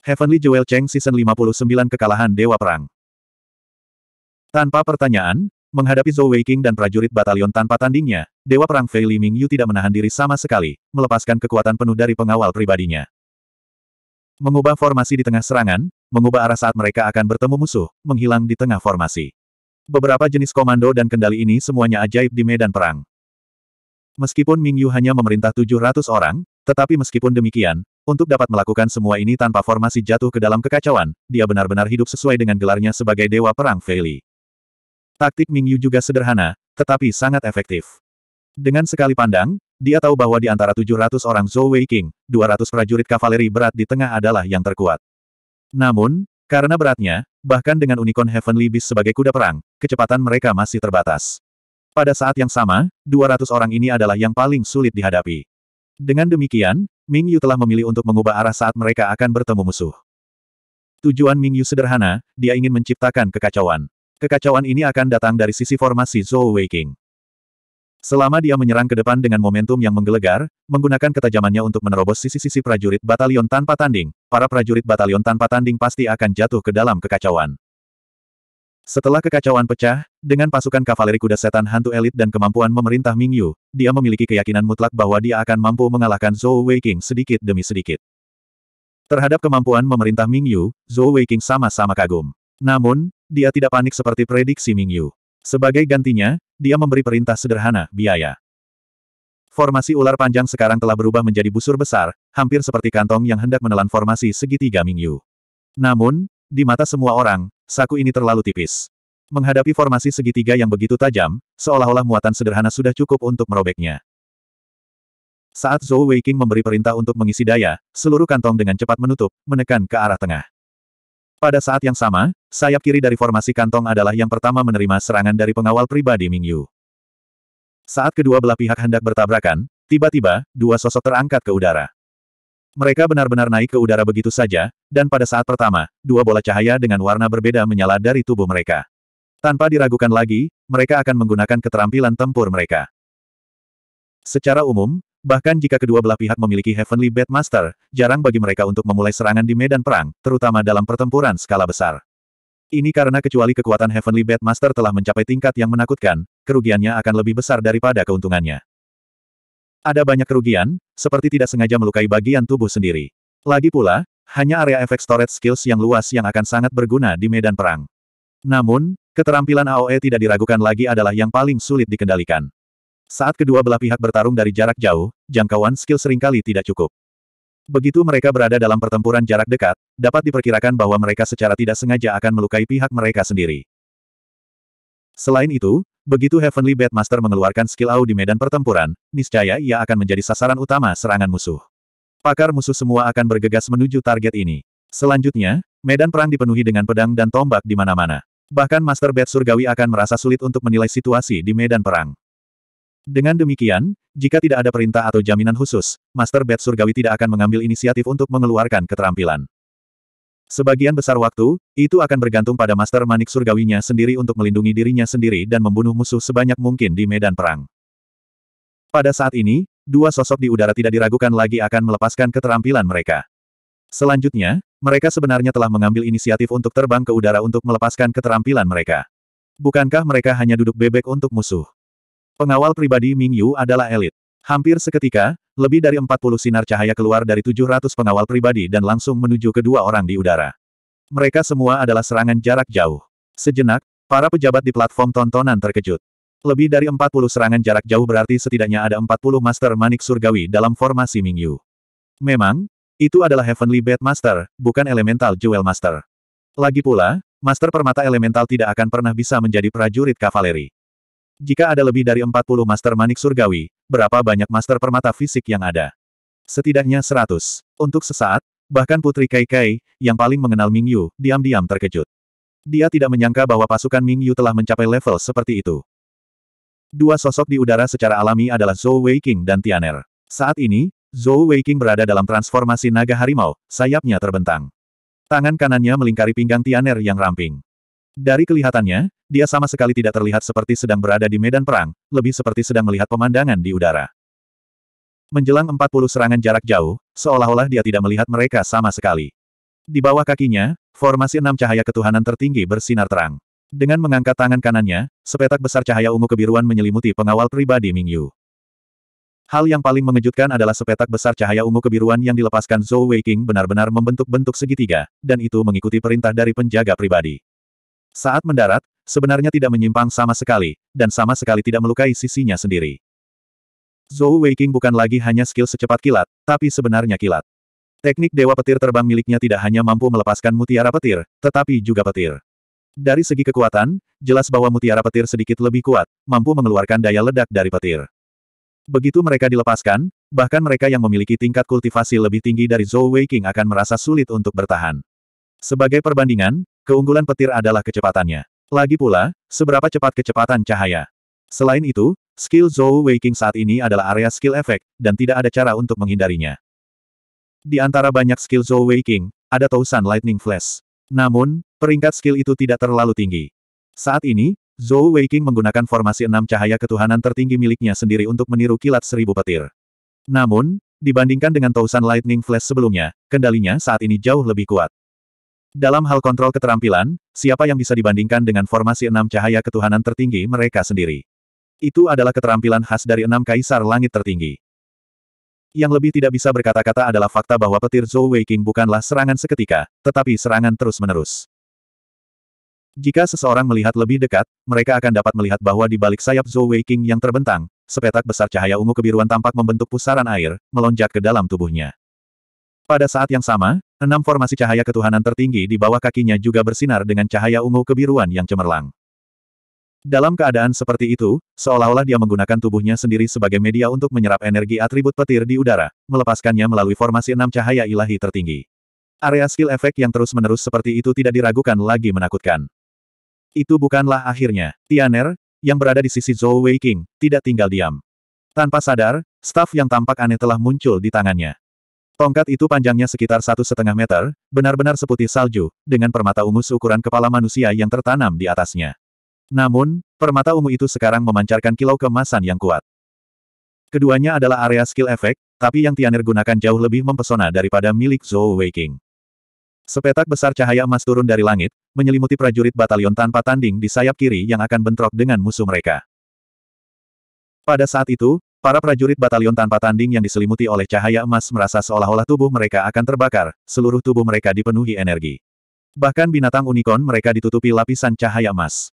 Heavenly Jewel Cheng Season 59 Kekalahan Dewa Perang Tanpa pertanyaan, menghadapi Zhou Weiqing dan prajurit batalion tanpa tandingnya, Dewa Perang Fei Li Mingyu tidak menahan diri sama sekali, melepaskan kekuatan penuh dari pengawal pribadinya. Mengubah formasi di tengah serangan, mengubah arah saat mereka akan bertemu musuh, menghilang di tengah formasi. Beberapa jenis komando dan kendali ini semuanya ajaib di medan perang. Meskipun Mingyu hanya memerintah 700 orang, tetapi meskipun demikian, untuk dapat melakukan semua ini tanpa formasi jatuh ke dalam kekacauan, dia benar-benar hidup sesuai dengan gelarnya sebagai Dewa Perang Feili. Taktik Taktik Mingyu juga sederhana, tetapi sangat efektif. Dengan sekali pandang, dia tahu bahwa di antara 700 orang Zhou Wei King, 200 prajurit kavaleri berat di tengah adalah yang terkuat. Namun, karena beratnya, bahkan dengan unicorn Heavenly Beast sebagai kuda perang, kecepatan mereka masih terbatas. Pada saat yang sama, 200 orang ini adalah yang paling sulit dihadapi. Dengan demikian, Ming Yu telah memilih untuk mengubah arah saat mereka akan bertemu musuh. Tujuan Ming Yu sederhana, dia ingin menciptakan kekacauan. Kekacauan ini akan datang dari sisi formasi Zhou Weiqing. Selama dia menyerang ke depan dengan momentum yang menggelegar, menggunakan ketajamannya untuk menerobos sisi-sisi prajurit batalion tanpa tanding, para prajurit batalion tanpa tanding pasti akan jatuh ke dalam kekacauan. Setelah kekacauan pecah, dengan pasukan kavaleri kuda setan hantu elit dan kemampuan memerintah Mingyu, dia memiliki keyakinan mutlak bahwa dia akan mampu mengalahkan Zhou Weiqing sedikit demi sedikit. Terhadap kemampuan memerintah Mingyu, Zhou Weiqing sama-sama kagum. Namun, dia tidak panik seperti prediksi Mingyu. Sebagai gantinya, dia memberi perintah sederhana, biaya. Formasi ular panjang sekarang telah berubah menjadi busur besar, hampir seperti kantong yang hendak menelan formasi segitiga Mingyu. Namun, di mata semua orang, saku ini terlalu tipis. Menghadapi formasi segitiga yang begitu tajam, seolah-olah muatan sederhana sudah cukup untuk merobeknya. Saat Zhou Weiqing memberi perintah untuk mengisi daya, seluruh kantong dengan cepat menutup, menekan ke arah tengah. Pada saat yang sama, sayap kiri dari formasi kantong adalah yang pertama menerima serangan dari pengawal pribadi Ming Yu. Saat kedua belah pihak hendak bertabrakan, tiba-tiba, dua sosok terangkat ke udara. Mereka benar-benar naik ke udara begitu saja, dan pada saat pertama, dua bola cahaya dengan warna berbeda menyala dari tubuh mereka. Tanpa diragukan lagi, mereka akan menggunakan keterampilan tempur mereka. Secara umum, bahkan jika kedua belah pihak memiliki Heavenly Master, jarang bagi mereka untuk memulai serangan di medan perang, terutama dalam pertempuran skala besar. Ini karena kecuali kekuatan Heavenly Master telah mencapai tingkat yang menakutkan, kerugiannya akan lebih besar daripada keuntungannya. Ada banyak kerugian, seperti tidak sengaja melukai bagian tubuh sendiri. Lagi pula, hanya area efek storage skills yang luas yang akan sangat berguna di medan perang. Namun, keterampilan AOE tidak diragukan lagi adalah yang paling sulit dikendalikan. Saat kedua belah pihak bertarung dari jarak jauh, jangkauan skill seringkali tidak cukup. Begitu mereka berada dalam pertempuran jarak dekat, dapat diperkirakan bahwa mereka secara tidak sengaja akan melukai pihak mereka sendiri. Selain itu, Begitu Heavenly Batmaster mengeluarkan skill AU di medan pertempuran, niscaya ia akan menjadi sasaran utama serangan musuh. Pakar musuh semua akan bergegas menuju target ini. Selanjutnya, medan perang dipenuhi dengan pedang dan tombak di mana-mana. Bahkan Master Bat Surgawi akan merasa sulit untuk menilai situasi di medan perang. Dengan demikian, jika tidak ada perintah atau jaminan khusus, Master Bat Surgawi tidak akan mengambil inisiatif untuk mengeluarkan keterampilan. Sebagian besar waktu, itu akan bergantung pada Master Manik Surgawinya sendiri untuk melindungi dirinya sendiri dan membunuh musuh sebanyak mungkin di medan perang. Pada saat ini, dua sosok di udara tidak diragukan lagi akan melepaskan keterampilan mereka. Selanjutnya, mereka sebenarnya telah mengambil inisiatif untuk terbang ke udara untuk melepaskan keterampilan mereka. Bukankah mereka hanya duduk bebek untuk musuh? Pengawal pribadi Ming Yu adalah elit. Hampir seketika, lebih dari 40 sinar cahaya keluar dari 700 pengawal pribadi dan langsung menuju kedua orang di udara. Mereka semua adalah serangan jarak jauh. Sejenak, para pejabat di platform tontonan terkejut. Lebih dari 40 serangan jarak jauh berarti setidaknya ada 40 Master Manik Surgawi dalam formasi Mingyu. Memang, itu adalah Heavenly Bed Master, bukan Elemental Jewel Master. Lagi pula, Master Permata Elemental tidak akan pernah bisa menjadi prajurit kavaleri. Jika ada lebih dari 40 Master Manik Surgawi, berapa banyak master permata fisik yang ada. Setidaknya seratus. Untuk sesaat, bahkan Putri Kai Kai, yang paling mengenal Ming Yu, diam-diam terkejut. Dia tidak menyangka bahwa pasukan Ming Yu telah mencapai level seperti itu. Dua sosok di udara secara alami adalah Zhou Weiqing dan Tianer. Saat ini, Zhou Weiqing berada dalam transformasi naga harimau, sayapnya terbentang. Tangan kanannya melingkari pinggang Tianer yang ramping. Dari kelihatannya, dia sama sekali tidak terlihat seperti sedang berada di medan perang, lebih seperti sedang melihat pemandangan di udara. Menjelang 40 serangan jarak jauh, seolah-olah dia tidak melihat mereka sama sekali. Di bawah kakinya, formasi enam cahaya ketuhanan tertinggi bersinar terang. Dengan mengangkat tangan kanannya, sepetak besar cahaya ungu kebiruan menyelimuti pengawal pribadi Mingyu. Hal yang paling mengejutkan adalah sepetak besar cahaya ungu kebiruan yang dilepaskan Zhou Weiqing benar-benar membentuk bentuk segitiga, dan itu mengikuti perintah dari penjaga pribadi. Saat mendarat, sebenarnya tidak menyimpang sama sekali, dan sama sekali tidak melukai sisinya sendiri. Zhou Weiqing bukan lagi hanya skill secepat kilat, tapi sebenarnya kilat. Teknik Dewa Petir Terbang miliknya tidak hanya mampu melepaskan mutiara petir, tetapi juga petir. Dari segi kekuatan, jelas bahwa mutiara petir sedikit lebih kuat, mampu mengeluarkan daya ledak dari petir. Begitu mereka dilepaskan, bahkan mereka yang memiliki tingkat kultivasi lebih tinggi dari Zhou Weiqing akan merasa sulit untuk bertahan. Sebagai perbandingan, Keunggulan petir adalah kecepatannya. Lagi pula, seberapa cepat kecepatan cahaya. Selain itu, skill Zhou Waking saat ini adalah area skill efek, dan tidak ada cara untuk menghindarinya. Di antara banyak skill Zhou Waking, ada Tousan Lightning Flash. Namun, peringkat skill itu tidak terlalu tinggi. Saat ini, Zhou Waking menggunakan formasi enam cahaya ketuhanan tertinggi miliknya sendiri untuk meniru kilat seribu petir. Namun, dibandingkan dengan Tousan Lightning Flash sebelumnya, kendalinya saat ini jauh lebih kuat. Dalam hal kontrol keterampilan, siapa yang bisa dibandingkan dengan formasi enam cahaya ketuhanan tertinggi mereka sendiri? Itu adalah keterampilan khas dari enam kaisar langit tertinggi. Yang lebih tidak bisa berkata-kata adalah fakta bahwa petir Zhou Weiqing bukanlah serangan seketika, tetapi serangan terus-menerus. Jika seseorang melihat lebih dekat, mereka akan dapat melihat bahwa di balik sayap Zhou Weiqing yang terbentang, sepetak besar cahaya ungu kebiruan tampak membentuk pusaran air, melonjak ke dalam tubuhnya. Pada saat yang sama, enam formasi cahaya ketuhanan tertinggi di bawah kakinya juga bersinar dengan cahaya ungu kebiruan yang cemerlang. Dalam keadaan seperti itu, seolah-olah dia menggunakan tubuhnya sendiri sebagai media untuk menyerap energi atribut petir di udara, melepaskannya melalui formasi enam cahaya ilahi tertinggi. Area skill efek yang terus-menerus seperti itu tidak diragukan lagi menakutkan. Itu bukanlah akhirnya. Tianer, yang berada di sisi Zhou Wei tidak tinggal diam. Tanpa sadar, staf yang tampak aneh telah muncul di tangannya. Tongkat itu panjangnya sekitar satu setengah meter, benar-benar seputih salju, dengan permata ungu seukuran kepala manusia yang tertanam di atasnya. Namun, permata ungu itu sekarang memancarkan kilau kemasan yang kuat. Keduanya adalah area skill efek, tapi yang Tianer gunakan jauh lebih mempesona daripada milik Zhou Weiking. Sepetak besar cahaya emas turun dari langit, menyelimuti prajurit batalion tanpa tanding di sayap kiri yang akan bentrok dengan musuh mereka. Pada saat itu, Para prajurit batalion tanpa tanding yang diselimuti oleh cahaya emas merasa seolah-olah tubuh mereka akan terbakar, seluruh tubuh mereka dipenuhi energi. Bahkan binatang unicorn mereka ditutupi lapisan cahaya emas.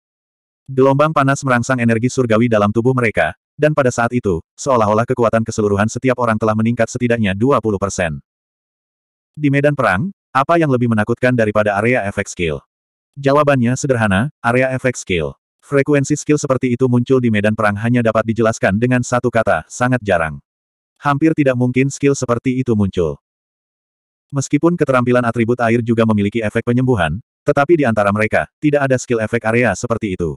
Gelombang panas merangsang energi surgawi dalam tubuh mereka, dan pada saat itu, seolah-olah kekuatan keseluruhan setiap orang telah meningkat setidaknya 20 persen. Di medan perang, apa yang lebih menakutkan daripada area efek skill? Jawabannya sederhana, area efek skill. Frekuensi skill seperti itu muncul di medan perang hanya dapat dijelaskan dengan satu kata, sangat jarang. Hampir tidak mungkin skill seperti itu muncul. Meskipun keterampilan atribut air juga memiliki efek penyembuhan, tetapi di antara mereka, tidak ada skill efek area seperti itu.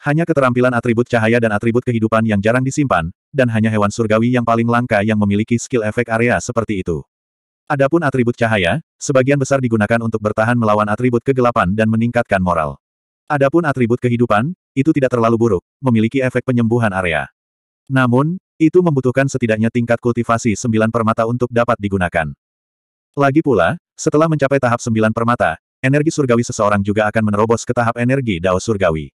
Hanya keterampilan atribut cahaya dan atribut kehidupan yang jarang disimpan, dan hanya hewan surgawi yang paling langka yang memiliki skill efek area seperti itu. Adapun atribut cahaya, sebagian besar digunakan untuk bertahan melawan atribut kegelapan dan meningkatkan moral. Adapun atribut kehidupan, itu tidak terlalu buruk, memiliki efek penyembuhan area. Namun, itu membutuhkan setidaknya tingkat kultivasi sembilan permata untuk dapat digunakan. Lagi pula, setelah mencapai tahap sembilan permata, energi surgawi seseorang juga akan menerobos ke tahap energi dao surgawi.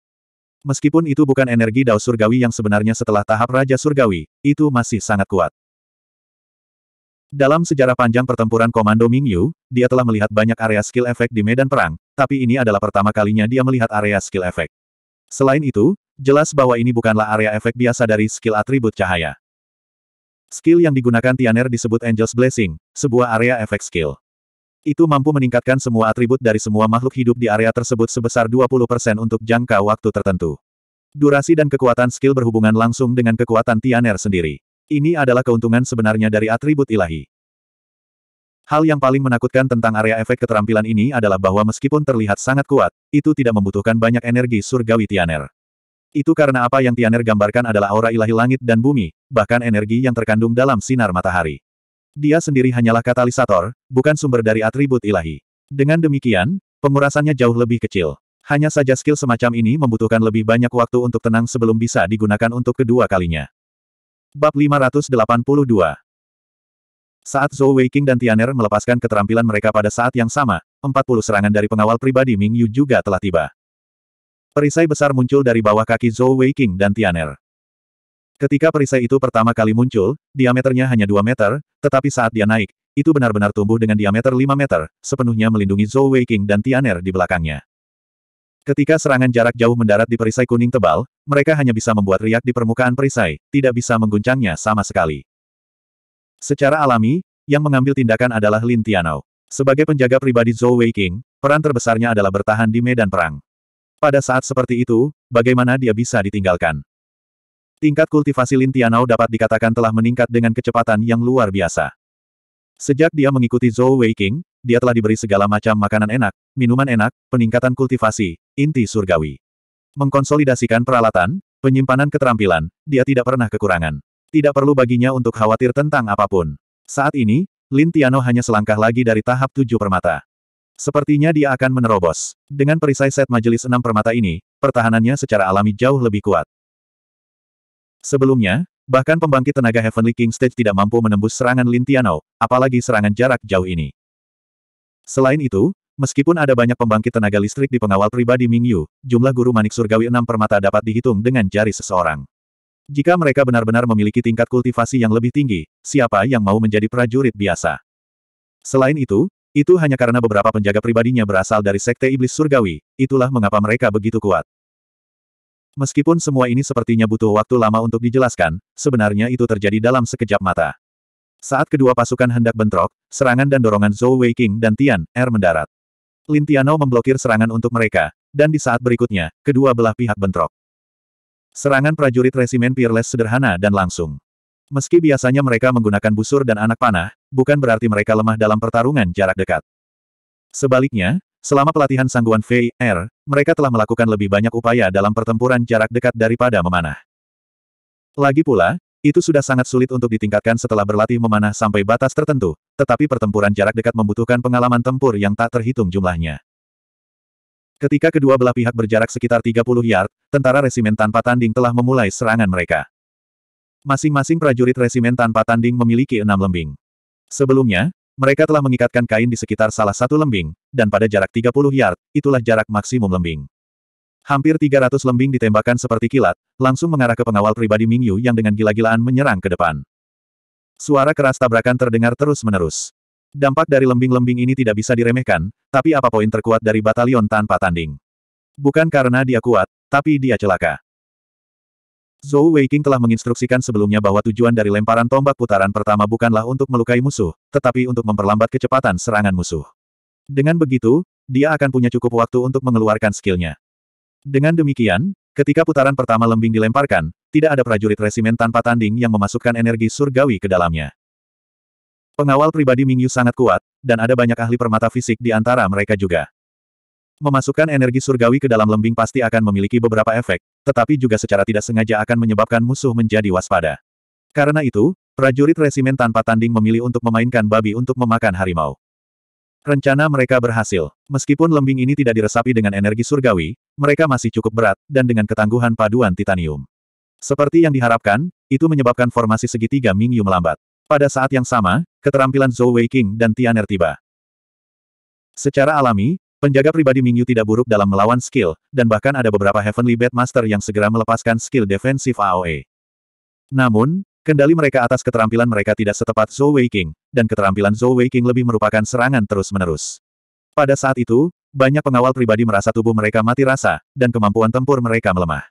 Meskipun itu bukan energi dao surgawi yang sebenarnya setelah tahap Raja Surgawi, itu masih sangat kuat. Dalam sejarah panjang pertempuran Komando Mingyu, dia telah melihat banyak area skill efek di medan perang, tapi ini adalah pertama kalinya dia melihat area skill efek. Selain itu, jelas bahwa ini bukanlah area efek biasa dari skill atribut cahaya. Skill yang digunakan Tianer disebut Angel's Blessing, sebuah area efek skill. Itu mampu meningkatkan semua atribut dari semua makhluk hidup di area tersebut sebesar 20% untuk jangka waktu tertentu. Durasi dan kekuatan skill berhubungan langsung dengan kekuatan Tianer sendiri. Ini adalah keuntungan sebenarnya dari atribut ilahi. Hal yang paling menakutkan tentang area efek keterampilan ini adalah bahwa meskipun terlihat sangat kuat, itu tidak membutuhkan banyak energi surgawi Tianer. Itu karena apa yang Tianer gambarkan adalah aura ilahi langit dan bumi, bahkan energi yang terkandung dalam sinar matahari. Dia sendiri hanyalah katalisator, bukan sumber dari atribut ilahi. Dengan demikian, pengurasannya jauh lebih kecil. Hanya saja skill semacam ini membutuhkan lebih banyak waktu untuk tenang sebelum bisa digunakan untuk kedua kalinya. Bab 582 Saat Zhou Weiqing dan Tianer melepaskan keterampilan mereka pada saat yang sama, 40 serangan dari pengawal pribadi Ming Yu juga telah tiba. Perisai besar muncul dari bawah kaki Zhou Weiqing dan Tianer. Ketika perisai itu pertama kali muncul, diameternya hanya 2 meter, tetapi saat dia naik, itu benar-benar tumbuh dengan diameter 5 meter, sepenuhnya melindungi Zhou Weiqing dan Tianer di belakangnya. Ketika serangan jarak jauh mendarat di perisai kuning tebal, mereka hanya bisa membuat riak di permukaan perisai, tidak bisa mengguncangnya sama sekali. Secara alami, yang mengambil tindakan adalah Lin Tianou. Sebagai penjaga pribadi Zhou Weiqing, peran terbesarnya adalah bertahan di medan perang. Pada saat seperti itu, bagaimana dia bisa ditinggalkan? Tingkat kultivasi Lin Tianou dapat dikatakan telah meningkat dengan kecepatan yang luar biasa. Sejak dia mengikuti Zhou Weiqing, dia telah diberi segala macam makanan enak, minuman enak, peningkatan kultivasi, inti surgawi. Mengkonsolidasikan peralatan, penyimpanan keterampilan, dia tidak pernah kekurangan. Tidak perlu baginya untuk khawatir tentang apapun. Saat ini, Lin Tiano hanya selangkah lagi dari tahap tujuh permata. Sepertinya dia akan menerobos. Dengan perisai set majelis enam permata ini, pertahanannya secara alami jauh lebih kuat. Sebelumnya, bahkan pembangkit tenaga Heavenly King Stage tidak mampu menembus serangan Lin Tiano, apalagi serangan jarak jauh ini. Selain itu, Meskipun ada banyak pembangkit tenaga listrik di pengawal pribadi Mingyu, jumlah guru manik surgawi enam permata dapat dihitung dengan jari seseorang. Jika mereka benar-benar memiliki tingkat kultivasi yang lebih tinggi, siapa yang mau menjadi prajurit biasa? Selain itu, itu hanya karena beberapa penjaga pribadinya berasal dari sekte iblis surgawi, itulah mengapa mereka begitu kuat. Meskipun semua ini sepertinya butuh waktu lama untuk dijelaskan, sebenarnya itu terjadi dalam sekejap mata. Saat kedua pasukan hendak bentrok, serangan dan dorongan Zhou Weiqing dan Tian Er mendarat. Lintiano memblokir serangan untuk mereka, dan di saat berikutnya, kedua belah pihak bentrok. Serangan prajurit resimen Peerless sederhana dan langsung. Meski biasanya mereka menggunakan busur dan anak panah, bukan berarti mereka lemah dalam pertarungan jarak dekat. Sebaliknya, selama pelatihan sangguan V.R., er, mereka telah melakukan lebih banyak upaya dalam pertempuran jarak dekat daripada memanah. Lagi pula, itu sudah sangat sulit untuk ditingkatkan setelah berlatih memanah sampai batas tertentu, tetapi pertempuran jarak dekat membutuhkan pengalaman tempur yang tak terhitung jumlahnya. Ketika kedua belah pihak berjarak sekitar 30 yard, tentara resimen tanpa tanding telah memulai serangan mereka. Masing-masing prajurit resimen tanpa tanding memiliki enam lembing. Sebelumnya, mereka telah mengikatkan kain di sekitar salah satu lembing, dan pada jarak 30 yard, itulah jarak maksimum lembing. Hampir 300 lembing ditembakkan seperti kilat, langsung mengarah ke pengawal pribadi Ming Yu yang dengan gila-gilaan menyerang ke depan. Suara keras tabrakan terdengar terus-menerus. Dampak dari lembing-lembing ini tidak bisa diremehkan, tapi apa poin terkuat dari batalion tanpa tanding? Bukan karena dia kuat, tapi dia celaka. Zhou Weiqing telah menginstruksikan sebelumnya bahwa tujuan dari lemparan tombak putaran pertama bukanlah untuk melukai musuh, tetapi untuk memperlambat kecepatan serangan musuh. Dengan begitu, dia akan punya cukup waktu untuk mengeluarkan skillnya. Dengan demikian, ketika putaran pertama lembing dilemparkan, tidak ada prajurit resimen tanpa tanding yang memasukkan energi surgawi ke dalamnya. Pengawal pribadi Mingyu sangat kuat, dan ada banyak ahli permata fisik di antara mereka juga. Memasukkan energi surgawi ke dalam lembing pasti akan memiliki beberapa efek, tetapi juga secara tidak sengaja akan menyebabkan musuh menjadi waspada. Karena itu, prajurit resimen tanpa tanding memilih untuk memainkan babi untuk memakan harimau. Rencana mereka berhasil. Meskipun lembing ini tidak diresapi dengan energi surgawi, mereka masih cukup berat, dan dengan ketangguhan paduan titanium. Seperti yang diharapkan, itu menyebabkan formasi segitiga Mingyu melambat. Pada saat yang sama, keterampilan Zhou Weiqing dan Tianer tiba. Secara alami, penjaga pribadi Mingyu tidak buruk dalam melawan skill, dan bahkan ada beberapa Heavenly Bed Master yang segera melepaskan skill defensif AoE. Namun, Kendali mereka atas keterampilan mereka tidak setepat Zhou Weiqing, dan keterampilan Zhou Weiqing lebih merupakan serangan terus-menerus. Pada saat itu, banyak pengawal pribadi merasa tubuh mereka mati rasa, dan kemampuan tempur mereka melemah.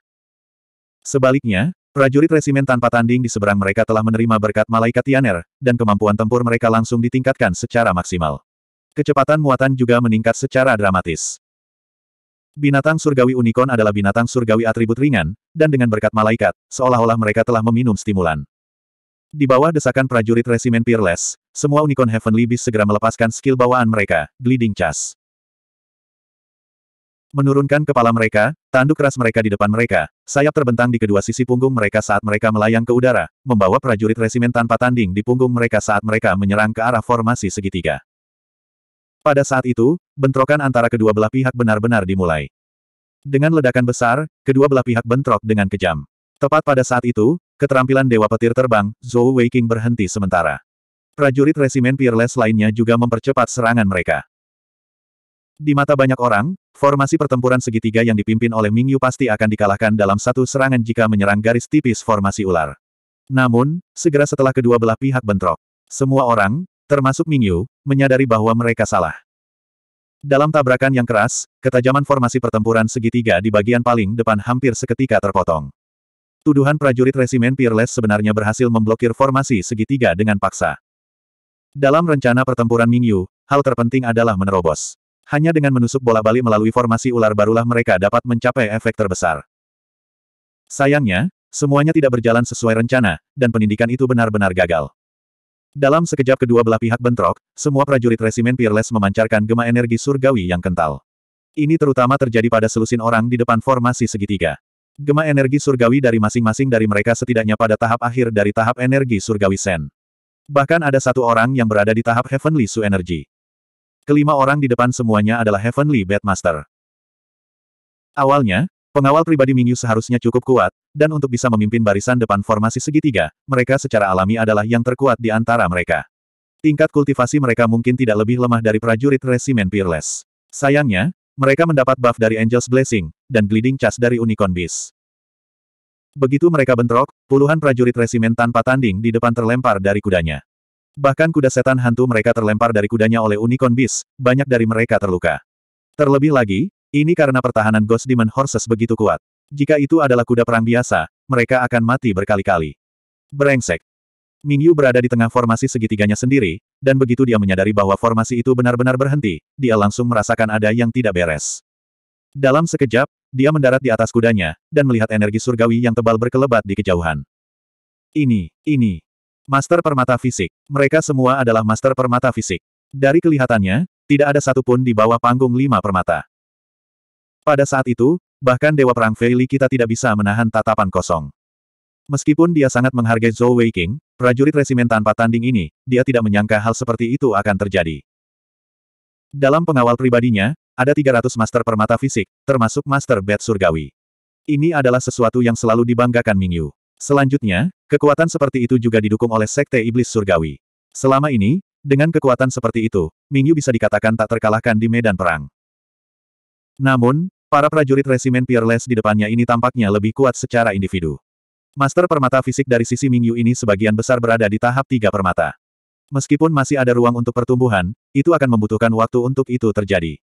Sebaliknya, prajurit resimen tanpa tanding di seberang mereka telah menerima berkat malaikat Tianer, dan kemampuan tempur mereka langsung ditingkatkan secara maksimal. Kecepatan muatan juga meningkat secara dramatis. Binatang surgawi unicorn adalah binatang surgawi atribut ringan, dan dengan berkat malaikat, seolah-olah mereka telah meminum stimulan. Di bawah desakan prajurit resimen Peerless, semua Unicorn Heavenly Beast segera melepaskan skill bawaan mereka, Gliding Chas. Menurunkan kepala mereka, tanduk keras mereka di depan mereka, sayap terbentang di kedua sisi punggung mereka saat mereka melayang ke udara, membawa prajurit resimen tanpa tanding di punggung mereka saat mereka menyerang ke arah formasi segitiga. Pada saat itu, bentrokan antara kedua belah pihak benar-benar dimulai. Dengan ledakan besar, kedua belah pihak bentrok dengan kejam. Tepat pada saat itu, keterampilan Dewa Petir Terbang, Zhou Weiking berhenti sementara. Prajurit resimen Peerless lainnya juga mempercepat serangan mereka. Di mata banyak orang, formasi pertempuran segitiga yang dipimpin oleh Mingyu pasti akan dikalahkan dalam satu serangan jika menyerang garis tipis formasi ular. Namun, segera setelah kedua belah pihak bentrok, semua orang, termasuk Mingyu, menyadari bahwa mereka salah. Dalam tabrakan yang keras, ketajaman formasi pertempuran segitiga di bagian paling depan hampir seketika terpotong. Tuduhan prajurit resimen Peerless sebenarnya berhasil memblokir formasi segitiga dengan paksa. Dalam rencana pertempuran Mingyu, hal terpenting adalah menerobos. Hanya dengan menusuk bola balik melalui formasi ular barulah mereka dapat mencapai efek terbesar. Sayangnya, semuanya tidak berjalan sesuai rencana, dan penindikan itu benar-benar gagal. Dalam sekejap kedua belah pihak bentrok, semua prajurit resimen Peerless memancarkan gema energi surgawi yang kental. Ini terutama terjadi pada selusin orang di depan formasi segitiga. Gema energi surgawi dari masing-masing dari mereka setidaknya pada tahap akhir dari tahap energi surgawi Sen. Bahkan ada satu orang yang berada di tahap Heavenly Su Energy. Kelima orang di depan semuanya adalah Heavenly master. Awalnya, Pengawal pribadi Mingyu seharusnya cukup kuat, dan untuk bisa memimpin barisan depan formasi segitiga, mereka secara alami adalah yang terkuat di antara mereka. Tingkat kultivasi mereka mungkin tidak lebih lemah dari prajurit resimen Peerless. Sayangnya, mereka mendapat buff dari Angel's Blessing, dan gliding cas dari Unicorn Beast. Begitu mereka bentrok, puluhan prajurit resimen tanpa tanding di depan terlempar dari kudanya. Bahkan kuda setan hantu mereka terlempar dari kudanya oleh Unicorn Beast, banyak dari mereka terluka. Terlebih lagi, ini karena pertahanan Ghost Demon Horses begitu kuat. Jika itu adalah kuda perang biasa, mereka akan mati berkali-kali. Brengsek. Mingyu berada di tengah formasi segitiganya sendiri, dan begitu dia menyadari bahwa formasi itu benar-benar berhenti, dia langsung merasakan ada yang tidak beres. Dalam sekejap, dia mendarat di atas kudanya, dan melihat energi surgawi yang tebal berkelebat di kejauhan. Ini, ini. Master permata fisik. Mereka semua adalah master permata fisik. Dari kelihatannya, tidak ada satupun di bawah panggung lima permata. Pada saat itu, bahkan Dewa Perang Feili kita tidak bisa menahan tatapan kosong. Meskipun dia sangat menghargai Zhou Wei King, prajurit resimen tanpa tanding ini, dia tidak menyangka hal seperti itu akan terjadi. Dalam pengawal pribadinya, ada 300 master permata fisik, termasuk master bed surgawi. Ini adalah sesuatu yang selalu dibanggakan Mingyu. Selanjutnya, kekuatan seperti itu juga didukung oleh Sekte Iblis Surgawi. Selama ini, dengan kekuatan seperti itu, Mingyu bisa dikatakan tak terkalahkan di medan perang. Namun, para prajurit resimen Peerless di depannya ini tampaknya lebih kuat secara individu. Master permata fisik dari sisi Mingyu ini sebagian besar berada di tahap tiga permata. Meskipun masih ada ruang untuk pertumbuhan, itu akan membutuhkan waktu untuk itu terjadi.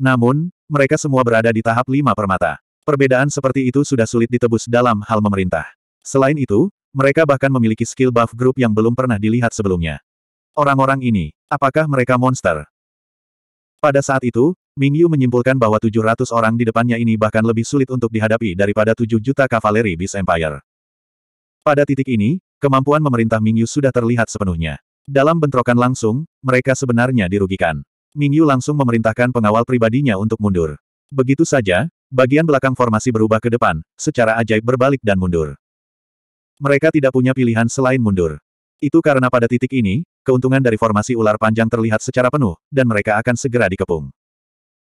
Namun, mereka semua berada di tahap lima permata. Perbedaan seperti itu sudah sulit ditebus dalam hal memerintah. Selain itu, mereka bahkan memiliki skill buff group yang belum pernah dilihat sebelumnya. Orang-orang ini, apakah mereka monster? Pada saat itu, Ming Yu menyimpulkan bahwa 700 orang di depannya ini bahkan lebih sulit untuk dihadapi daripada 7 juta kavaleri Beast Empire. Pada titik ini, kemampuan memerintah Ming Yu sudah terlihat sepenuhnya. Dalam bentrokan langsung, mereka sebenarnya dirugikan. Ming Yu langsung memerintahkan pengawal pribadinya untuk mundur. Begitu saja, bagian belakang formasi berubah ke depan, secara ajaib berbalik dan mundur. Mereka tidak punya pilihan selain mundur. Itu karena pada titik ini, keuntungan dari formasi ular panjang terlihat secara penuh, dan mereka akan segera dikepung.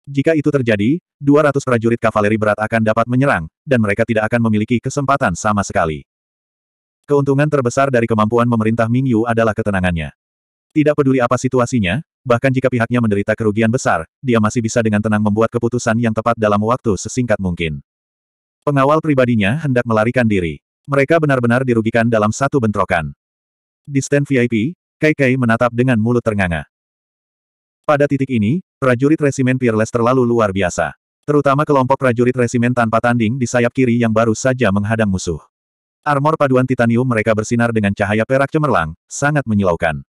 Jika itu terjadi, 200 prajurit kavaleri berat akan dapat menyerang, dan mereka tidak akan memiliki kesempatan sama sekali. Keuntungan terbesar dari kemampuan memerintah Yu adalah ketenangannya. Tidak peduli apa situasinya, bahkan jika pihaknya menderita kerugian besar, dia masih bisa dengan tenang membuat keputusan yang tepat dalam waktu sesingkat mungkin. Pengawal pribadinya hendak melarikan diri. Mereka benar-benar dirugikan dalam satu bentrokan. Di stand VIP, Kai Kai menatap dengan mulut ternganga. Pada titik ini, prajurit resimen Peerless terlalu luar biasa. Terutama kelompok prajurit resimen tanpa tanding di sayap kiri yang baru saja menghadang musuh. Armor paduan titanium mereka bersinar dengan cahaya perak cemerlang, sangat menyilaukan.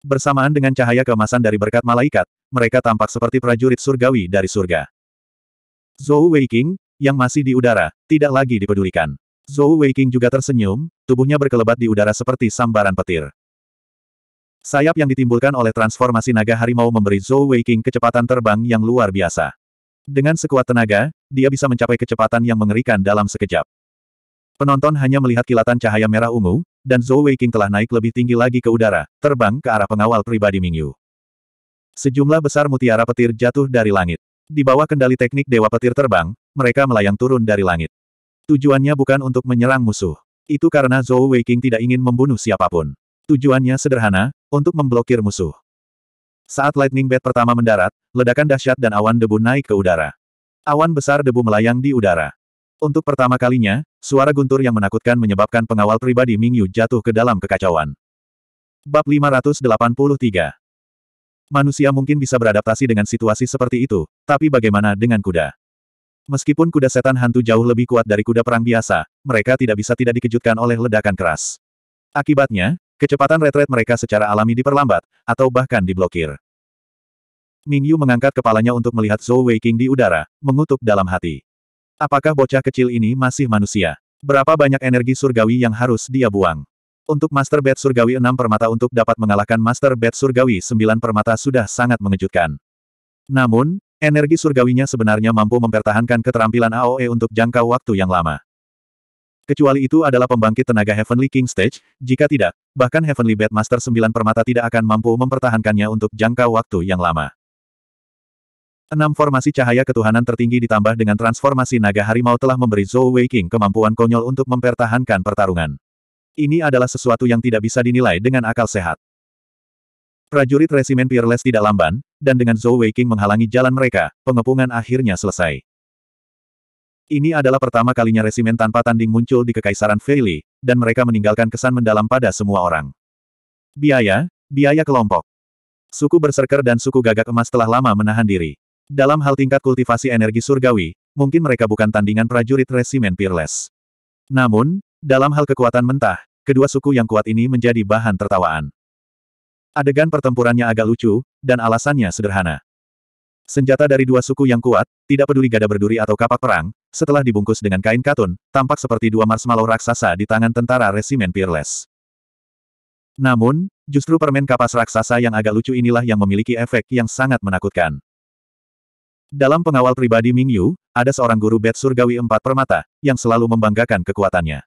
Bersamaan dengan cahaya keemasan dari berkat malaikat, mereka tampak seperti prajurit surgawi dari surga. Zhou Weiqing, yang masih di udara, tidak lagi dipedulikan. Zhou Weiqing juga tersenyum, tubuhnya berkelebat di udara seperti sambaran petir. Sayap yang ditimbulkan oleh transformasi naga harimau memberi Zhou Weiqing kecepatan terbang yang luar biasa. Dengan sekuat tenaga, dia bisa mencapai kecepatan yang mengerikan dalam sekejap. Penonton hanya melihat kilatan cahaya merah ungu, dan Zhou Weiqing telah naik lebih tinggi lagi ke udara, terbang ke arah pengawal pribadi Mingyu. Sejumlah besar mutiara petir jatuh dari langit. Di bawah kendali teknik Dewa Petir Terbang, mereka melayang turun dari langit. Tujuannya bukan untuk menyerang musuh. Itu karena Zhou Weiqing tidak ingin membunuh siapapun. Tujuannya sederhana, untuk memblokir musuh. Saat Lightning Bat pertama mendarat, ledakan dahsyat dan awan debu naik ke udara. Awan besar debu melayang di udara. Untuk pertama kalinya, Suara guntur yang menakutkan menyebabkan pengawal pribadi Ming Yu jatuh ke dalam kekacauan. Bab 583 Manusia mungkin bisa beradaptasi dengan situasi seperti itu, tapi bagaimana dengan kuda? Meskipun kuda setan hantu jauh lebih kuat dari kuda perang biasa, mereka tidak bisa tidak dikejutkan oleh ledakan keras. Akibatnya, kecepatan retret mereka secara alami diperlambat, atau bahkan diblokir. Ming Yu mengangkat kepalanya untuk melihat Zhou Weiqing di udara, mengutuk dalam hati. Apakah bocah kecil ini masih manusia? Berapa banyak energi surgawi yang harus dia buang? Untuk Master Bed Surgawi 6 permata untuk dapat mengalahkan Master Bed Surgawi 9 permata sudah sangat mengejutkan. Namun, energi surgawinya sebenarnya mampu mempertahankan keterampilan AOE untuk jangka waktu yang lama. Kecuali itu adalah pembangkit tenaga Heavenly King Stage, jika tidak, bahkan Heavenly Bed Master 9 permata tidak akan mampu mempertahankannya untuk jangka waktu yang lama. Enam formasi cahaya ketuhanan tertinggi ditambah dengan transformasi naga harimau telah memberi Zhou Wei King kemampuan konyol untuk mempertahankan pertarungan. Ini adalah sesuatu yang tidak bisa dinilai dengan akal sehat. Prajurit resimen Peerless tidak lamban, dan dengan Zhou Wei King menghalangi jalan mereka, pengepungan akhirnya selesai. Ini adalah pertama kalinya resimen tanpa tanding muncul di Kekaisaran Feili, dan mereka meninggalkan kesan mendalam pada semua orang. Biaya, biaya kelompok. Suku berserker dan suku gagak emas telah lama menahan diri. Dalam hal tingkat kultivasi energi surgawi, mungkin mereka bukan tandingan prajurit resimen Peerless. Namun, dalam hal kekuatan mentah, kedua suku yang kuat ini menjadi bahan tertawaan. Adegan pertempurannya agak lucu, dan alasannya sederhana. Senjata dari dua suku yang kuat, tidak peduli gada berduri atau kapak perang, setelah dibungkus dengan kain katun, tampak seperti dua marshmallow raksasa di tangan tentara resimen Peerless. Namun, justru permen kapas raksasa yang agak lucu inilah yang memiliki efek yang sangat menakutkan. Dalam pengawal pribadi Ming Yu, ada seorang guru bed surgawi empat permata, yang selalu membanggakan kekuatannya.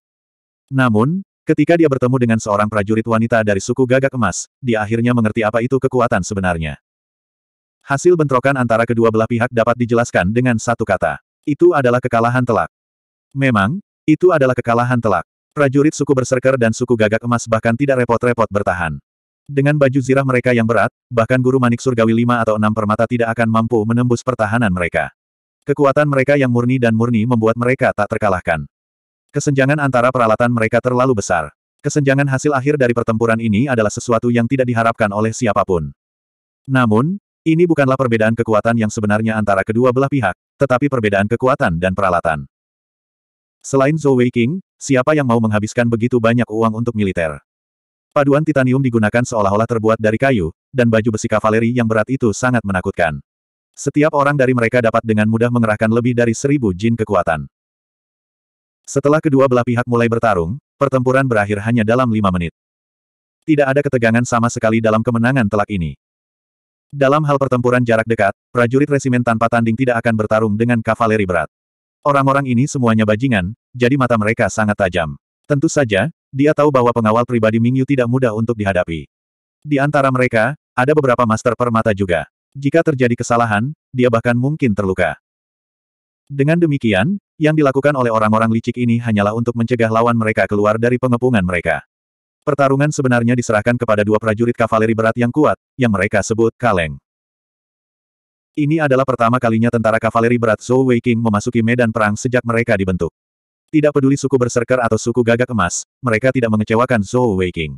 Namun, ketika dia bertemu dengan seorang prajurit wanita dari suku gagak emas, dia akhirnya mengerti apa itu kekuatan sebenarnya. Hasil bentrokan antara kedua belah pihak dapat dijelaskan dengan satu kata. Itu adalah kekalahan telak. Memang, itu adalah kekalahan telak. Prajurit suku berserker dan suku gagak emas bahkan tidak repot-repot bertahan. Dengan baju zirah mereka yang berat, bahkan guru manik surgawi lima atau enam permata tidak akan mampu menembus pertahanan mereka. Kekuatan mereka yang murni dan murni membuat mereka tak terkalahkan. Kesenjangan antara peralatan mereka terlalu besar. Kesenjangan hasil akhir dari pertempuran ini adalah sesuatu yang tidak diharapkan oleh siapapun. Namun, ini bukanlah perbedaan kekuatan yang sebenarnya antara kedua belah pihak, tetapi perbedaan kekuatan dan peralatan. Selain Zhou Weiqing, siapa yang mau menghabiskan begitu banyak uang untuk militer? Paduan titanium digunakan seolah-olah terbuat dari kayu, dan baju besi kavaleri yang berat itu sangat menakutkan. Setiap orang dari mereka dapat dengan mudah mengerahkan lebih dari seribu jin kekuatan. Setelah kedua belah pihak mulai bertarung, pertempuran berakhir hanya dalam lima menit. Tidak ada ketegangan sama sekali dalam kemenangan telak ini. Dalam hal pertempuran jarak dekat, prajurit resimen tanpa tanding tidak akan bertarung dengan kavaleri berat. Orang-orang ini semuanya bajingan, jadi mata mereka sangat tajam. Tentu saja, dia tahu bahwa pengawal pribadi Mingyu tidak mudah untuk dihadapi. Di antara mereka, ada beberapa master permata juga. Jika terjadi kesalahan, dia bahkan mungkin terluka. Dengan demikian, yang dilakukan oleh orang-orang licik ini hanyalah untuk mencegah lawan mereka keluar dari pengepungan mereka. Pertarungan sebenarnya diserahkan kepada dua prajurit kavaleri berat yang kuat, yang mereka sebut kaleng. Ini adalah pertama kalinya tentara kavaleri berat Zhou Weiqing memasuki medan perang sejak mereka dibentuk. Tidak peduli suku berserker atau suku gagak emas, mereka tidak mengecewakan Zhou Weiqing.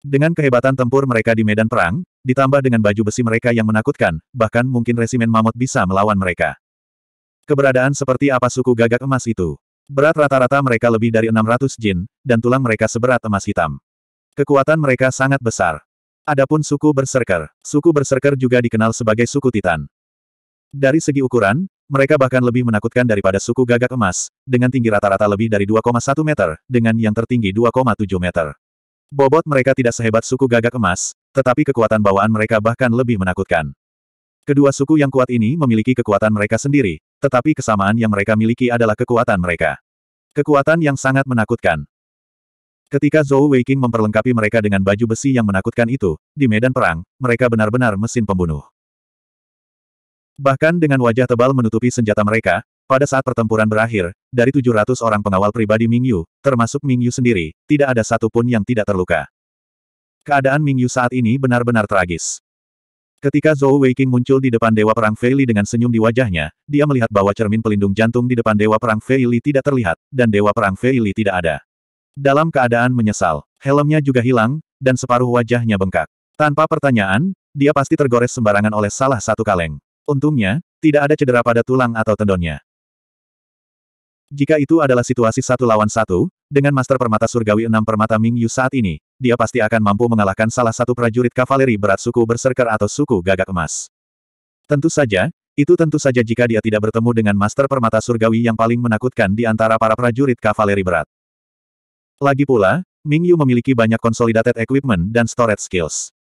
Dengan kehebatan tempur mereka di medan perang, ditambah dengan baju besi mereka yang menakutkan, bahkan mungkin resimen mamut bisa melawan mereka. Keberadaan seperti apa suku gagak emas itu? Berat rata-rata mereka lebih dari 600 jin, dan tulang mereka seberat emas hitam. Kekuatan mereka sangat besar. Adapun suku berserker, suku berserker juga dikenal sebagai suku Titan. Dari segi ukuran, mereka bahkan lebih menakutkan daripada suku gagak emas, dengan tinggi rata-rata lebih dari 2,1 meter, dengan yang tertinggi 2,7 meter. Bobot mereka tidak sehebat suku gagak emas, tetapi kekuatan bawaan mereka bahkan lebih menakutkan. Kedua suku yang kuat ini memiliki kekuatan mereka sendiri, tetapi kesamaan yang mereka miliki adalah kekuatan mereka. Kekuatan yang sangat menakutkan. Ketika Zhou Weiqing memperlengkapi mereka dengan baju besi yang menakutkan itu, di medan perang, mereka benar-benar mesin pembunuh. Bahkan dengan wajah tebal menutupi senjata mereka, pada saat pertempuran berakhir, dari 700 orang pengawal pribadi Mingyu, termasuk Mingyu sendiri, tidak ada satupun yang tidak terluka. Keadaan Mingyu saat ini benar-benar tragis. Ketika Zhou Weiqing muncul di depan Dewa Perang Feili dengan senyum di wajahnya, dia melihat bahwa cermin pelindung jantung di depan Dewa Perang Feili tidak terlihat, dan Dewa Perang Feili tidak ada. Dalam keadaan menyesal, helmnya juga hilang, dan separuh wajahnya bengkak. Tanpa pertanyaan, dia pasti tergores sembarangan oleh salah satu kaleng. Untungnya, tidak ada cedera pada tulang atau tendonnya. Jika itu adalah situasi satu lawan satu, dengan Master Permata Surgawi enam Permata Ming Yu saat ini, dia pasti akan mampu mengalahkan salah satu prajurit kavaleri berat suku berserker atau suku gagak emas. Tentu saja, itu tentu saja jika dia tidak bertemu dengan Master Permata Surgawi yang paling menakutkan di antara para prajurit kavaleri berat. Lagi pula, Ming Yu memiliki banyak consolidated equipment dan storage skills.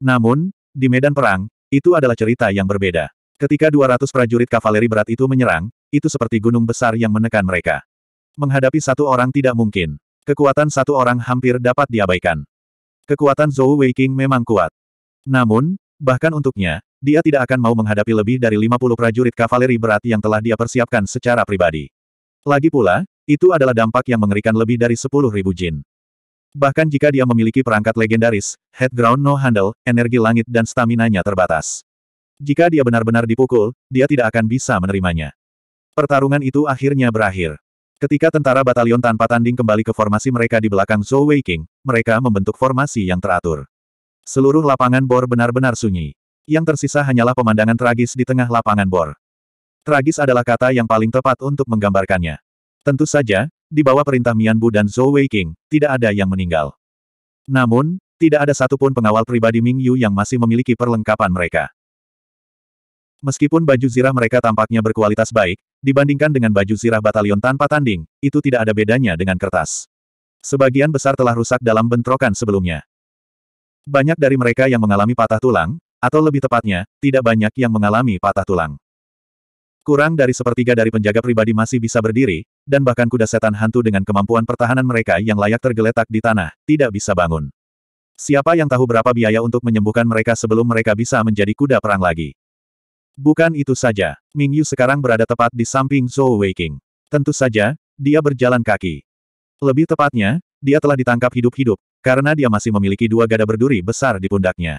Namun, di medan perang, itu adalah cerita yang berbeda. Ketika 200 prajurit kavaleri berat itu menyerang, itu seperti gunung besar yang menekan mereka. Menghadapi satu orang tidak mungkin. Kekuatan satu orang hampir dapat diabaikan. Kekuatan Zhou Weiqing memang kuat. Namun, bahkan untuknya, dia tidak akan mau menghadapi lebih dari 50 prajurit kavaleri berat yang telah dia persiapkan secara pribadi. Lagi pula, itu adalah dampak yang mengerikan lebih dari 10.000 jin. Bahkan jika dia memiliki perangkat legendaris, head ground no handle, energi langit dan stamina-nya terbatas. Jika dia benar-benar dipukul, dia tidak akan bisa menerimanya. Pertarungan itu akhirnya berakhir. Ketika tentara batalion tanpa tanding kembali ke formasi mereka di belakang Zhou Weiqing, mereka membentuk formasi yang teratur. Seluruh lapangan bor benar-benar sunyi. Yang tersisa hanyalah pemandangan tragis di tengah lapangan bor. Tragis adalah kata yang paling tepat untuk menggambarkannya. Tentu saja, di bawah perintah Mianbu dan Zhou Weiqing, tidak ada yang meninggal. Namun, tidak ada satupun pengawal pribadi Ming Yu yang masih memiliki perlengkapan mereka. Meskipun baju zirah mereka tampaknya berkualitas baik, dibandingkan dengan baju zirah batalion tanpa tanding, itu tidak ada bedanya dengan kertas. Sebagian besar telah rusak dalam bentrokan sebelumnya. Banyak dari mereka yang mengalami patah tulang, atau lebih tepatnya, tidak banyak yang mengalami patah tulang. Kurang dari sepertiga dari penjaga pribadi masih bisa berdiri, dan bahkan kuda setan hantu dengan kemampuan pertahanan mereka yang layak tergeletak di tanah, tidak bisa bangun. Siapa yang tahu berapa biaya untuk menyembuhkan mereka sebelum mereka bisa menjadi kuda perang lagi? Bukan itu saja, Ming Yu sekarang berada tepat di samping Zhou Weiqing. Tentu saja, dia berjalan kaki. Lebih tepatnya, dia telah ditangkap hidup-hidup, karena dia masih memiliki dua gada berduri besar di pundaknya.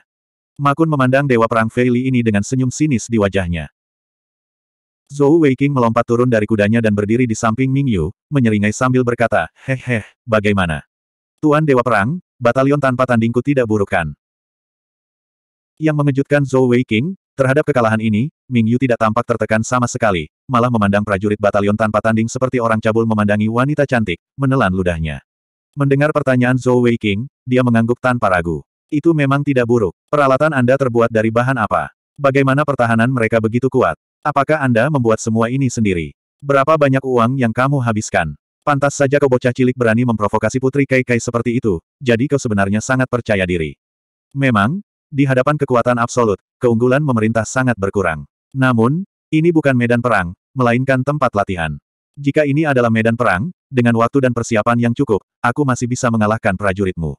Makun memandang Dewa Perang Feili ini dengan senyum sinis di wajahnya. Zhou Weiqing melompat turun dari kudanya dan berdiri di samping Ming Yu, menyeringai sambil berkata, hehe, bagaimana? Tuan Dewa Perang, batalion tanpa tandingku tidak burukan. Yang mengejutkan Zhou Weiqing, Terhadap kekalahan ini, Ming Yu tidak tampak tertekan sama sekali, malah memandang prajurit batalion tanpa tanding seperti orang cabul memandangi wanita cantik, menelan ludahnya. Mendengar pertanyaan Zhou Wei King, dia mengangguk tanpa ragu. Itu memang tidak buruk. Peralatan Anda terbuat dari bahan apa? Bagaimana pertahanan mereka begitu kuat? Apakah Anda membuat semua ini sendiri? Berapa banyak uang yang kamu habiskan? Pantas saja kau bocah cilik berani memprovokasi putri Kai Kai seperti itu, jadi kau sebenarnya sangat percaya diri. Memang, di hadapan kekuatan absolut, keunggulan memerintah sangat berkurang. Namun, ini bukan medan perang, melainkan tempat latihan. Jika ini adalah medan perang, dengan waktu dan persiapan yang cukup, aku masih bisa mengalahkan prajuritmu.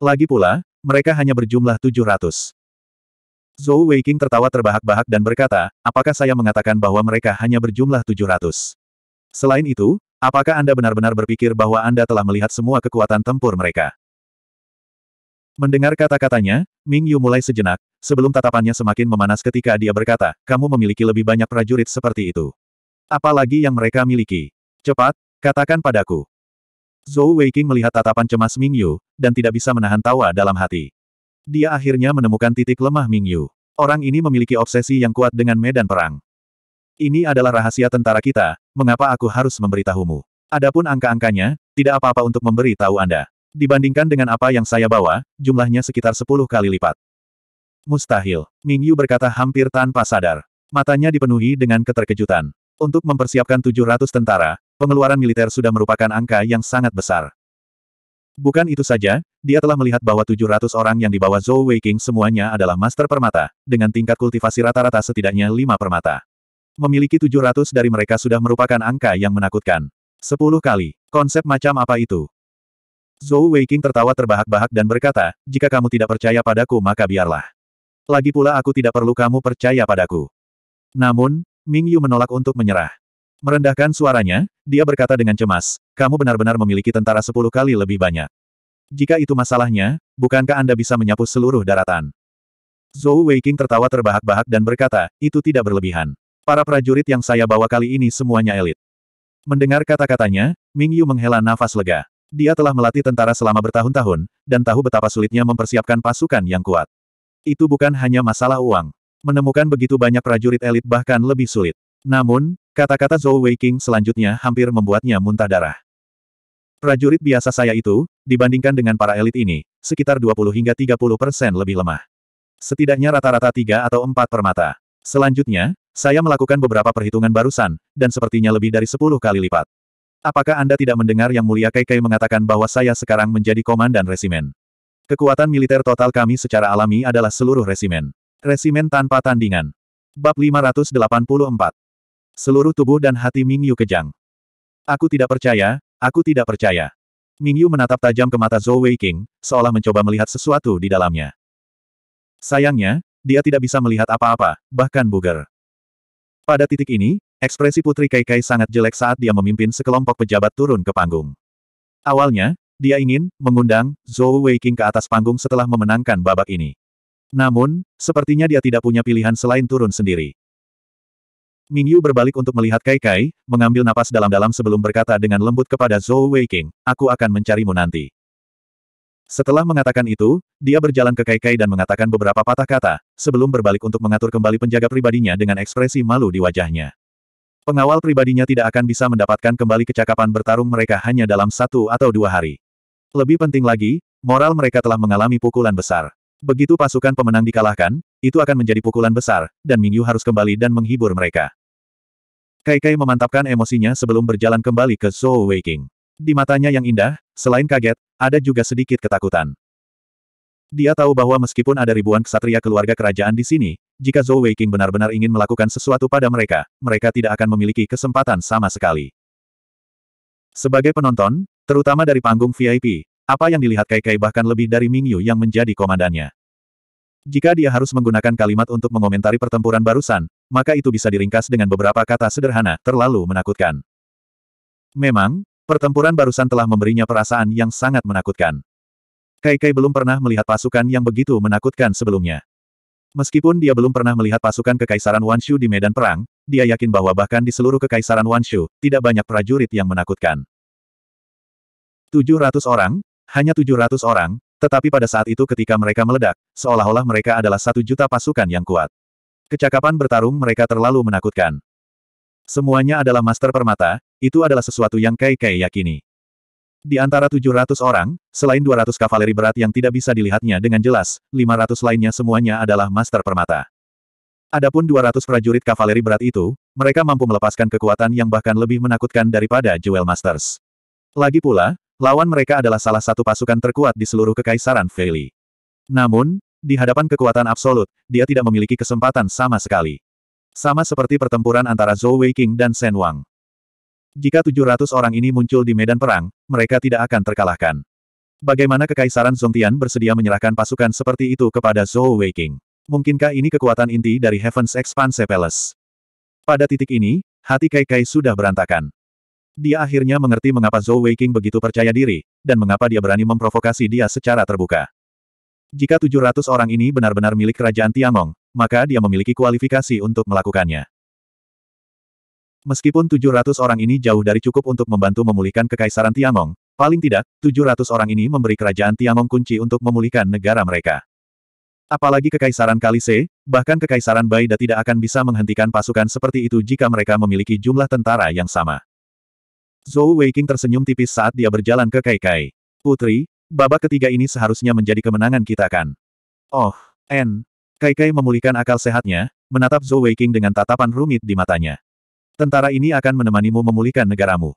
Lagi pula, mereka hanya berjumlah 700. Zhou Weiqing tertawa terbahak-bahak dan berkata, apakah saya mengatakan bahwa mereka hanya berjumlah 700? Selain itu, apakah Anda benar-benar berpikir bahwa Anda telah melihat semua kekuatan tempur mereka? Mendengar kata-katanya, Ming Yu mulai sejenak, sebelum tatapannya semakin memanas ketika dia berkata, kamu memiliki lebih banyak prajurit seperti itu. Apalagi yang mereka miliki. Cepat, katakan padaku. Zhou Weiqing melihat tatapan cemas Ming Yu, dan tidak bisa menahan tawa dalam hati. Dia akhirnya menemukan titik lemah Ming Yu. Orang ini memiliki obsesi yang kuat dengan medan perang. Ini adalah rahasia tentara kita, mengapa aku harus memberitahumu. Adapun angka-angkanya, tidak apa-apa untuk memberi tahu Anda. Dibandingkan dengan apa yang saya bawa, jumlahnya sekitar sepuluh kali lipat. Mustahil. Ming Yu berkata hampir tanpa sadar. Matanya dipenuhi dengan keterkejutan. Untuk mempersiapkan 700 tentara, pengeluaran militer sudah merupakan angka yang sangat besar. Bukan itu saja, dia telah melihat bahwa 700 orang yang dibawa Zhou Weiqing semuanya adalah master permata, dengan tingkat kultivasi rata-rata setidaknya 5 permata. Memiliki 700 dari mereka sudah merupakan angka yang menakutkan. 10 kali. Konsep macam apa itu? Zhou Weiqing tertawa terbahak-bahak dan berkata, jika kamu tidak percaya padaku maka biarlah. Lagi pula aku tidak perlu kamu percaya padaku. Namun, Ming Yu menolak untuk menyerah. Merendahkan suaranya, dia berkata dengan cemas, kamu benar-benar memiliki tentara sepuluh kali lebih banyak. Jika itu masalahnya, bukankah Anda bisa menyapu seluruh daratan? Zhou Weiqing tertawa terbahak-bahak dan berkata, itu tidak berlebihan. Para prajurit yang saya bawa kali ini semuanya elit. Mendengar kata-katanya, Ming Yu menghela nafas lega. Dia telah melatih tentara selama bertahun-tahun, dan tahu betapa sulitnya mempersiapkan pasukan yang kuat. Itu bukan hanya masalah uang. Menemukan begitu banyak prajurit elit bahkan lebih sulit. Namun, kata-kata Zhou Weiqing selanjutnya hampir membuatnya muntah darah. Prajurit biasa saya itu, dibandingkan dengan para elit ini, sekitar 20 hingga 30 persen lebih lemah. Setidaknya rata-rata tiga atau empat permata. Selanjutnya, saya melakukan beberapa perhitungan barusan, dan sepertinya lebih dari sepuluh kali lipat. Apakah Anda tidak mendengar yang mulia Kai mengatakan bahwa saya sekarang menjadi komandan resimen? Kekuatan militer total kami secara alami adalah seluruh resimen. Resimen tanpa tandingan. Bab 584. Seluruh tubuh dan hati Mingyu kejang. Aku tidak percaya, aku tidak percaya. Mingyu menatap tajam ke mata Zhou Wei King, seolah mencoba melihat sesuatu di dalamnya. Sayangnya, dia tidak bisa melihat apa-apa, bahkan buger. Pada titik ini, Ekspresi Putri Kai Kai sangat jelek saat dia memimpin sekelompok pejabat turun ke panggung. Awalnya, dia ingin mengundang Zhou Weiqing ke atas panggung setelah memenangkan babak ini. Namun, sepertinya dia tidak punya pilihan selain turun sendiri. Yu berbalik untuk melihat Kai Kai, mengambil napas dalam-dalam sebelum berkata dengan lembut kepada Zhou Weiqing, aku akan mencarimu nanti. Setelah mengatakan itu, dia berjalan ke Kai Kai dan mengatakan beberapa patah kata, sebelum berbalik untuk mengatur kembali penjaga pribadinya dengan ekspresi malu di wajahnya. Pengawal pribadinya tidak akan bisa mendapatkan kembali kecakapan bertarung mereka hanya dalam satu atau dua hari. Lebih penting lagi, moral mereka telah mengalami pukulan besar. Begitu pasukan pemenang dikalahkan, itu akan menjadi pukulan besar, dan Mingyu harus kembali dan menghibur mereka. Kai Kai memantapkan emosinya sebelum berjalan kembali ke Zhou Weiking. Di matanya yang indah, selain kaget, ada juga sedikit ketakutan. Dia tahu bahwa meskipun ada ribuan ksatria keluarga kerajaan di sini, jika Zhou Weiqing benar-benar ingin melakukan sesuatu pada mereka, mereka tidak akan memiliki kesempatan sama sekali. Sebagai penonton, terutama dari panggung VIP, apa yang dilihat Kai Kai bahkan lebih dari Ming Yu yang menjadi komandannya. Jika dia harus menggunakan kalimat untuk mengomentari pertempuran barusan, maka itu bisa diringkas dengan beberapa kata sederhana, terlalu menakutkan. Memang, pertempuran barusan telah memberinya perasaan yang sangat menakutkan. Kai Kai belum pernah melihat pasukan yang begitu menakutkan sebelumnya. Meskipun dia belum pernah melihat pasukan Kekaisaran Wanshu di medan perang, dia yakin bahwa bahkan di seluruh Kekaisaran Wanshu, tidak banyak prajurit yang menakutkan. 700 orang, hanya 700 orang, tetapi pada saat itu ketika mereka meledak, seolah-olah mereka adalah satu juta pasukan yang kuat. Kecakapan bertarung mereka terlalu menakutkan. Semuanya adalah master permata, itu adalah sesuatu yang Kai Kai yakini. Di antara 700 orang, selain 200 kavaleri berat yang tidak bisa dilihatnya dengan jelas, 500 lainnya semuanya adalah master permata. Adapun 200 prajurit kavaleri berat itu, mereka mampu melepaskan kekuatan yang bahkan lebih menakutkan daripada Jewel Masters. Lagi pula, lawan mereka adalah salah satu pasukan terkuat di seluruh Kekaisaran Veli. Namun, di hadapan kekuatan absolut, dia tidak memiliki kesempatan sama sekali. Sama seperti pertempuran antara Zhou Weiqing dan Shen Wang. Jika 700 orang ini muncul di medan perang, mereka tidak akan terkalahkan. Bagaimana Kekaisaran Zongtian bersedia menyerahkan pasukan seperti itu kepada Zhou Weiqing? Mungkinkah ini kekuatan inti dari Heaven's Expanse Palace? Pada titik ini, hati Kai Kai sudah berantakan. Dia akhirnya mengerti mengapa Zhou Weiqing begitu percaya diri, dan mengapa dia berani memprovokasi dia secara terbuka. Jika 700 orang ini benar-benar milik Kerajaan Tiangong, maka dia memiliki kualifikasi untuk melakukannya. Meskipun 700 orang ini jauh dari cukup untuk membantu memulihkan kekaisaran Tiangong, paling tidak, 700 orang ini memberi kerajaan Tiangong kunci untuk memulihkan negara mereka. Apalagi kekaisaran Kalise, bahkan kekaisaran Baida tidak akan bisa menghentikan pasukan seperti itu jika mereka memiliki jumlah tentara yang sama. Zhou Weiking tersenyum tipis saat dia berjalan ke Kai Kai. Putri, babak ketiga ini seharusnya menjadi kemenangan kita kan? Oh, N. Kai memulihkan akal sehatnya, menatap Zhou Weiking dengan tatapan rumit di matanya. Tentara ini akan menemanimu memulihkan negaramu.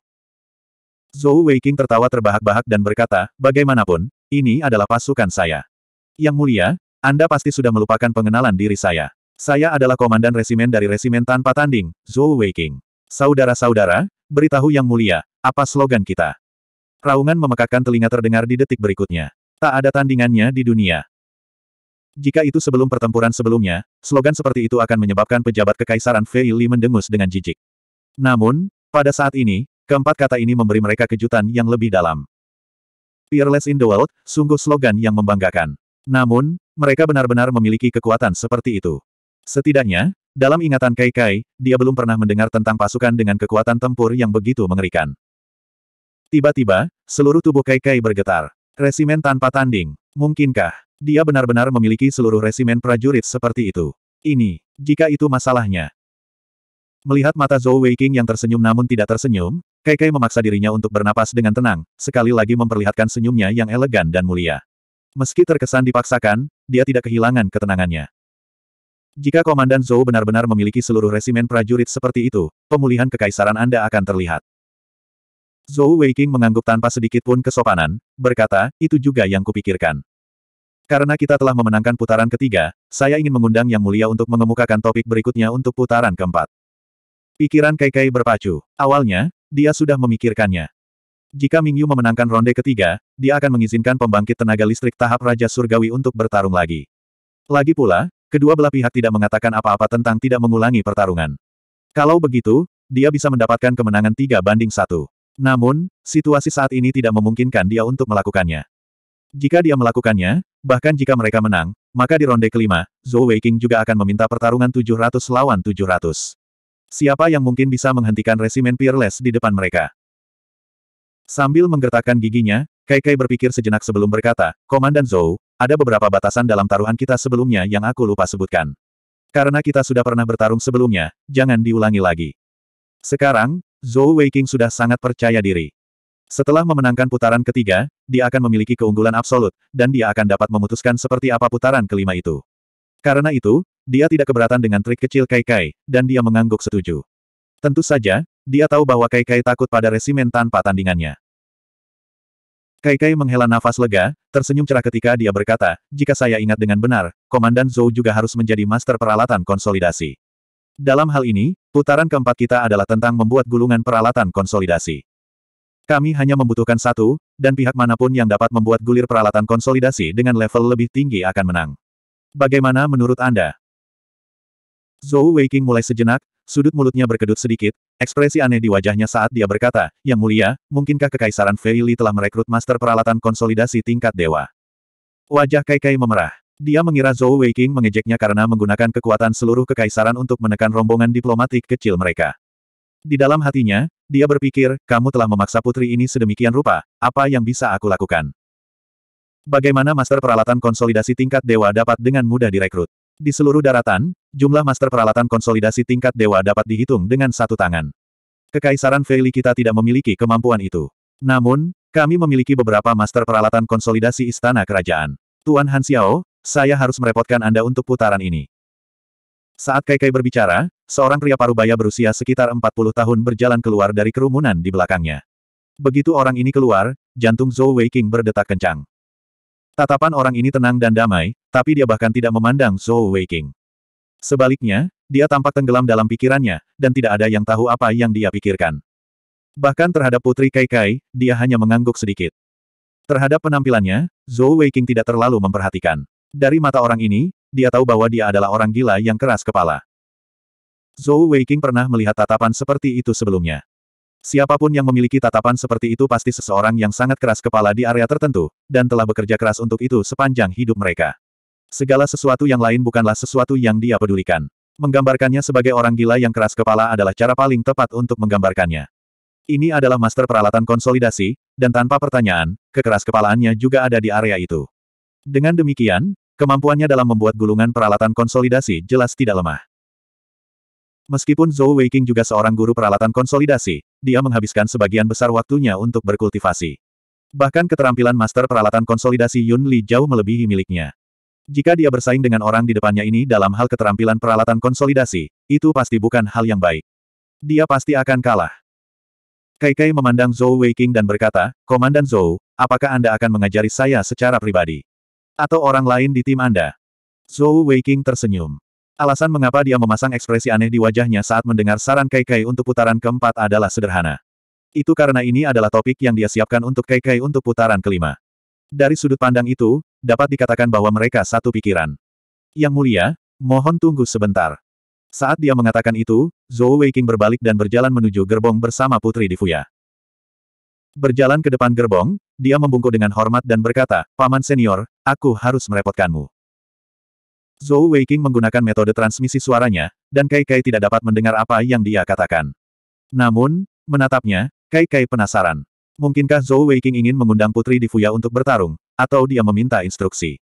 Zhou Weiqing tertawa terbahak-bahak dan berkata, bagaimanapun, ini adalah pasukan saya. Yang mulia, Anda pasti sudah melupakan pengenalan diri saya. Saya adalah komandan resimen dari resimen tanpa tanding, Zhou Weiqing. Saudara-saudara, beritahu yang mulia, apa slogan kita? Raungan memekakkan telinga terdengar di detik berikutnya. Tak ada tandingannya di dunia. Jika itu sebelum pertempuran sebelumnya, slogan seperti itu akan menyebabkan pejabat kekaisaran Fei Li mendengus dengan jijik. Namun, pada saat ini, keempat kata ini memberi mereka kejutan yang lebih dalam. Peerless in the world, sungguh slogan yang membanggakan. Namun, mereka benar-benar memiliki kekuatan seperti itu. Setidaknya, dalam ingatan Kai Kai, dia belum pernah mendengar tentang pasukan dengan kekuatan tempur yang begitu mengerikan. Tiba-tiba, seluruh tubuh Kai Kai bergetar. Resimen tanpa tanding. Mungkinkah, dia benar-benar memiliki seluruh resimen prajurit seperti itu? Ini, jika itu masalahnya, Melihat mata Zhou Weiqing yang tersenyum namun tidak tersenyum, Kai Kai memaksa dirinya untuk bernapas dengan tenang, sekali lagi memperlihatkan senyumnya yang elegan dan mulia. Meski terkesan dipaksakan, dia tidak kehilangan ketenangannya. Jika Komandan Zhou benar-benar memiliki seluruh resimen prajurit seperti itu, pemulihan kekaisaran Anda akan terlihat. Zhou Weiqing mengangguk tanpa sedikit pun kesopanan, berkata, itu juga yang kupikirkan. Karena kita telah memenangkan putaran ketiga, saya ingin mengundang Yang Mulia untuk mengemukakan topik berikutnya untuk putaran keempat. Pikiran Kai Kai berpacu. Awalnya, dia sudah memikirkannya. Jika Mingyu memenangkan ronde ketiga, dia akan mengizinkan pembangkit tenaga listrik tahap Raja Surgawi untuk bertarung lagi. Lagi pula, kedua belah pihak tidak mengatakan apa-apa tentang tidak mengulangi pertarungan. Kalau begitu, dia bisa mendapatkan kemenangan tiga banding satu. Namun, situasi saat ini tidak memungkinkan dia untuk melakukannya. Jika dia melakukannya, bahkan jika mereka menang, maka di ronde kelima, Zhou Weiking juga akan meminta pertarungan 700 lawan 700. Siapa yang mungkin bisa menghentikan resimen Peerless di depan mereka? Sambil menggertakkan giginya, Kai Kai berpikir sejenak sebelum berkata, Komandan Zhou, ada beberapa batasan dalam taruhan kita sebelumnya yang aku lupa sebutkan. Karena kita sudah pernah bertarung sebelumnya, jangan diulangi lagi. Sekarang, Zhou Weiking sudah sangat percaya diri. Setelah memenangkan putaran ketiga, dia akan memiliki keunggulan absolut, dan dia akan dapat memutuskan seperti apa putaran kelima itu. Karena itu, dia tidak keberatan dengan trik kecil Kai Kai, dan dia mengangguk setuju. Tentu saja, dia tahu bahwa Kai Kai takut pada resimen tanpa tandingannya. Kai Kai menghela nafas lega, tersenyum cerah ketika dia berkata, jika saya ingat dengan benar, Komandan Zhou juga harus menjadi master peralatan konsolidasi. Dalam hal ini, putaran keempat kita adalah tentang membuat gulungan peralatan konsolidasi. Kami hanya membutuhkan satu, dan pihak manapun yang dapat membuat gulir peralatan konsolidasi dengan level lebih tinggi akan menang. Bagaimana menurut Anda? Zhou Weiqing mulai sejenak, sudut mulutnya berkedut sedikit, ekspresi aneh di wajahnya saat dia berkata, Yang mulia, mungkinkah Kekaisaran Fei Li telah merekrut master peralatan konsolidasi tingkat dewa? Wajah Kai Kai memerah. Dia mengira Zhou Weiqing mengejeknya karena menggunakan kekuatan seluruh kekaisaran untuk menekan rombongan diplomatik kecil mereka. Di dalam hatinya, dia berpikir, kamu telah memaksa putri ini sedemikian rupa, apa yang bisa aku lakukan? Bagaimana master peralatan konsolidasi tingkat dewa dapat dengan mudah direkrut? Di seluruh daratan, jumlah master peralatan konsolidasi tingkat dewa dapat dihitung dengan satu tangan. Kekaisaran Veili kita tidak memiliki kemampuan itu. Namun, kami memiliki beberapa master peralatan konsolidasi istana kerajaan. Tuan Han Xiao, saya harus merepotkan Anda untuk putaran ini. Saat Kai Kai berbicara, seorang pria parubaya berusia sekitar 40 tahun berjalan keluar dari kerumunan di belakangnya. Begitu orang ini keluar, jantung Zhou Weiqing berdetak kencang. Tatapan orang ini tenang dan damai, tapi dia bahkan tidak memandang Zhou Weiqing. Sebaliknya, dia tampak tenggelam dalam pikirannya, dan tidak ada yang tahu apa yang dia pikirkan. Bahkan terhadap Putri Kai Kai, dia hanya mengangguk sedikit. Terhadap penampilannya, Zhou Weiqing tidak terlalu memperhatikan. Dari mata orang ini, dia tahu bahwa dia adalah orang gila yang keras kepala. Zhou Weiqing pernah melihat tatapan seperti itu sebelumnya. Siapapun yang memiliki tatapan seperti itu pasti seseorang yang sangat keras kepala di area tertentu, dan telah bekerja keras untuk itu sepanjang hidup mereka. Segala sesuatu yang lain bukanlah sesuatu yang dia pedulikan. Menggambarkannya sebagai orang gila yang keras kepala adalah cara paling tepat untuk menggambarkannya. Ini adalah master peralatan konsolidasi, dan tanpa pertanyaan, kekeras kepalaannya juga ada di area itu. Dengan demikian, kemampuannya dalam membuat gulungan peralatan konsolidasi jelas tidak lemah. Meskipun Zhou Weiking juga seorang guru peralatan konsolidasi, dia menghabiskan sebagian besar waktunya untuk berkultivasi. Bahkan keterampilan master peralatan konsolidasi Yun Li jauh melebihi miliknya. Jika dia bersaing dengan orang di depannya ini dalam hal keterampilan peralatan konsolidasi, itu pasti bukan hal yang baik. Dia pasti akan kalah. Kai Kai memandang Zhou Weiking dan berkata, Komandan Zhou, apakah Anda akan mengajari saya secara pribadi? Atau orang lain di tim Anda? Zhou Weiking tersenyum. Alasan mengapa dia memasang ekspresi aneh di wajahnya saat mendengar saran Kai Kai untuk putaran keempat adalah sederhana. Itu karena ini adalah topik yang dia siapkan untuk Kai Kai untuk putaran kelima. Dari sudut pandang itu, dapat dikatakan bahwa mereka satu pikiran. Yang mulia, mohon tunggu sebentar. Saat dia mengatakan itu, Zhou Weiqing berbalik dan berjalan menuju gerbong bersama Putri Difuya. Berjalan ke depan gerbong, dia membungkuk dengan hormat dan berkata, Paman senior, aku harus merepotkanmu. Zhou Weiqing menggunakan metode transmisi suaranya, dan Kai Kai tidak dapat mendengar apa yang dia katakan. Namun, menatapnya, Kai Kai penasaran. Mungkinkah Zhou Weiqing ingin mengundang Putri di Fuya untuk bertarung, atau dia meminta instruksi?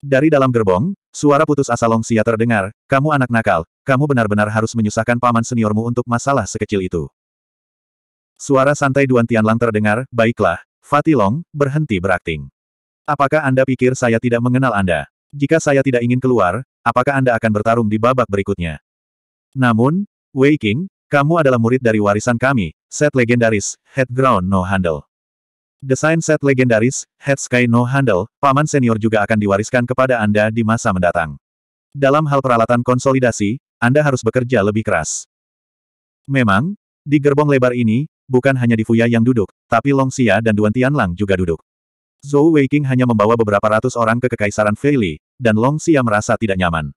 Dari dalam gerbong, suara putus asa Long Xia terdengar, kamu anak nakal, kamu benar-benar harus menyusahkan paman seniormu untuk masalah sekecil itu. Suara santai Duan Tianlang terdengar, baiklah, Fatilong, berhenti berakting. Apakah Anda pikir saya tidak mengenal Anda? Jika saya tidak ingin keluar, apakah Anda akan bertarung di babak berikutnya? Namun, Wei King, kamu adalah murid dari warisan kami, set legendaris, head ground no handle. Desain set legendaris, head sky no handle, paman senior juga akan diwariskan kepada Anda di masa mendatang. Dalam hal peralatan konsolidasi, Anda harus bekerja lebih keras. Memang, di gerbong lebar ini, bukan hanya di Fuya yang duduk, tapi Long Xia dan Duan Tianlang juga duduk. Zhou Weiqing hanya membawa beberapa ratus orang ke Kekaisaran Feili, dan Long Xia merasa tidak nyaman.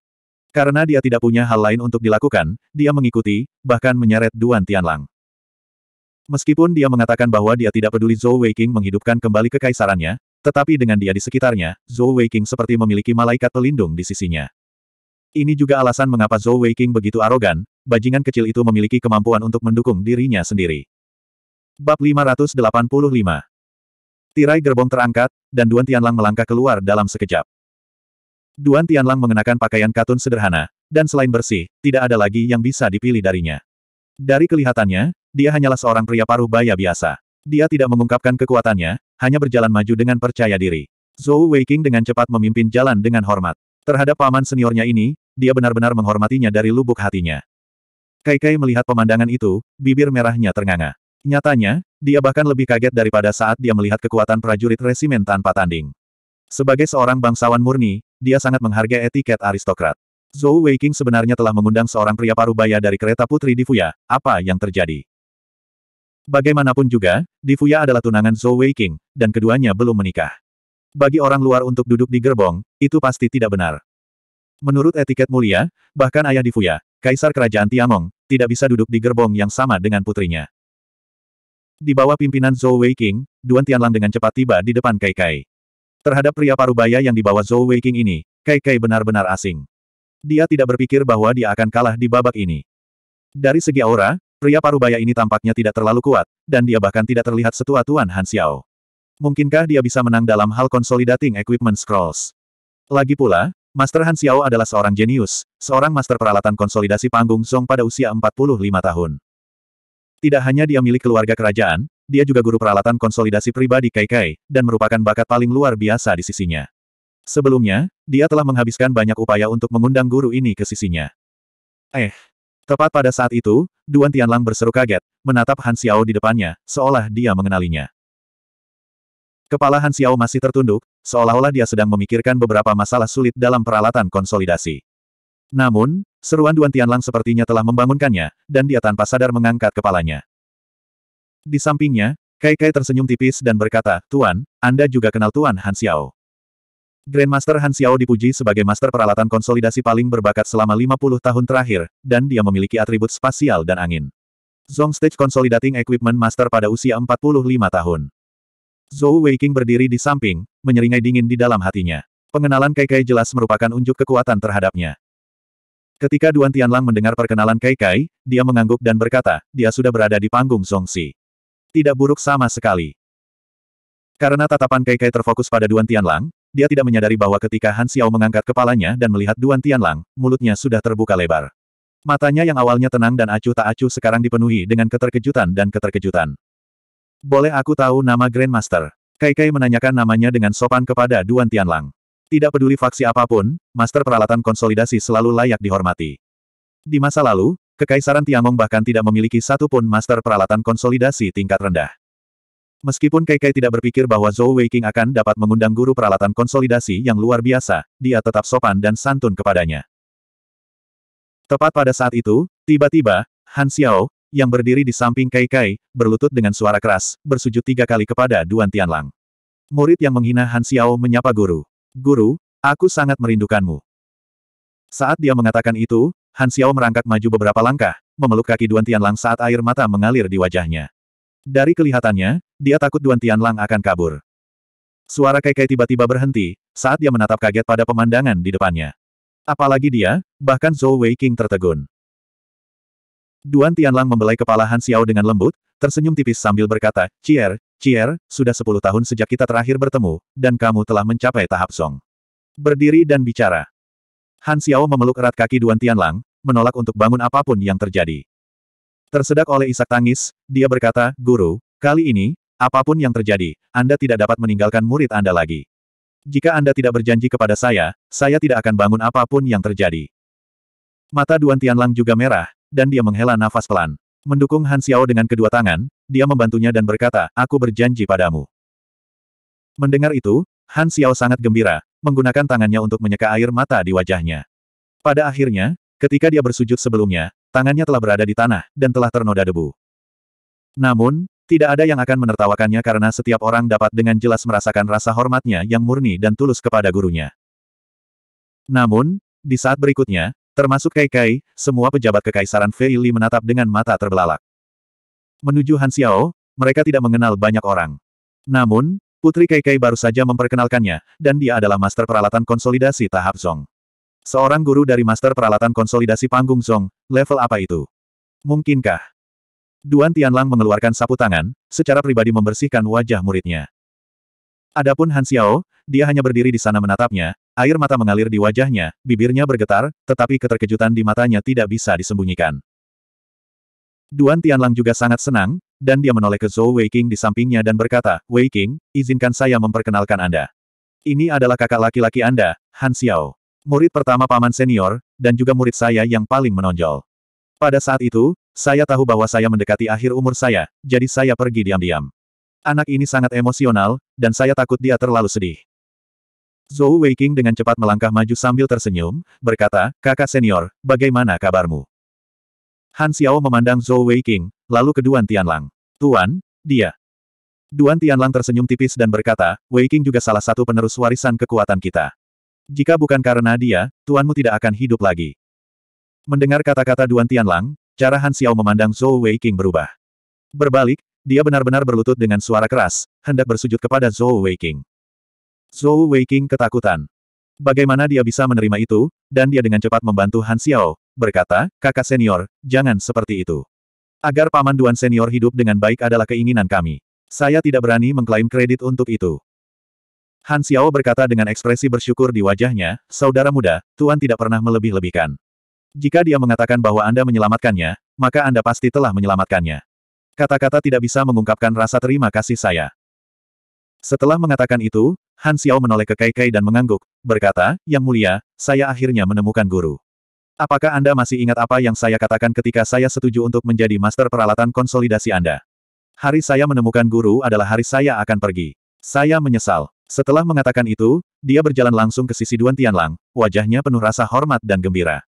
Karena dia tidak punya hal lain untuk dilakukan, dia mengikuti, bahkan menyeret Duan Tianlang. Meskipun dia mengatakan bahwa dia tidak peduli Zhou Weiqing menghidupkan kembali kekaisarannya, tetapi dengan dia di sekitarnya, Zhou Weiqing seperti memiliki malaikat pelindung di sisinya. Ini juga alasan mengapa Zhou Weiqing begitu arogan, bajingan kecil itu memiliki kemampuan untuk mendukung dirinya sendiri. Bab 585 Tirai gerbong terangkat, dan Duan Tianlang melangkah keluar dalam sekejap. Duan Tianlang mengenakan pakaian katun sederhana, dan selain bersih, tidak ada lagi yang bisa dipilih darinya. Dari kelihatannya, dia hanyalah seorang pria paruh baya biasa. Dia tidak mengungkapkan kekuatannya, hanya berjalan maju dengan percaya diri. Zhou Weiqing dengan cepat memimpin jalan dengan hormat. Terhadap paman seniornya ini, dia benar-benar menghormatinya dari lubuk hatinya. Kai Kai melihat pemandangan itu, bibir merahnya ternganga. Nyatanya, dia bahkan lebih kaget daripada saat dia melihat kekuatan prajurit resimen tanpa tanding. Sebagai seorang bangsawan murni, dia sangat menghargai etiket aristokrat. Zhou Weiqing sebenarnya telah mengundang seorang pria parubaya dari kereta putri Di Fuya. apa yang terjadi? Bagaimanapun juga, Di Fuya adalah tunangan Zhou Weiqing, dan keduanya belum menikah. Bagi orang luar untuk duduk di gerbong, itu pasti tidak benar. Menurut etiket mulia, bahkan ayah Di Fuya, kaisar kerajaan Tiamong, tidak bisa duduk di gerbong yang sama dengan putrinya. Di bawah pimpinan Zhou Weiqing, Duan Tianlang dengan cepat tiba di depan Kai Kai. Terhadap pria parubaya yang dibawa Zhou Weiqing ini, Kai Kai benar-benar asing. Dia tidak berpikir bahwa dia akan kalah di babak ini. Dari segi aura, pria parubaya ini tampaknya tidak terlalu kuat, dan dia bahkan tidak terlihat setua Tuan Han Xiao. Mungkinkah dia bisa menang dalam hal consolidating equipment scrolls? Lagi pula, Master Han Xiao adalah seorang jenius, seorang master peralatan konsolidasi panggung Song pada usia 45 tahun. Tidak hanya dia milik keluarga kerajaan, dia juga guru peralatan konsolidasi pribadi Kai Kai, dan merupakan bakat paling luar biasa di sisinya. Sebelumnya, dia telah menghabiskan banyak upaya untuk mengundang guru ini ke sisinya. Eh. Tepat pada saat itu, Duan Tianlang berseru kaget, menatap Han Xiao di depannya, seolah dia mengenalinya. Kepala Han Xiao masih tertunduk, seolah-olah dia sedang memikirkan beberapa masalah sulit dalam peralatan konsolidasi. Namun, seruan Duan Tianlang sepertinya telah membangunkannya, dan dia tanpa sadar mengangkat kepalanya. Di sampingnya, Kai Kai tersenyum tipis dan berkata, Tuan, Anda juga kenal Tuan Han Xiao. Grandmaster Han Xiao dipuji sebagai master peralatan konsolidasi paling berbakat selama 50 tahun terakhir, dan dia memiliki atribut spasial dan angin. Zong Stage Consolidating Equipment Master pada usia 45 tahun. Zhou Weiking berdiri di samping, menyeringai dingin di dalam hatinya. Pengenalan Kai Kai jelas merupakan unjuk kekuatan terhadapnya. Ketika Duan Tianlang mendengar perkenalan Kai Kai, dia mengangguk dan berkata, dia sudah berada di panggung Zongxi. Tidak buruk sama sekali. Karena tatapan Kai Kai terfokus pada Duan Tianlang, dia tidak menyadari bahwa ketika Han Xiao mengangkat kepalanya dan melihat Duan Tianlang, mulutnya sudah terbuka lebar. Matanya yang awalnya tenang dan acuh tak acuh sekarang dipenuhi dengan keterkejutan dan keterkejutan. Boleh aku tahu nama Grandmaster? Kai Kai menanyakan namanya dengan sopan kepada Duan Tianlang. Tidak peduli faksi apapun, master peralatan konsolidasi selalu layak dihormati. Di masa lalu, Kekaisaran Tiangong bahkan tidak memiliki satu pun master peralatan konsolidasi tingkat rendah. Meskipun Kai Kai tidak berpikir bahwa Zhou Weiqing akan dapat mengundang guru peralatan konsolidasi yang luar biasa, dia tetap sopan dan santun kepadanya. Tepat pada saat itu, tiba-tiba, Han Xiao, yang berdiri di samping Kai Kai berlutut dengan suara keras, bersujud tiga kali kepada Duan Tianlang. Murid yang menghina Han Xiao menyapa guru. Guru, aku sangat merindukanmu. Saat dia mengatakan itu, Han Xiao merangkak maju beberapa langkah, memeluk kaki Duan Tianlang saat air mata mengalir di wajahnya. Dari kelihatannya, dia takut Duan Tianlang akan kabur. Suara Kai tiba-tiba berhenti, saat dia menatap kaget pada pemandangan di depannya. Apalagi dia, bahkan Zhou Wei King tertegun. Duan Tianlang membelai kepala Han Xiao dengan lembut, tersenyum tipis sambil berkata, Cier, Cier, sudah sepuluh tahun sejak kita terakhir bertemu, dan kamu telah mencapai tahap Song. Berdiri dan bicara. Han Xiao memeluk erat kaki Duan Tianlang, menolak untuk bangun apapun yang terjadi. Tersedak oleh isak tangis, dia berkata, Guru, kali ini, apapun yang terjadi, Anda tidak dapat meninggalkan murid Anda lagi. Jika Anda tidak berjanji kepada saya, saya tidak akan bangun apapun yang terjadi. Mata Duan Tianlang juga merah, dan dia menghela nafas pelan. Mendukung Han Xiao dengan kedua tangan, dia membantunya dan berkata, aku berjanji padamu. Mendengar itu, Han Xiao sangat gembira, menggunakan tangannya untuk menyeka air mata di wajahnya. Pada akhirnya, ketika dia bersujud sebelumnya, tangannya telah berada di tanah, dan telah ternoda debu. Namun, tidak ada yang akan menertawakannya karena setiap orang dapat dengan jelas merasakan rasa hormatnya yang murni dan tulus kepada gurunya. Namun, di saat berikutnya, termasuk Kai Kai, semua pejabat kekaisaran Fei Li menatap dengan mata terbelalak. Menuju Han Xiao, mereka tidak mengenal banyak orang. Namun, Putri Kei baru saja memperkenalkannya, dan dia adalah master peralatan konsolidasi tahap Zong. Seorang guru dari master peralatan konsolidasi panggung Zong, level apa itu? Mungkinkah? Duan Tianlang mengeluarkan sapu tangan, secara pribadi membersihkan wajah muridnya. Adapun Han Xiao, dia hanya berdiri di sana menatapnya, air mata mengalir di wajahnya, bibirnya bergetar, tetapi keterkejutan di matanya tidak bisa disembunyikan. Duan Tianlang juga sangat senang, dan dia menoleh ke Zhou Weiqing di sampingnya dan berkata, Weiqing, izinkan saya memperkenalkan Anda. Ini adalah kakak laki-laki Anda, Han Xiao. Murid pertama paman senior, dan juga murid saya yang paling menonjol. Pada saat itu, saya tahu bahwa saya mendekati akhir umur saya, jadi saya pergi diam-diam. Anak ini sangat emosional, dan saya takut dia terlalu sedih. Zhou Weiqing dengan cepat melangkah maju sambil tersenyum, berkata, kakak senior, bagaimana kabarmu? Han Xiao memandang Zhou Weiqing, lalu ke Duan Tianlang. Tuan, dia. Duan Tianlang tersenyum tipis dan berkata, Weiqing juga salah satu penerus warisan kekuatan kita. Jika bukan karena dia, tuanmu tidak akan hidup lagi. Mendengar kata-kata Duan Tianlang, cara Han Xiao memandang Zhou Weiqing berubah. Berbalik, dia benar-benar berlutut dengan suara keras, hendak bersujud kepada Zhou Weiqing. Zhou Weiqing ketakutan. Bagaimana dia bisa menerima itu, dan dia dengan cepat membantu Han Xiao, berkata, kakak senior, jangan seperti itu. Agar paman Duan senior hidup dengan baik adalah keinginan kami. Saya tidak berani mengklaim kredit untuk itu. Han Xiao berkata dengan ekspresi bersyukur di wajahnya, saudara muda, Tuan tidak pernah melebih-lebihkan. Jika dia mengatakan bahwa Anda menyelamatkannya, maka Anda pasti telah menyelamatkannya. Kata-kata tidak bisa mengungkapkan rasa terima kasih saya. Setelah mengatakan itu, Han Xiao menoleh ke Kai Kai dan mengangguk, berkata, Yang mulia, saya akhirnya menemukan guru. Apakah Anda masih ingat apa yang saya katakan ketika saya setuju untuk menjadi master peralatan konsolidasi Anda? Hari saya menemukan guru adalah hari saya akan pergi. Saya menyesal. Setelah mengatakan itu, dia berjalan langsung ke sisi Duan Tianlang, wajahnya penuh rasa hormat dan gembira.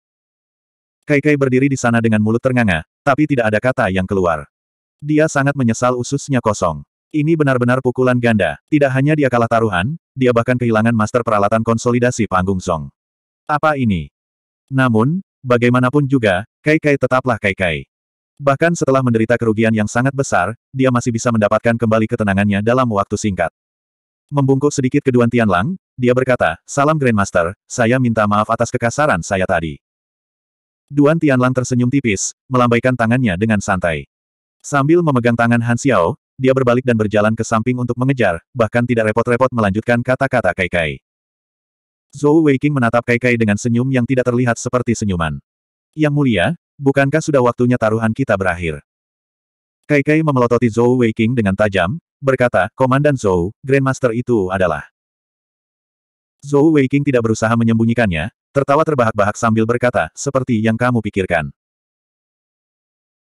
Kai Kai berdiri di sana dengan mulut ternganga, tapi tidak ada kata yang keluar. Dia sangat menyesal ususnya kosong. Ini benar-benar pukulan ganda. Tidak hanya dia kalah taruhan, dia bahkan kehilangan master peralatan konsolidasi panggung Song. Apa ini? Namun, bagaimanapun juga, Kai Kai tetaplah Kai Kai. Bahkan setelah menderita kerugian yang sangat besar, dia masih bisa mendapatkan kembali ketenangannya dalam waktu singkat. Membungkuk sedikit keduan Tianlang, dia berkata, Salam Grandmaster, saya minta maaf atas kekasaran saya tadi. Duan Tianlang tersenyum tipis, melambaikan tangannya dengan santai. Sambil memegang tangan Han Xiao, dia berbalik dan berjalan ke samping untuk mengejar, bahkan tidak repot-repot melanjutkan kata-kata Kai Kai. Zhou Weiqing menatap Kai Kai dengan senyum yang tidak terlihat seperti senyuman. Yang mulia, bukankah sudah waktunya taruhan kita berakhir? Kai Kai memelototi Zhou Weiqing dengan tajam, berkata, Komandan Zhou, Grandmaster itu adalah. Zhou Weiqing tidak berusaha menyembunyikannya, tertawa terbahak-bahak sambil berkata, seperti yang kamu pikirkan.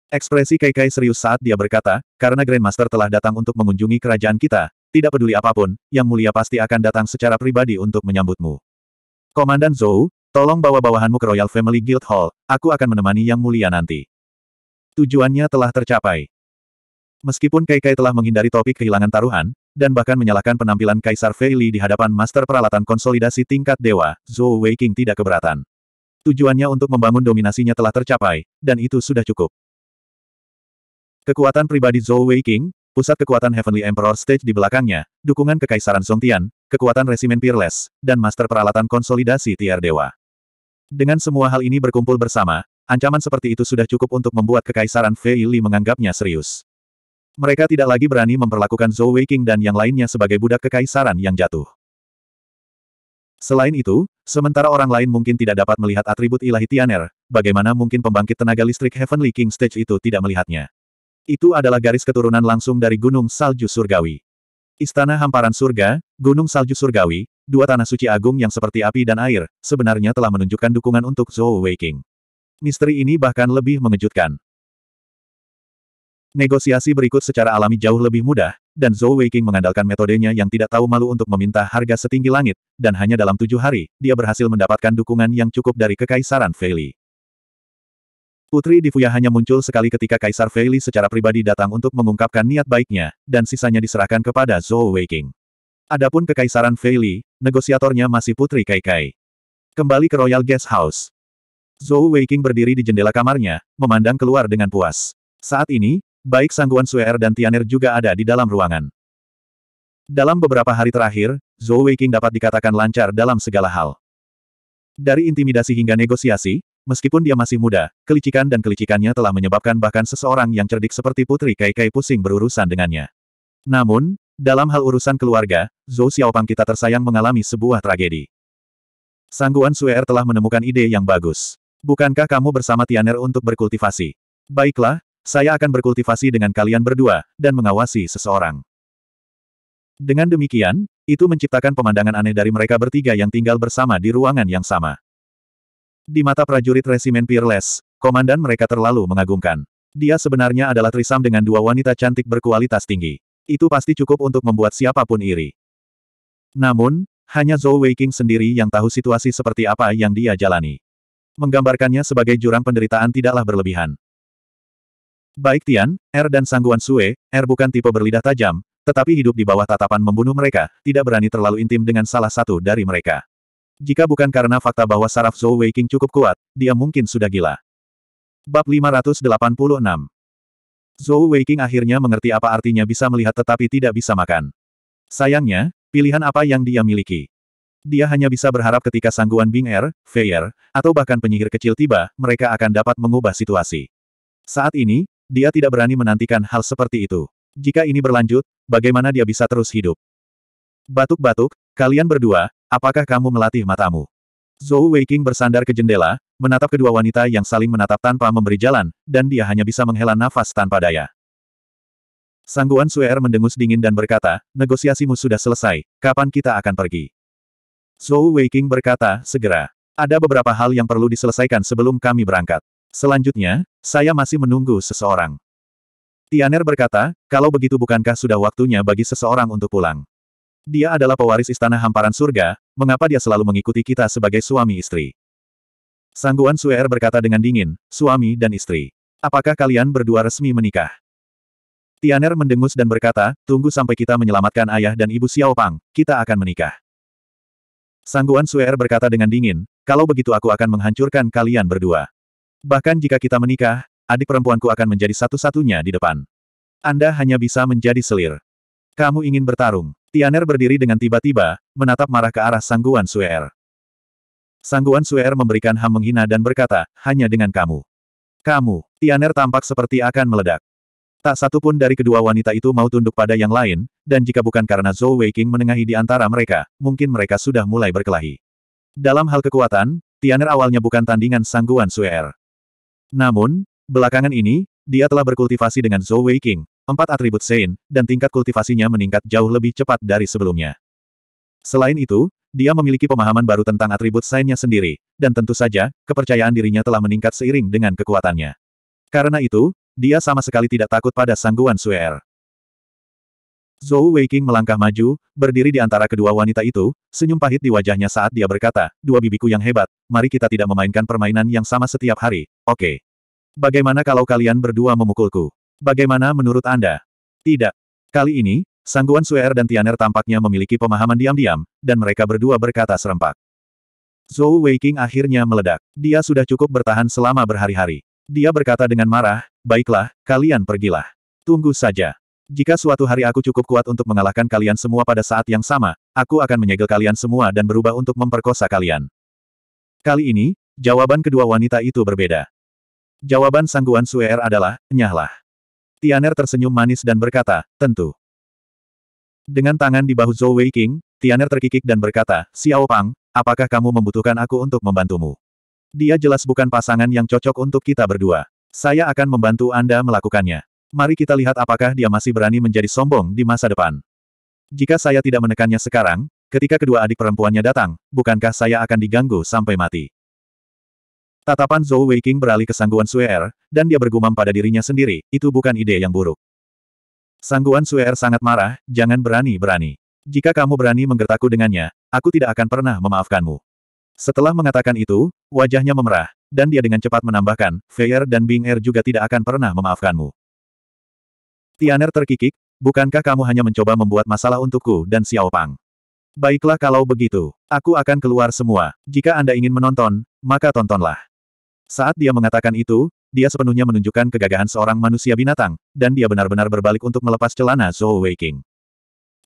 Ekspresi Kai Kai serius saat dia berkata, karena Grandmaster telah datang untuk mengunjungi kerajaan kita, tidak peduli apapun, Yang Mulia pasti akan datang secara pribadi untuk menyambutmu. Komandan Zhou, tolong bawa bawahanmu ke Royal Family Guild Hall, aku akan menemani Yang Mulia nanti. Tujuannya telah tercapai. Meskipun Kai Kai telah menghindari topik kehilangan taruhan, dan bahkan menyalahkan penampilan Kaisar Fei Li di hadapan Master Peralatan Konsolidasi tingkat Dewa, Zhou Weiqing tidak keberatan. Tujuannya untuk membangun dominasinya telah tercapai, dan itu sudah cukup. Kekuatan pribadi Zhou Weiqing, pusat kekuatan Heavenly Emperor Stage di belakangnya, dukungan Kekaisaran Song Tian kekuatan resimen Peerless, dan master peralatan konsolidasi tiar dewa. Dengan semua hal ini berkumpul bersama, ancaman seperti itu sudah cukup untuk membuat kekaisaran Fei Li menganggapnya serius. Mereka tidak lagi berani memperlakukan Zhou Weiqing dan yang lainnya sebagai budak kekaisaran yang jatuh. Selain itu, sementara orang lain mungkin tidak dapat melihat atribut ilahi Tianer, bagaimana mungkin pembangkit tenaga listrik Heavenly King Stage itu tidak melihatnya. Itu adalah garis keturunan langsung dari Gunung Salju Surgawi. Istana hamparan surga, gunung salju surgawi, dua tanah suci agung yang seperti api dan air, sebenarnya telah menunjukkan dukungan untuk Zhou Weiqing. Misteri ini bahkan lebih mengejutkan. Negosiasi berikut secara alami jauh lebih mudah, dan Zhou Weiqing mengandalkan metodenya yang tidak tahu malu untuk meminta harga setinggi langit, dan hanya dalam tujuh hari, dia berhasil mendapatkan dukungan yang cukup dari Kekaisaran Feili. Putri Divuya hanya muncul sekali ketika Kaisar Feili secara pribadi datang untuk mengungkapkan niat baiknya, dan sisanya diserahkan kepada Zhou Weiqing. Adapun kekaisaran Feili, negosiatornya masih Putri Kai Kai. Kembali ke Royal Guest House. Zhou Weiqing berdiri di jendela kamarnya, memandang keluar dengan puas. Saat ini, baik Sangguan Suer er dan Tianer juga ada di dalam ruangan. Dalam beberapa hari terakhir, Zhou Weiqing dapat dikatakan lancar dalam segala hal. Dari intimidasi hingga negosiasi, Meskipun dia masih muda, kelicikan dan kelicikannya telah menyebabkan bahkan seseorang yang cerdik seperti Putri Kai Kai pusing berurusan dengannya. Namun, dalam hal urusan keluarga, Zhou Xiaopang kita tersayang mengalami sebuah tragedi. Sangguan Suer telah menemukan ide yang bagus. Bukankah kamu bersama Tianer untuk berkultivasi? Baiklah, saya akan berkultivasi dengan kalian berdua, dan mengawasi seseorang. Dengan demikian, itu menciptakan pemandangan aneh dari mereka bertiga yang tinggal bersama di ruangan yang sama. Di mata prajurit resimen Peerless, komandan mereka terlalu mengagumkan. Dia sebenarnya adalah trisam dengan dua wanita cantik berkualitas tinggi. Itu pasti cukup untuk membuat siapapun iri. Namun, hanya Zhou Weiqing sendiri yang tahu situasi seperti apa yang dia jalani. Menggambarkannya sebagai jurang penderitaan tidaklah berlebihan. Baik Tian, Er dan Sangguan Sue, Er bukan tipe berlidah tajam, tetapi hidup di bawah tatapan membunuh mereka, tidak berani terlalu intim dengan salah satu dari mereka. Jika bukan karena fakta bahwa saraf Zhou Weiqing cukup kuat, dia mungkin sudah gila. Bab 586 Zhou Weiqing akhirnya mengerti apa artinya bisa melihat tetapi tidak bisa makan. Sayangnya, pilihan apa yang dia miliki. Dia hanya bisa berharap ketika sangguan Bing Er, Feier, atau bahkan penyihir kecil tiba, mereka akan dapat mengubah situasi. Saat ini, dia tidak berani menantikan hal seperti itu. Jika ini berlanjut, bagaimana dia bisa terus hidup? Batuk-batuk, kalian berdua, Apakah kamu melatih matamu? Zhou Weiking bersandar ke jendela, menatap kedua wanita yang saling menatap tanpa memberi jalan, dan dia hanya bisa menghela nafas tanpa daya. Sangguan Suer mendengus dingin dan berkata, negosiasimu sudah selesai, kapan kita akan pergi? Zhou Weiking berkata, segera. Ada beberapa hal yang perlu diselesaikan sebelum kami berangkat. Selanjutnya, saya masih menunggu seseorang. Tianer berkata, kalau begitu bukankah sudah waktunya bagi seseorang untuk pulang? Dia adalah pewaris istana hamparan surga, mengapa dia selalu mengikuti kita sebagai suami istri? Sangguan Suer berkata dengan dingin, suami dan istri. Apakah kalian berdua resmi menikah? Tianer mendengus dan berkata, tunggu sampai kita menyelamatkan ayah dan ibu Xiao Pang, kita akan menikah. Sangguan Suer berkata dengan dingin, kalau begitu aku akan menghancurkan kalian berdua. Bahkan jika kita menikah, adik perempuanku akan menjadi satu-satunya di depan. Anda hanya bisa menjadi selir. Kamu ingin bertarung. Tianer berdiri dengan tiba-tiba, menatap marah ke arah Sangguan Suer. Sangguan Suer memberikan ham menghina dan berkata, hanya dengan kamu. Kamu, Tianer tampak seperti akan meledak. Tak satu pun dari kedua wanita itu mau tunduk pada yang lain, dan jika bukan karena Zhou Weiqing menengahi di antara mereka, mungkin mereka sudah mulai berkelahi. Dalam hal kekuatan, Tianer awalnya bukan tandingan Sangguan Suer. Namun, belakangan ini, dia telah berkultivasi dengan Zhou Weiqing, empat atribut Sein, dan tingkat kultivasinya meningkat jauh lebih cepat dari sebelumnya. Selain itu, dia memiliki pemahaman baru tentang atribut Sein-nya sendiri, dan tentu saja, kepercayaan dirinya telah meningkat seiring dengan kekuatannya. Karena itu, dia sama sekali tidak takut pada sangguan Suer. Zhou Weiqing melangkah maju, berdiri di antara kedua wanita itu, senyum pahit di wajahnya saat dia berkata, dua bibiku yang hebat, mari kita tidak memainkan permainan yang sama setiap hari, oke. Okay. Bagaimana kalau kalian berdua memukulku? Bagaimana menurut Anda? Tidak. Kali ini, Sangguan Suer dan Tianer tampaknya memiliki pemahaman diam-diam, dan mereka berdua berkata serempak. Zhou Weiqing akhirnya meledak. Dia sudah cukup bertahan selama berhari-hari. Dia berkata dengan marah, baiklah, kalian pergilah. Tunggu saja. Jika suatu hari aku cukup kuat untuk mengalahkan kalian semua pada saat yang sama, aku akan menyegel kalian semua dan berubah untuk memperkosa kalian. Kali ini, jawaban kedua wanita itu berbeda. Jawaban Sangguan Suer adalah, nyahlah. Tianer tersenyum manis dan berkata, tentu. Dengan tangan di bahu Zhou Wei King, Tianer terkikik dan berkata, Xiao Pang, apakah kamu membutuhkan aku untuk membantumu? Dia jelas bukan pasangan yang cocok untuk kita berdua. Saya akan membantu Anda melakukannya. Mari kita lihat apakah dia masih berani menjadi sombong di masa depan. Jika saya tidak menekannya sekarang, ketika kedua adik perempuannya datang, bukankah saya akan diganggu sampai mati? Tatapan Zhou Weiqing beralih ke sangguan Suer, dan dia bergumam pada dirinya sendiri, itu bukan ide yang buruk. Sangguan Suer sangat marah, jangan berani-berani. Jika kamu berani menggertakku dengannya, aku tidak akan pernah memaafkanmu. Setelah mengatakan itu, wajahnya memerah, dan dia dengan cepat menambahkan, Feier dan Bing Er juga tidak akan pernah memaafkanmu. Tianer terkikik, bukankah kamu hanya mencoba membuat masalah untukku dan Xiao Pang? Baiklah kalau begitu, aku akan keluar semua. Jika Anda ingin menonton, maka tontonlah. Saat dia mengatakan itu, dia sepenuhnya menunjukkan kegagahan seorang manusia binatang, dan dia benar-benar berbalik untuk melepas celana Zhou Weiking.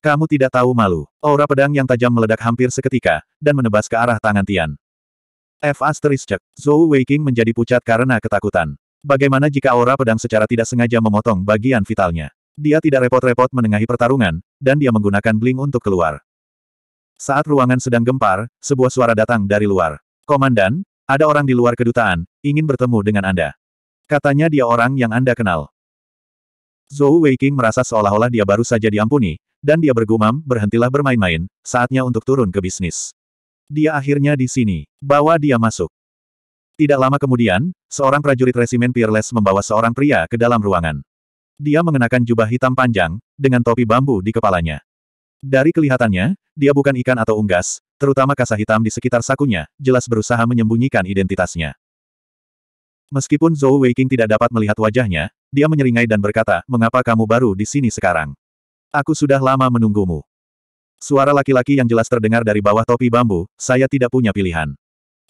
Kamu tidak tahu malu. Aura pedang yang tajam meledak hampir seketika, dan menebas ke arah tangan Tian. F asterisk. Zhou Weiking menjadi pucat karena ketakutan. Bagaimana jika aura pedang secara tidak sengaja memotong bagian vitalnya? Dia tidak repot-repot menengahi pertarungan, dan dia menggunakan bling untuk keluar. Saat ruangan sedang gempar, sebuah suara datang dari luar. Komandan, ada orang di luar kedutaan, ingin bertemu dengan Anda. Katanya dia orang yang Anda kenal. Zhou Weiqing merasa seolah-olah dia baru saja diampuni, dan dia bergumam, berhentilah bermain-main, saatnya untuk turun ke bisnis. Dia akhirnya di sini, bawa dia masuk. Tidak lama kemudian, seorang prajurit resimen Peerless membawa seorang pria ke dalam ruangan. Dia mengenakan jubah hitam panjang, dengan topi bambu di kepalanya. Dari kelihatannya, dia bukan ikan atau unggas, terutama kasa hitam di sekitar sakunya, jelas berusaha menyembunyikan identitasnya. Meskipun Zhou Weiqing tidak dapat melihat wajahnya, dia menyeringai dan berkata, mengapa kamu baru di sini sekarang? Aku sudah lama menunggumu. Suara laki-laki yang jelas terdengar dari bawah topi bambu, saya tidak punya pilihan.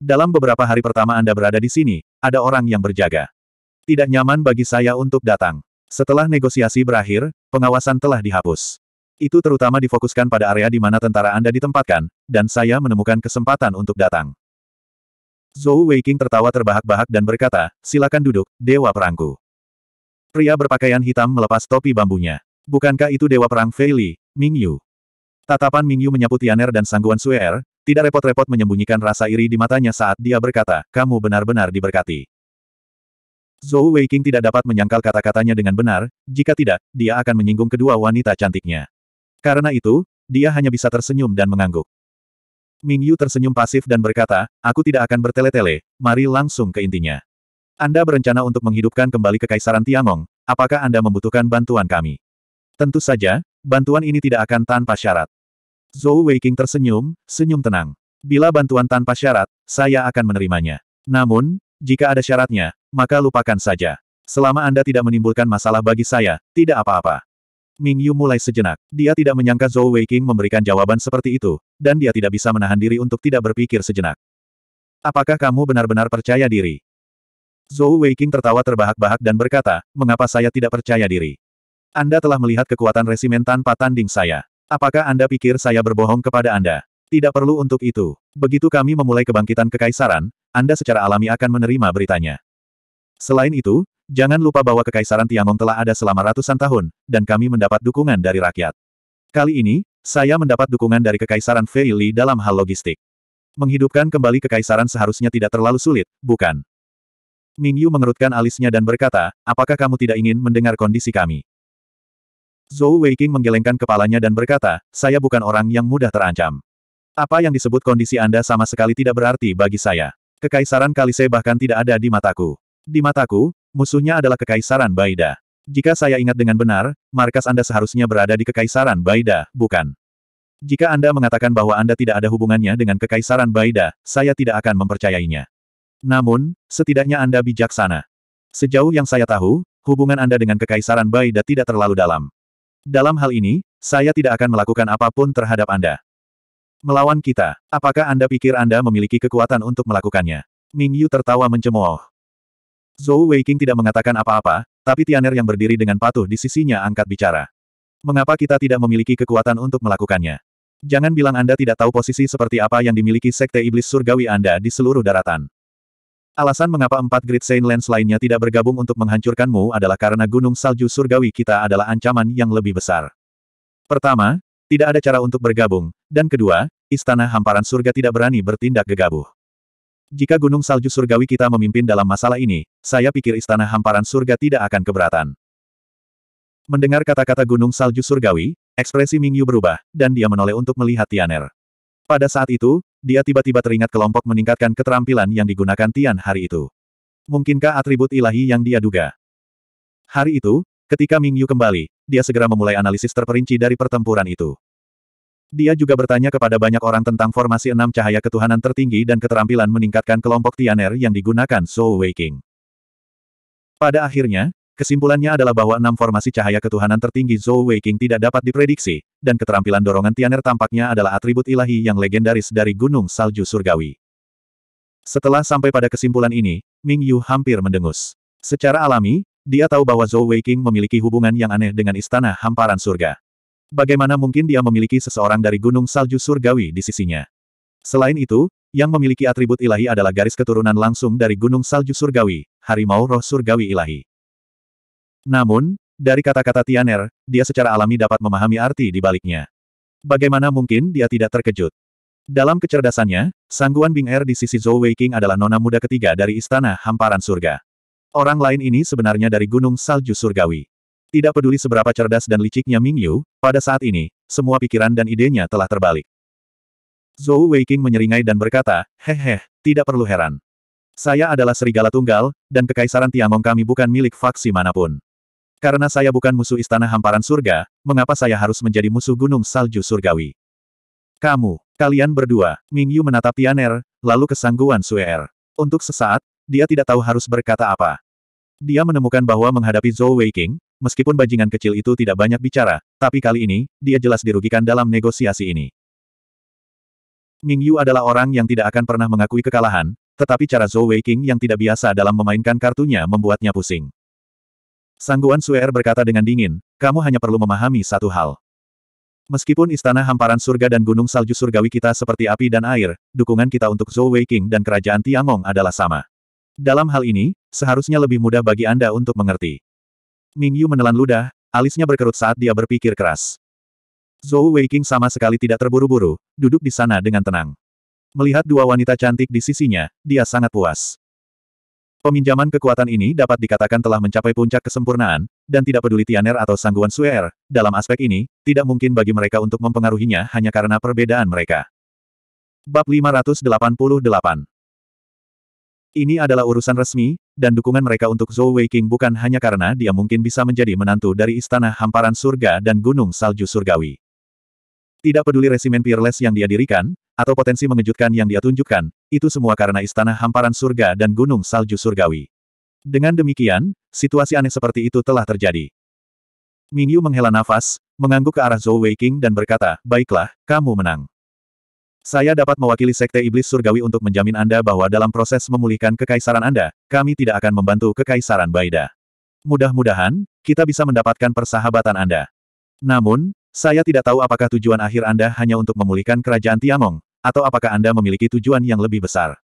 Dalam beberapa hari pertama Anda berada di sini, ada orang yang berjaga. Tidak nyaman bagi saya untuk datang. Setelah negosiasi berakhir, pengawasan telah dihapus. Itu terutama difokuskan pada area di mana tentara Anda ditempatkan, dan saya menemukan kesempatan untuk datang. Zhou Weiqing tertawa terbahak-bahak dan berkata, silakan duduk, Dewa Perangku. Pria berpakaian hitam melepas topi bambunya. Bukankah itu Dewa Perang Fei Li, Ming Yu? Tatapan Ming Yu menyapu Tianer dan Sangguan Suer, er, tidak repot-repot menyembunyikan rasa iri di matanya saat dia berkata, kamu benar-benar diberkati. Zhou Weiqing tidak dapat menyangkal kata-katanya dengan benar, jika tidak, dia akan menyinggung kedua wanita cantiknya. Karena itu, dia hanya bisa tersenyum dan mengangguk. Ming Yu tersenyum pasif dan berkata, aku tidak akan bertele-tele, mari langsung ke intinya. Anda berencana untuk menghidupkan kembali Kekaisaran Tiangong, apakah Anda membutuhkan bantuan kami? Tentu saja, bantuan ini tidak akan tanpa syarat. Zhou Weiking tersenyum, senyum tenang. Bila bantuan tanpa syarat, saya akan menerimanya. Namun, jika ada syaratnya, maka lupakan saja. Selama Anda tidak menimbulkan masalah bagi saya, tidak apa-apa. Ming Yu mulai sejenak. Dia tidak menyangka Zhou Weiqing memberikan jawaban seperti itu, dan dia tidak bisa menahan diri untuk tidak berpikir sejenak. Apakah kamu benar-benar percaya diri? Zhou Weiqing tertawa terbahak-bahak dan berkata, mengapa saya tidak percaya diri? Anda telah melihat kekuatan resimen tanpa tanding saya. Apakah Anda pikir saya berbohong kepada Anda? Tidak perlu untuk itu. Begitu kami memulai kebangkitan kekaisaran, Anda secara alami akan menerima beritanya. Selain itu, Jangan lupa bahwa Kekaisaran Tiangong telah ada selama ratusan tahun, dan kami mendapat dukungan dari rakyat. Kali ini, saya mendapat dukungan dari Kekaisaran Fei dalam hal logistik. Menghidupkan kembali Kekaisaran seharusnya tidak terlalu sulit, bukan? Mingyu mengerutkan alisnya dan berkata, apakah kamu tidak ingin mendengar kondisi kami? Zhou Weiqing menggelengkan kepalanya dan berkata, saya bukan orang yang mudah terancam. Apa yang disebut kondisi Anda sama sekali tidak berarti bagi saya. Kekaisaran Kalise bahkan tidak ada di mataku. Di mataku, Musuhnya adalah Kekaisaran Baida. Jika saya ingat dengan benar, markas Anda seharusnya berada di Kekaisaran Baida, bukan? Jika Anda mengatakan bahwa Anda tidak ada hubungannya dengan Kekaisaran Baida, saya tidak akan mempercayainya. Namun, setidaknya Anda bijaksana. Sejauh yang saya tahu, hubungan Anda dengan Kekaisaran Baida tidak terlalu dalam. Dalam hal ini, saya tidak akan melakukan apapun terhadap Anda. Melawan kita, apakah Anda pikir Anda memiliki kekuatan untuk melakukannya? Ming Yu tertawa mencemooh. Zhou Weiqing tidak mengatakan apa-apa, tapi Tianer yang berdiri dengan patuh di sisinya angkat bicara. Mengapa kita tidak memiliki kekuatan untuk melakukannya? Jangan bilang Anda tidak tahu posisi seperti apa yang dimiliki Sekte Iblis Surgawi Anda di seluruh daratan. Alasan mengapa empat Grid Saint Lens lainnya tidak bergabung untuk menghancurkanmu adalah karena Gunung Salju Surgawi kita adalah ancaman yang lebih besar. Pertama, tidak ada cara untuk bergabung, dan kedua, Istana Hamparan Surga tidak berani bertindak gegabah. Jika gunung salju surgawi kita memimpin dalam masalah ini, saya pikir istana hamparan surga tidak akan keberatan. Mendengar kata-kata gunung salju surgawi, ekspresi Mingyu berubah, dan dia menoleh untuk melihat Tianer. Pada saat itu, dia tiba-tiba teringat kelompok meningkatkan keterampilan yang digunakan Tian hari itu. Mungkinkah atribut ilahi yang dia duga? Hari itu, ketika Mingyu kembali, dia segera memulai analisis terperinci dari pertempuran itu. Dia juga bertanya kepada banyak orang tentang formasi enam cahaya ketuhanan tertinggi dan keterampilan meningkatkan kelompok Tianer yang digunakan Soul Waking. Pada akhirnya, kesimpulannya adalah bahwa enam formasi cahaya ketuhanan tertinggi Zhou Waking tidak dapat diprediksi, dan keterampilan dorongan Tianer tampaknya adalah atribut ilahi yang legendaris dari Gunung Salju Surgawi. Setelah sampai pada kesimpulan ini, Ming Yu hampir mendengus. Secara alami, dia tahu bahwa Zhou Weiqing memiliki hubungan yang aneh dengan Istana Hamparan Surga. Bagaimana mungkin dia memiliki seseorang dari Gunung Salju Surgawi di sisinya? Selain itu, yang memiliki atribut ilahi adalah garis keturunan langsung dari Gunung Salju Surgawi, Harimau Roh Surgawi Ilahi. Namun, dari kata-kata Tianer, dia secara alami dapat memahami arti di baliknya. Bagaimana mungkin dia tidak terkejut? Dalam kecerdasannya, sangguan Bing Er di sisi Zhou Weiqing adalah nona muda ketiga dari Istana Hamparan Surga. Orang lain ini sebenarnya dari Gunung Salju Surgawi. Tidak peduli seberapa cerdas dan liciknya Ming Yu, pada saat ini, semua pikiran dan idenya telah terbalik. Zhou Weiqing menyeringai dan berkata, hehe, tidak perlu heran. Saya adalah serigala tunggal, dan kekaisaran Tiangong kami bukan milik faksi manapun. Karena saya bukan musuh istana hamparan surga, mengapa saya harus menjadi musuh gunung salju surgawi? Kamu, kalian berdua, Ming Yu menatap Tianer, lalu kesangguan Suer. Er. Untuk sesaat, dia tidak tahu harus berkata apa. Dia menemukan bahwa menghadapi Zhou Weiqing, meskipun bajingan kecil itu tidak banyak bicara, tapi kali ini, dia jelas dirugikan dalam negosiasi ini. Ming Yu adalah orang yang tidak akan pernah mengakui kekalahan, tetapi cara Zhou Weiqing yang tidak biasa dalam memainkan kartunya membuatnya pusing. Sangguan Suer berkata dengan dingin, kamu hanya perlu memahami satu hal. Meskipun istana hamparan surga dan gunung salju surgawi kita seperti api dan air, dukungan kita untuk Zhou Weiqing dan kerajaan Tiangong adalah sama. Dalam hal ini, seharusnya lebih mudah bagi Anda untuk mengerti. Ming Yu menelan ludah, alisnya berkerut saat dia berpikir keras. Zhou Weiqing sama sekali tidak terburu-buru, duduk di sana dengan tenang. Melihat dua wanita cantik di sisinya, dia sangat puas. Peminjaman kekuatan ini dapat dikatakan telah mencapai puncak kesempurnaan, dan tidak peduli Tianer atau Sangguan Suer, dalam aspek ini, tidak mungkin bagi mereka untuk mempengaruhinya hanya karena perbedaan mereka. Bab 588 Ini adalah urusan resmi, dan dukungan mereka untuk Zhou Weiqing bukan hanya karena dia mungkin bisa menjadi menantu dari Istana Hamparan Surga dan Gunung Salju Surgawi. Tidak peduli resimen Peerless yang dia dirikan, atau potensi mengejutkan yang dia tunjukkan, itu semua karena Istana Hamparan Surga dan Gunung Salju Surgawi. Dengan demikian, situasi aneh seperti itu telah terjadi. Mingyu menghela nafas, mengangguk ke arah Zhou Weiqing dan berkata, Baiklah, kamu menang. Saya dapat mewakili Sekte Iblis Surgawi untuk menjamin Anda bahwa dalam proses memulihkan kekaisaran Anda, kami tidak akan membantu kekaisaran Baida. Mudah-mudahan, kita bisa mendapatkan persahabatan Anda. Namun, saya tidak tahu apakah tujuan akhir Anda hanya untuk memulihkan kerajaan Tiamong, atau apakah Anda memiliki tujuan yang lebih besar.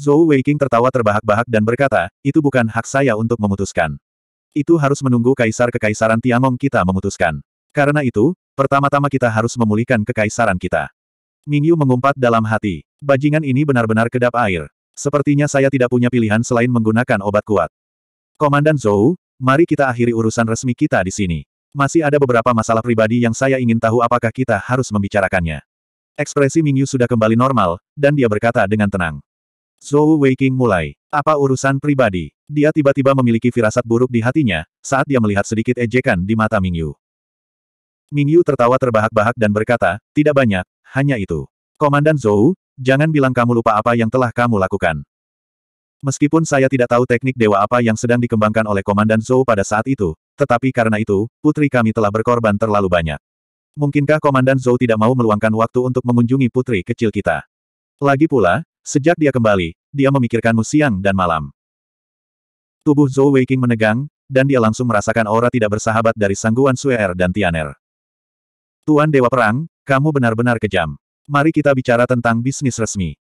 Zhou Weiking tertawa terbahak-bahak dan berkata, itu bukan hak saya untuk memutuskan. Itu harus menunggu kaisar kekaisaran Tiamong kita memutuskan. Karena itu, pertama-tama kita harus memulihkan kekaisaran kita. Mingyu mengumpat dalam hati. Bajingan ini benar-benar kedap air. Sepertinya saya tidak punya pilihan selain menggunakan obat kuat. Komandan Zhou, mari kita akhiri urusan resmi kita di sini. Masih ada beberapa masalah pribadi yang saya ingin tahu apakah kita harus membicarakannya. Ekspresi Mingyu sudah kembali normal, dan dia berkata dengan tenang. Zhou Weiqing mulai. Apa urusan pribadi? Dia tiba-tiba memiliki firasat buruk di hatinya, saat dia melihat sedikit ejekan di mata Mingyu. Mingyu tertawa terbahak-bahak dan berkata, tidak banyak, hanya itu. Komandan Zhou, jangan bilang kamu lupa apa yang telah kamu lakukan. Meskipun saya tidak tahu teknik dewa apa yang sedang dikembangkan oleh Komandan Zhou pada saat itu, tetapi karena itu, putri kami telah berkorban terlalu banyak. Mungkinkah Komandan Zhou tidak mau meluangkan waktu untuk mengunjungi putri kecil kita? Lagi pula, sejak dia kembali, dia memikirkanmu siang dan malam. Tubuh Zhou Weiking menegang, dan dia langsung merasakan aura tidak bersahabat dari sangguan Suer dan Tianer. Tuan Dewa Perang, kamu benar-benar kejam. Mari kita bicara tentang bisnis resmi.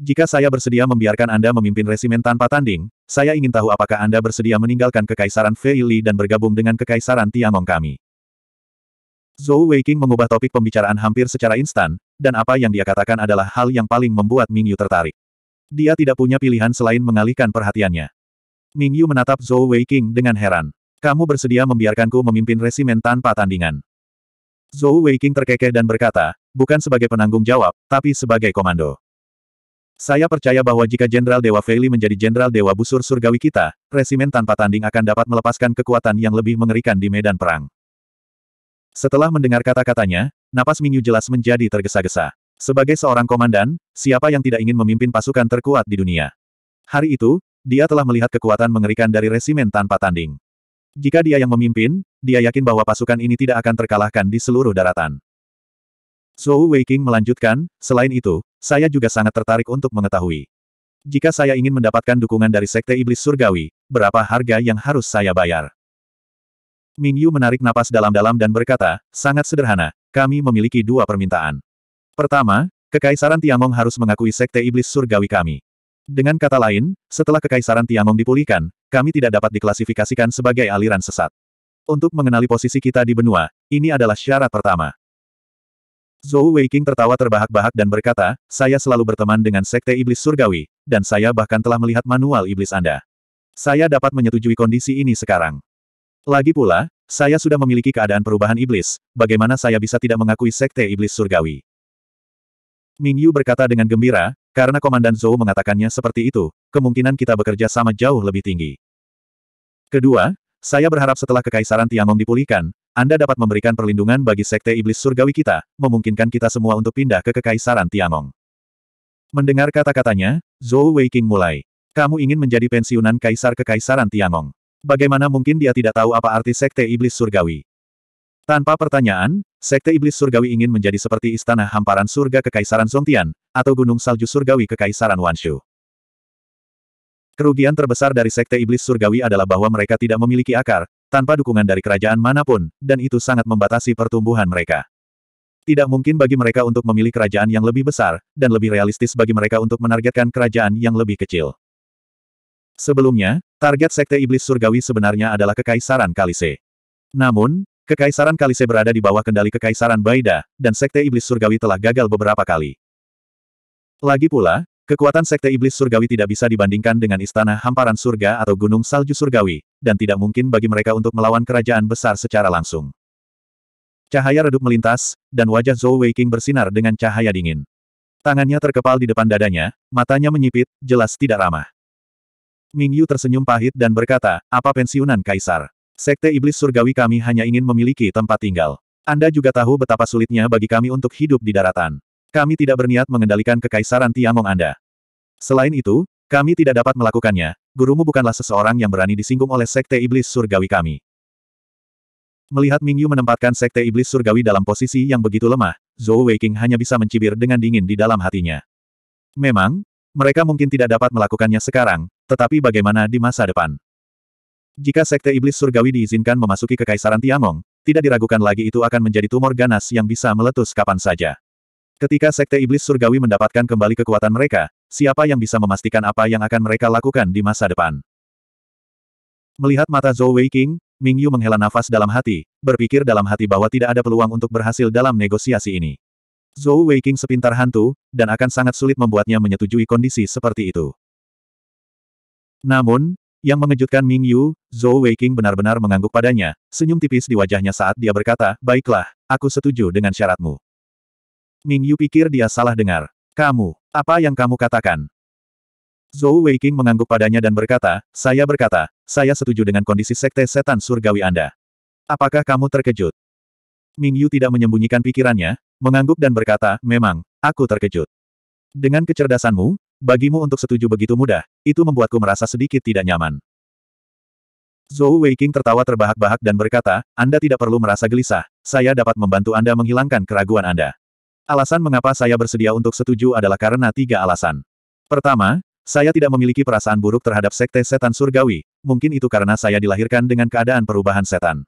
Jika saya bersedia membiarkan Anda memimpin resimen tanpa tanding, saya ingin tahu apakah Anda bersedia meninggalkan Kekaisaran Feili dan bergabung dengan Kekaisaran Tiangong kami. Zhou Weiqing mengubah topik pembicaraan hampir secara instan, dan apa yang dia katakan adalah hal yang paling membuat Ming Yu tertarik. Dia tidak punya pilihan selain mengalihkan perhatiannya. Ming Yu menatap Zhou Weiqing dengan heran. Kamu bersedia membiarkanku memimpin resimen tanpa tandingan. Zhou Weiqing terkekeh dan berkata, bukan sebagai penanggung jawab, tapi sebagai komando. Saya percaya bahwa jika Jenderal Dewa Feili menjadi Jenderal Dewa Busur Surgawi kita, resimen tanpa tanding akan dapat melepaskan kekuatan yang lebih mengerikan di medan perang. Setelah mendengar kata-katanya, napas Mingyu jelas menjadi tergesa-gesa. Sebagai seorang komandan, siapa yang tidak ingin memimpin pasukan terkuat di dunia? Hari itu, dia telah melihat kekuatan mengerikan dari resimen tanpa tanding. Jika dia yang memimpin, dia yakin bahwa pasukan ini tidak akan terkalahkan di seluruh daratan. Zhou Weiqing melanjutkan, selain itu, saya juga sangat tertarik untuk mengetahui. Jika saya ingin mendapatkan dukungan dari Sekte Iblis Surgawi, berapa harga yang harus saya bayar? Ming Yu menarik napas dalam-dalam dan berkata, sangat sederhana, kami memiliki dua permintaan. Pertama, Kekaisaran Tiangong harus mengakui Sekte Iblis Surgawi kami. Dengan kata lain, setelah Kekaisaran Tiangong dipulihkan, kami tidak dapat diklasifikasikan sebagai aliran sesat. Untuk mengenali posisi kita di benua, ini adalah syarat pertama. Zhou Weiqing tertawa terbahak-bahak dan berkata, saya selalu berteman dengan Sekte Iblis Surgawi, dan saya bahkan telah melihat manual iblis Anda. Saya dapat menyetujui kondisi ini sekarang. Lagi pula, saya sudah memiliki keadaan perubahan iblis, bagaimana saya bisa tidak mengakui Sekte Iblis Surgawi? Ming Yu berkata dengan gembira, karena Komandan Zhou mengatakannya seperti itu, kemungkinan kita bekerja sama jauh lebih tinggi. Kedua, saya berharap setelah Kekaisaran Tiangong dipulihkan, Anda dapat memberikan perlindungan bagi Sekte Iblis Surgawi kita, memungkinkan kita semua untuk pindah ke Kekaisaran Tiangong. Mendengar kata-katanya, Zhou Weiqing mulai. Kamu ingin menjadi pensiunan Kaisar Kekaisaran Tiangong. Bagaimana mungkin dia tidak tahu apa arti Sekte Iblis Surgawi? Tanpa pertanyaan, Sekte Iblis Surgawi ingin menjadi seperti Istana Hamparan Surga Kekaisaran Zongtian, atau Gunung Salju Surgawi Kekaisaran Wanshu. Kerugian terbesar dari Sekte Iblis Surgawi adalah bahwa mereka tidak memiliki akar, tanpa dukungan dari kerajaan manapun, dan itu sangat membatasi pertumbuhan mereka. Tidak mungkin bagi mereka untuk memilih kerajaan yang lebih besar, dan lebih realistis bagi mereka untuk menargetkan kerajaan yang lebih kecil. Sebelumnya, target Sekte Iblis Surgawi sebenarnya adalah Kekaisaran Kalise. Namun, Kekaisaran Kalise berada di bawah kendali Kekaisaran Baida, dan Sekte Iblis Surgawi telah gagal beberapa kali. Lagi pula, kekuatan Sekte Iblis Surgawi tidak bisa dibandingkan dengan Istana Hamparan Surga atau Gunung Salju Surgawi, dan tidak mungkin bagi mereka untuk melawan kerajaan besar secara langsung. Cahaya redup melintas, dan wajah Zhou Weiqing bersinar dengan cahaya dingin. Tangannya terkepal di depan dadanya, matanya menyipit, jelas tidak ramah. Ming Yu tersenyum pahit dan berkata, apa pensiunan kaisar? Sekte Iblis Surgawi kami hanya ingin memiliki tempat tinggal. Anda juga tahu betapa sulitnya bagi kami untuk hidup di daratan. Kami tidak berniat mengendalikan kekaisaran Tiamong Anda. Selain itu, kami tidak dapat melakukannya. Gurumu bukanlah seseorang yang berani disinggung oleh Sekte Iblis Surgawi kami. Melihat Mingyu menempatkan Sekte Iblis Surgawi dalam posisi yang begitu lemah, Zhou Weiqing hanya bisa mencibir dengan dingin di dalam hatinya. Memang, mereka mungkin tidak dapat melakukannya sekarang, tetapi bagaimana di masa depan? Jika Sekte Iblis Surgawi diizinkan memasuki Kekaisaran Tiangong, tidak diragukan lagi itu akan menjadi tumor ganas yang bisa meletus kapan saja. Ketika Sekte Iblis Surgawi mendapatkan kembali kekuatan mereka, siapa yang bisa memastikan apa yang akan mereka lakukan di masa depan? Melihat mata Zhou Weiqing, King, Ming Yu menghela nafas dalam hati, berpikir dalam hati bahwa tidak ada peluang untuk berhasil dalam negosiasi ini. Zhou Weiqing sepintar hantu, dan akan sangat sulit membuatnya menyetujui kondisi seperti itu. Namun, yang mengejutkan Ming Yu, Zhou Weiqing benar-benar mengangguk padanya, senyum tipis di wajahnya saat dia berkata, Baiklah, aku setuju dengan syaratmu. Ming Yu pikir dia salah dengar. Kamu, apa yang kamu katakan? Zhou Weiqing mengangguk padanya dan berkata, Saya berkata, saya setuju dengan kondisi sekte setan surgawi Anda. Apakah kamu terkejut? Ming Yu tidak menyembunyikan pikirannya, mengangguk dan berkata, Memang, aku terkejut. Dengan kecerdasanmu, Bagimu untuk setuju begitu mudah, itu membuatku merasa sedikit tidak nyaman. Zhou Weiqing tertawa terbahak-bahak dan berkata, Anda tidak perlu merasa gelisah, saya dapat membantu Anda menghilangkan keraguan Anda. Alasan mengapa saya bersedia untuk setuju adalah karena tiga alasan. Pertama, saya tidak memiliki perasaan buruk terhadap sekte setan surgawi, mungkin itu karena saya dilahirkan dengan keadaan perubahan setan.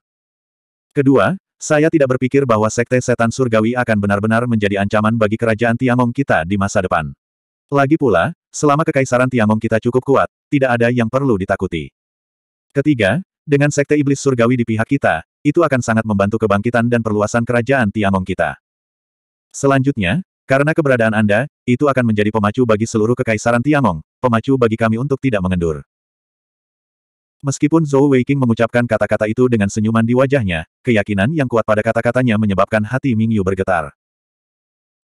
Kedua, saya tidak berpikir bahwa sekte setan surgawi akan benar-benar menjadi ancaman bagi kerajaan Tiangong kita di masa depan. Lagi pula, selama kekaisaran Tiangong kita cukup kuat, tidak ada yang perlu ditakuti. Ketiga, dengan sekte iblis surgawi di pihak kita, itu akan sangat membantu kebangkitan dan perluasan kerajaan Tiangong kita. Selanjutnya, karena keberadaan Anda, itu akan menjadi pemacu bagi seluruh kekaisaran Tiangong, pemacu bagi kami untuk tidak mengendur. Meskipun Zhou Weiqing mengucapkan kata-kata itu dengan senyuman di wajahnya, keyakinan yang kuat pada kata-katanya menyebabkan hati Mingyu bergetar.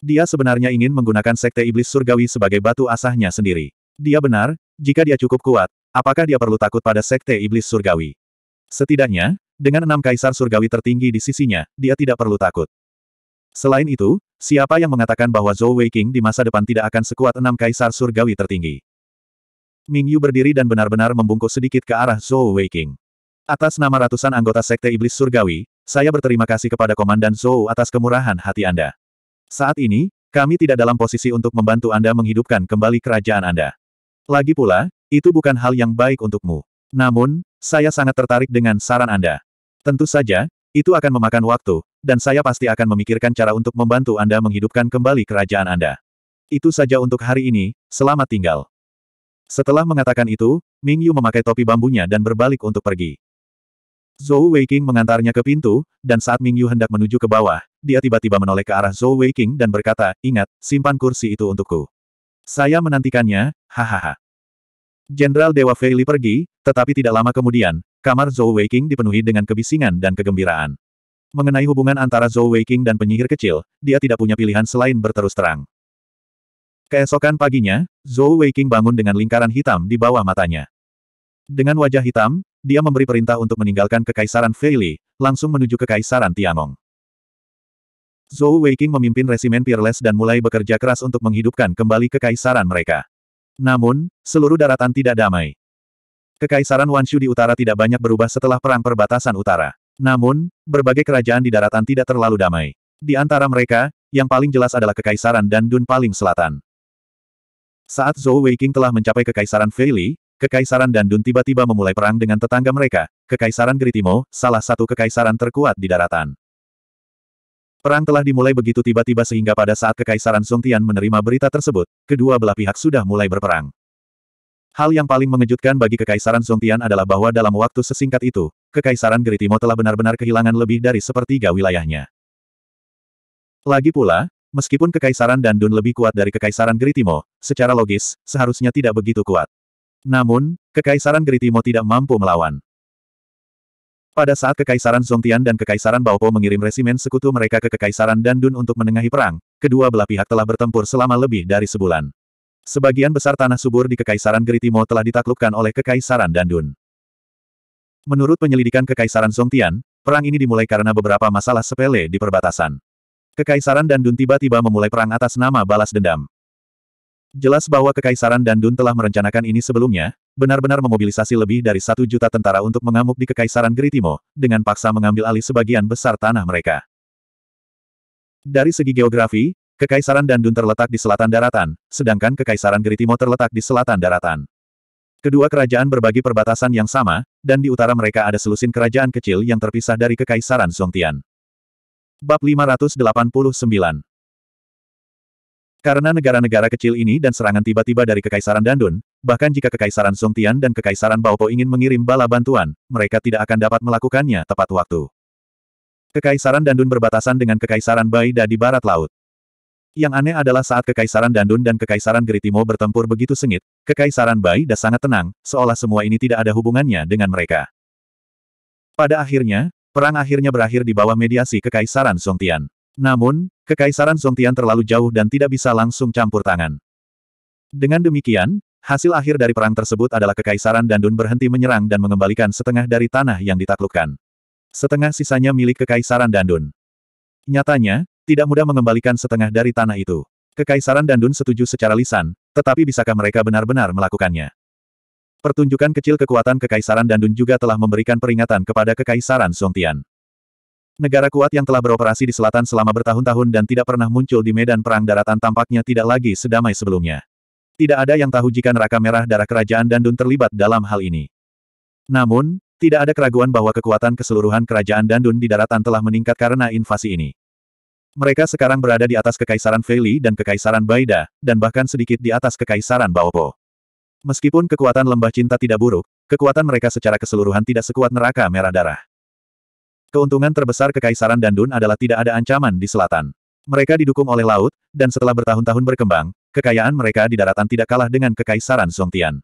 Dia sebenarnya ingin menggunakan sekte iblis surgawi sebagai batu asahnya sendiri. Dia benar, jika dia cukup kuat, apakah dia perlu takut pada sekte iblis surgawi? Setidaknya, dengan enam kaisar surgawi tertinggi di sisinya, dia tidak perlu takut. Selain itu, siapa yang mengatakan bahwa Zhou Weiqing di masa depan tidak akan sekuat enam kaisar surgawi tertinggi? Ming Yu berdiri dan benar-benar membungkuk sedikit ke arah Zhou Weiqing. Atas nama ratusan anggota sekte iblis surgawi, saya berterima kasih kepada Komandan Zhou atas kemurahan hati Anda. Saat ini, kami tidak dalam posisi untuk membantu Anda menghidupkan kembali kerajaan Anda. Lagi pula, itu bukan hal yang baik untukmu. Namun, saya sangat tertarik dengan saran Anda. Tentu saja, itu akan memakan waktu, dan saya pasti akan memikirkan cara untuk membantu Anda menghidupkan kembali kerajaan Anda. Itu saja untuk hari ini, selamat tinggal. Setelah mengatakan itu, Ming Yu memakai topi bambunya dan berbalik untuk pergi. Zhou Weiqing mengantarnya ke pintu, dan saat Ming Yu hendak menuju ke bawah, dia tiba-tiba menoleh ke arah Zhou Weiqing dan berkata, ingat, simpan kursi itu untukku. Saya menantikannya, hahaha. Jenderal Dewa Feili pergi, tetapi tidak lama kemudian, kamar Zhou Weiqing dipenuhi dengan kebisingan dan kegembiraan. Mengenai hubungan antara Zhou Weiqing dan penyihir kecil, dia tidak punya pilihan selain berterus terang. Keesokan paginya, Zhou Weiqing bangun dengan lingkaran hitam di bawah matanya. Dengan wajah hitam, dia memberi perintah untuk meninggalkan Kekaisaran Feili, langsung menuju Kekaisaran Tianong. Zhou Weiqing memimpin resimen Peerless dan mulai bekerja keras untuk menghidupkan kembali kekaisaran mereka. Namun, seluruh daratan tidak damai. Kekaisaran Wanshu di utara tidak banyak berubah setelah perang perbatasan utara. Namun, berbagai kerajaan di daratan tidak terlalu damai. Di antara mereka, yang paling jelas adalah Kekaisaran dan Dun paling selatan. Saat Zhou Weiqing telah mencapai Kekaisaran Feili, Kekaisaran Dandun tiba-tiba memulai perang dengan tetangga mereka, Kekaisaran Geritimo, salah satu kekaisaran terkuat di daratan. Perang telah dimulai begitu tiba-tiba sehingga pada saat Kekaisaran Songtian menerima berita tersebut, kedua belah pihak sudah mulai berperang. Hal yang paling mengejutkan bagi Kekaisaran Songtian adalah bahwa dalam waktu sesingkat itu, Kekaisaran Geritimo telah benar-benar kehilangan lebih dari sepertiga wilayahnya. Lagi pula, meskipun Kekaisaran Dandun lebih kuat dari Kekaisaran Geritimo, secara logis, seharusnya tidak begitu kuat. Namun, Kekaisaran Geritimo tidak mampu melawan. Pada saat Kekaisaran Zongtian dan Kekaisaran Baopo mengirim resimen sekutu mereka ke Kekaisaran Dandun untuk menengahi perang, kedua belah pihak telah bertempur selama lebih dari sebulan. Sebagian besar tanah subur di Kekaisaran Geritimo telah ditaklukkan oleh Kekaisaran Dandun. Menurut penyelidikan Kekaisaran Zongtian, perang ini dimulai karena beberapa masalah sepele di perbatasan. Kekaisaran Dandun tiba-tiba memulai perang atas nama balas dendam. Jelas bahwa Kekaisaran Dandun telah merencanakan ini sebelumnya, benar-benar memobilisasi lebih dari satu juta tentara untuk mengamuk di Kekaisaran Geritimo, dengan paksa mengambil alih sebagian besar tanah mereka. Dari segi geografi, Kekaisaran Dandun terletak di selatan daratan, sedangkan Kekaisaran Geritimo terletak di selatan daratan. Kedua kerajaan berbagi perbatasan yang sama, dan di utara mereka ada selusin kerajaan kecil yang terpisah dari Kekaisaran Songtian. Bab 589 karena negara-negara kecil ini dan serangan tiba-tiba dari Kekaisaran Dandun, bahkan jika Kekaisaran Songtian dan Kekaisaran Baopo ingin mengirim bala bantuan, mereka tidak akan dapat melakukannya tepat waktu. Kekaisaran Dandun berbatasan dengan Kekaisaran Baida di barat laut. Yang aneh adalah saat Kekaisaran Dandun dan Kekaisaran Geritimo bertempur begitu sengit, Kekaisaran Baida sangat tenang, seolah semua ini tidak ada hubungannya dengan mereka. Pada akhirnya, perang akhirnya berakhir di bawah mediasi Kekaisaran Songtian. Namun, Kekaisaran Songtian terlalu jauh dan tidak bisa langsung campur tangan. Dengan demikian, hasil akhir dari perang tersebut adalah Kekaisaran Dandun berhenti menyerang dan mengembalikan setengah dari tanah yang ditaklukkan. Setengah sisanya milik Kekaisaran Dandun. Nyatanya, tidak mudah mengembalikan setengah dari tanah itu. Kekaisaran Dandun setuju secara lisan, tetapi bisakah mereka benar-benar melakukannya? Pertunjukan kecil kekuatan Kekaisaran Dandun juga telah memberikan peringatan kepada Kekaisaran Songtian. Negara kuat yang telah beroperasi di selatan selama bertahun-tahun dan tidak pernah muncul di medan perang daratan tampaknya tidak lagi sedamai sebelumnya. Tidak ada yang tahu jika neraka merah darah kerajaan Dandun terlibat dalam hal ini. Namun, tidak ada keraguan bahwa kekuatan keseluruhan kerajaan Dandun di daratan telah meningkat karena invasi ini. Mereka sekarang berada di atas Kekaisaran Feili dan Kekaisaran Baida, dan bahkan sedikit di atas Kekaisaran Baopo. Meskipun kekuatan lembah cinta tidak buruk, kekuatan mereka secara keseluruhan tidak sekuat neraka merah darah. Keuntungan terbesar Kekaisaran Dandun adalah tidak ada ancaman di selatan. Mereka didukung oleh laut, dan setelah bertahun-tahun berkembang, kekayaan mereka di daratan tidak kalah dengan Kekaisaran Songtian.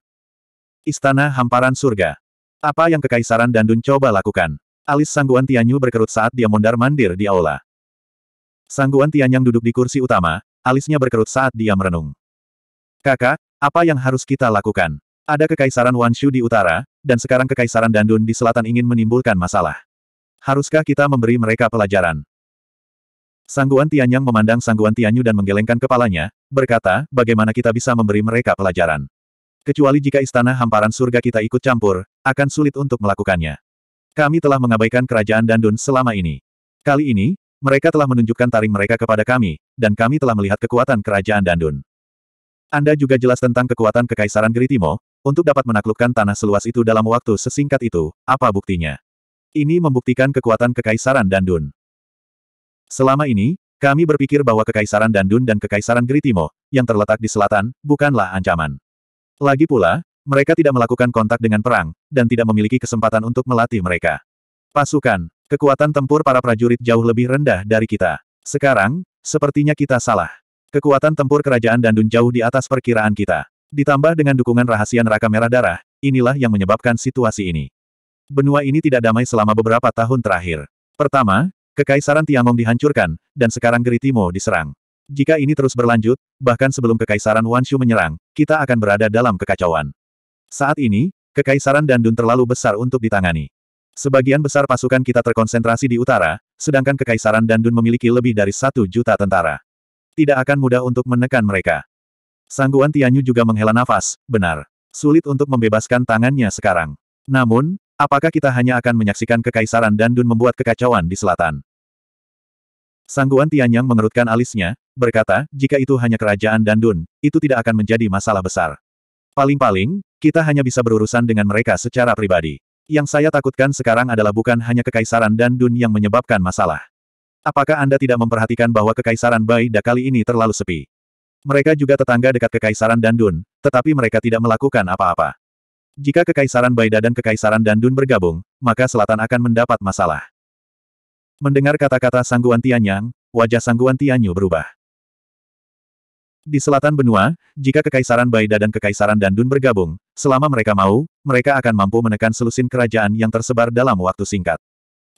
Istana Hamparan Surga Apa yang Kekaisaran Dandun coba lakukan? Alis Sangguan Tianyu berkerut saat dia mondar-mandir di aula. Sangguan Tianyang duduk di kursi utama, alisnya berkerut saat dia merenung. Kakak, apa yang harus kita lakukan? Ada Kekaisaran Wanshu di utara, dan sekarang Kekaisaran Dandun di selatan ingin menimbulkan masalah. Haruskah kita memberi mereka pelajaran? Sangguan Tianyang memandang Sangguan Tianyu dan menggelengkan kepalanya, berkata, bagaimana kita bisa memberi mereka pelajaran? Kecuali jika istana hamparan surga kita ikut campur, akan sulit untuk melakukannya. Kami telah mengabaikan kerajaan Dandun selama ini. Kali ini, mereka telah menunjukkan taring mereka kepada kami, dan kami telah melihat kekuatan kerajaan Dandun. Anda juga jelas tentang kekuatan Kekaisaran Geritimo, untuk dapat menaklukkan tanah seluas itu dalam waktu sesingkat itu, apa buktinya? Ini membuktikan kekuatan Kekaisaran Dandun. Selama ini, kami berpikir bahwa Kekaisaran Dandun dan Kekaisaran Gritimo, yang terletak di selatan, bukanlah ancaman. Lagi pula, mereka tidak melakukan kontak dengan perang, dan tidak memiliki kesempatan untuk melatih mereka. Pasukan, kekuatan tempur para prajurit jauh lebih rendah dari kita. Sekarang, sepertinya kita salah. Kekuatan tempur kerajaan Dandun jauh di atas perkiraan kita. Ditambah dengan dukungan rahasia neraka merah darah, inilah yang menyebabkan situasi ini benua ini tidak damai selama beberapa tahun terakhir. Pertama, Kekaisaran Tiangong dihancurkan, dan sekarang Geritimo diserang. Jika ini terus berlanjut, bahkan sebelum Kekaisaran Wanshu menyerang, kita akan berada dalam kekacauan. Saat ini, Kekaisaran Dandun terlalu besar untuk ditangani. Sebagian besar pasukan kita terkonsentrasi di utara, sedangkan Kekaisaran Dandun memiliki lebih dari satu juta tentara. Tidak akan mudah untuk menekan mereka. Sangguan Tianyu juga menghela nafas, benar. Sulit untuk membebaskan tangannya sekarang. Namun, Apakah kita hanya akan menyaksikan kekaisaran Dandun membuat kekacauan di selatan? Sangguan Tianyang mengerutkan alisnya, berkata, jika itu hanya kerajaan Dandun, itu tidak akan menjadi masalah besar. Paling-paling, kita hanya bisa berurusan dengan mereka secara pribadi. Yang saya takutkan sekarang adalah bukan hanya kekaisaran Dandun yang menyebabkan masalah. Apakah Anda tidak memperhatikan bahwa kekaisaran Da kali ini terlalu sepi? Mereka juga tetangga dekat kekaisaran Dandun, tetapi mereka tidak melakukan apa-apa. Jika Kekaisaran Baida dan Kekaisaran Dandun bergabung, maka selatan akan mendapat masalah. Mendengar kata-kata Sangguan Tianyang, wajah Sangguan Tianyu berubah. Di selatan benua, jika Kekaisaran Baida dan Kekaisaran Dandun bergabung, selama mereka mau, mereka akan mampu menekan selusin kerajaan yang tersebar dalam waktu singkat.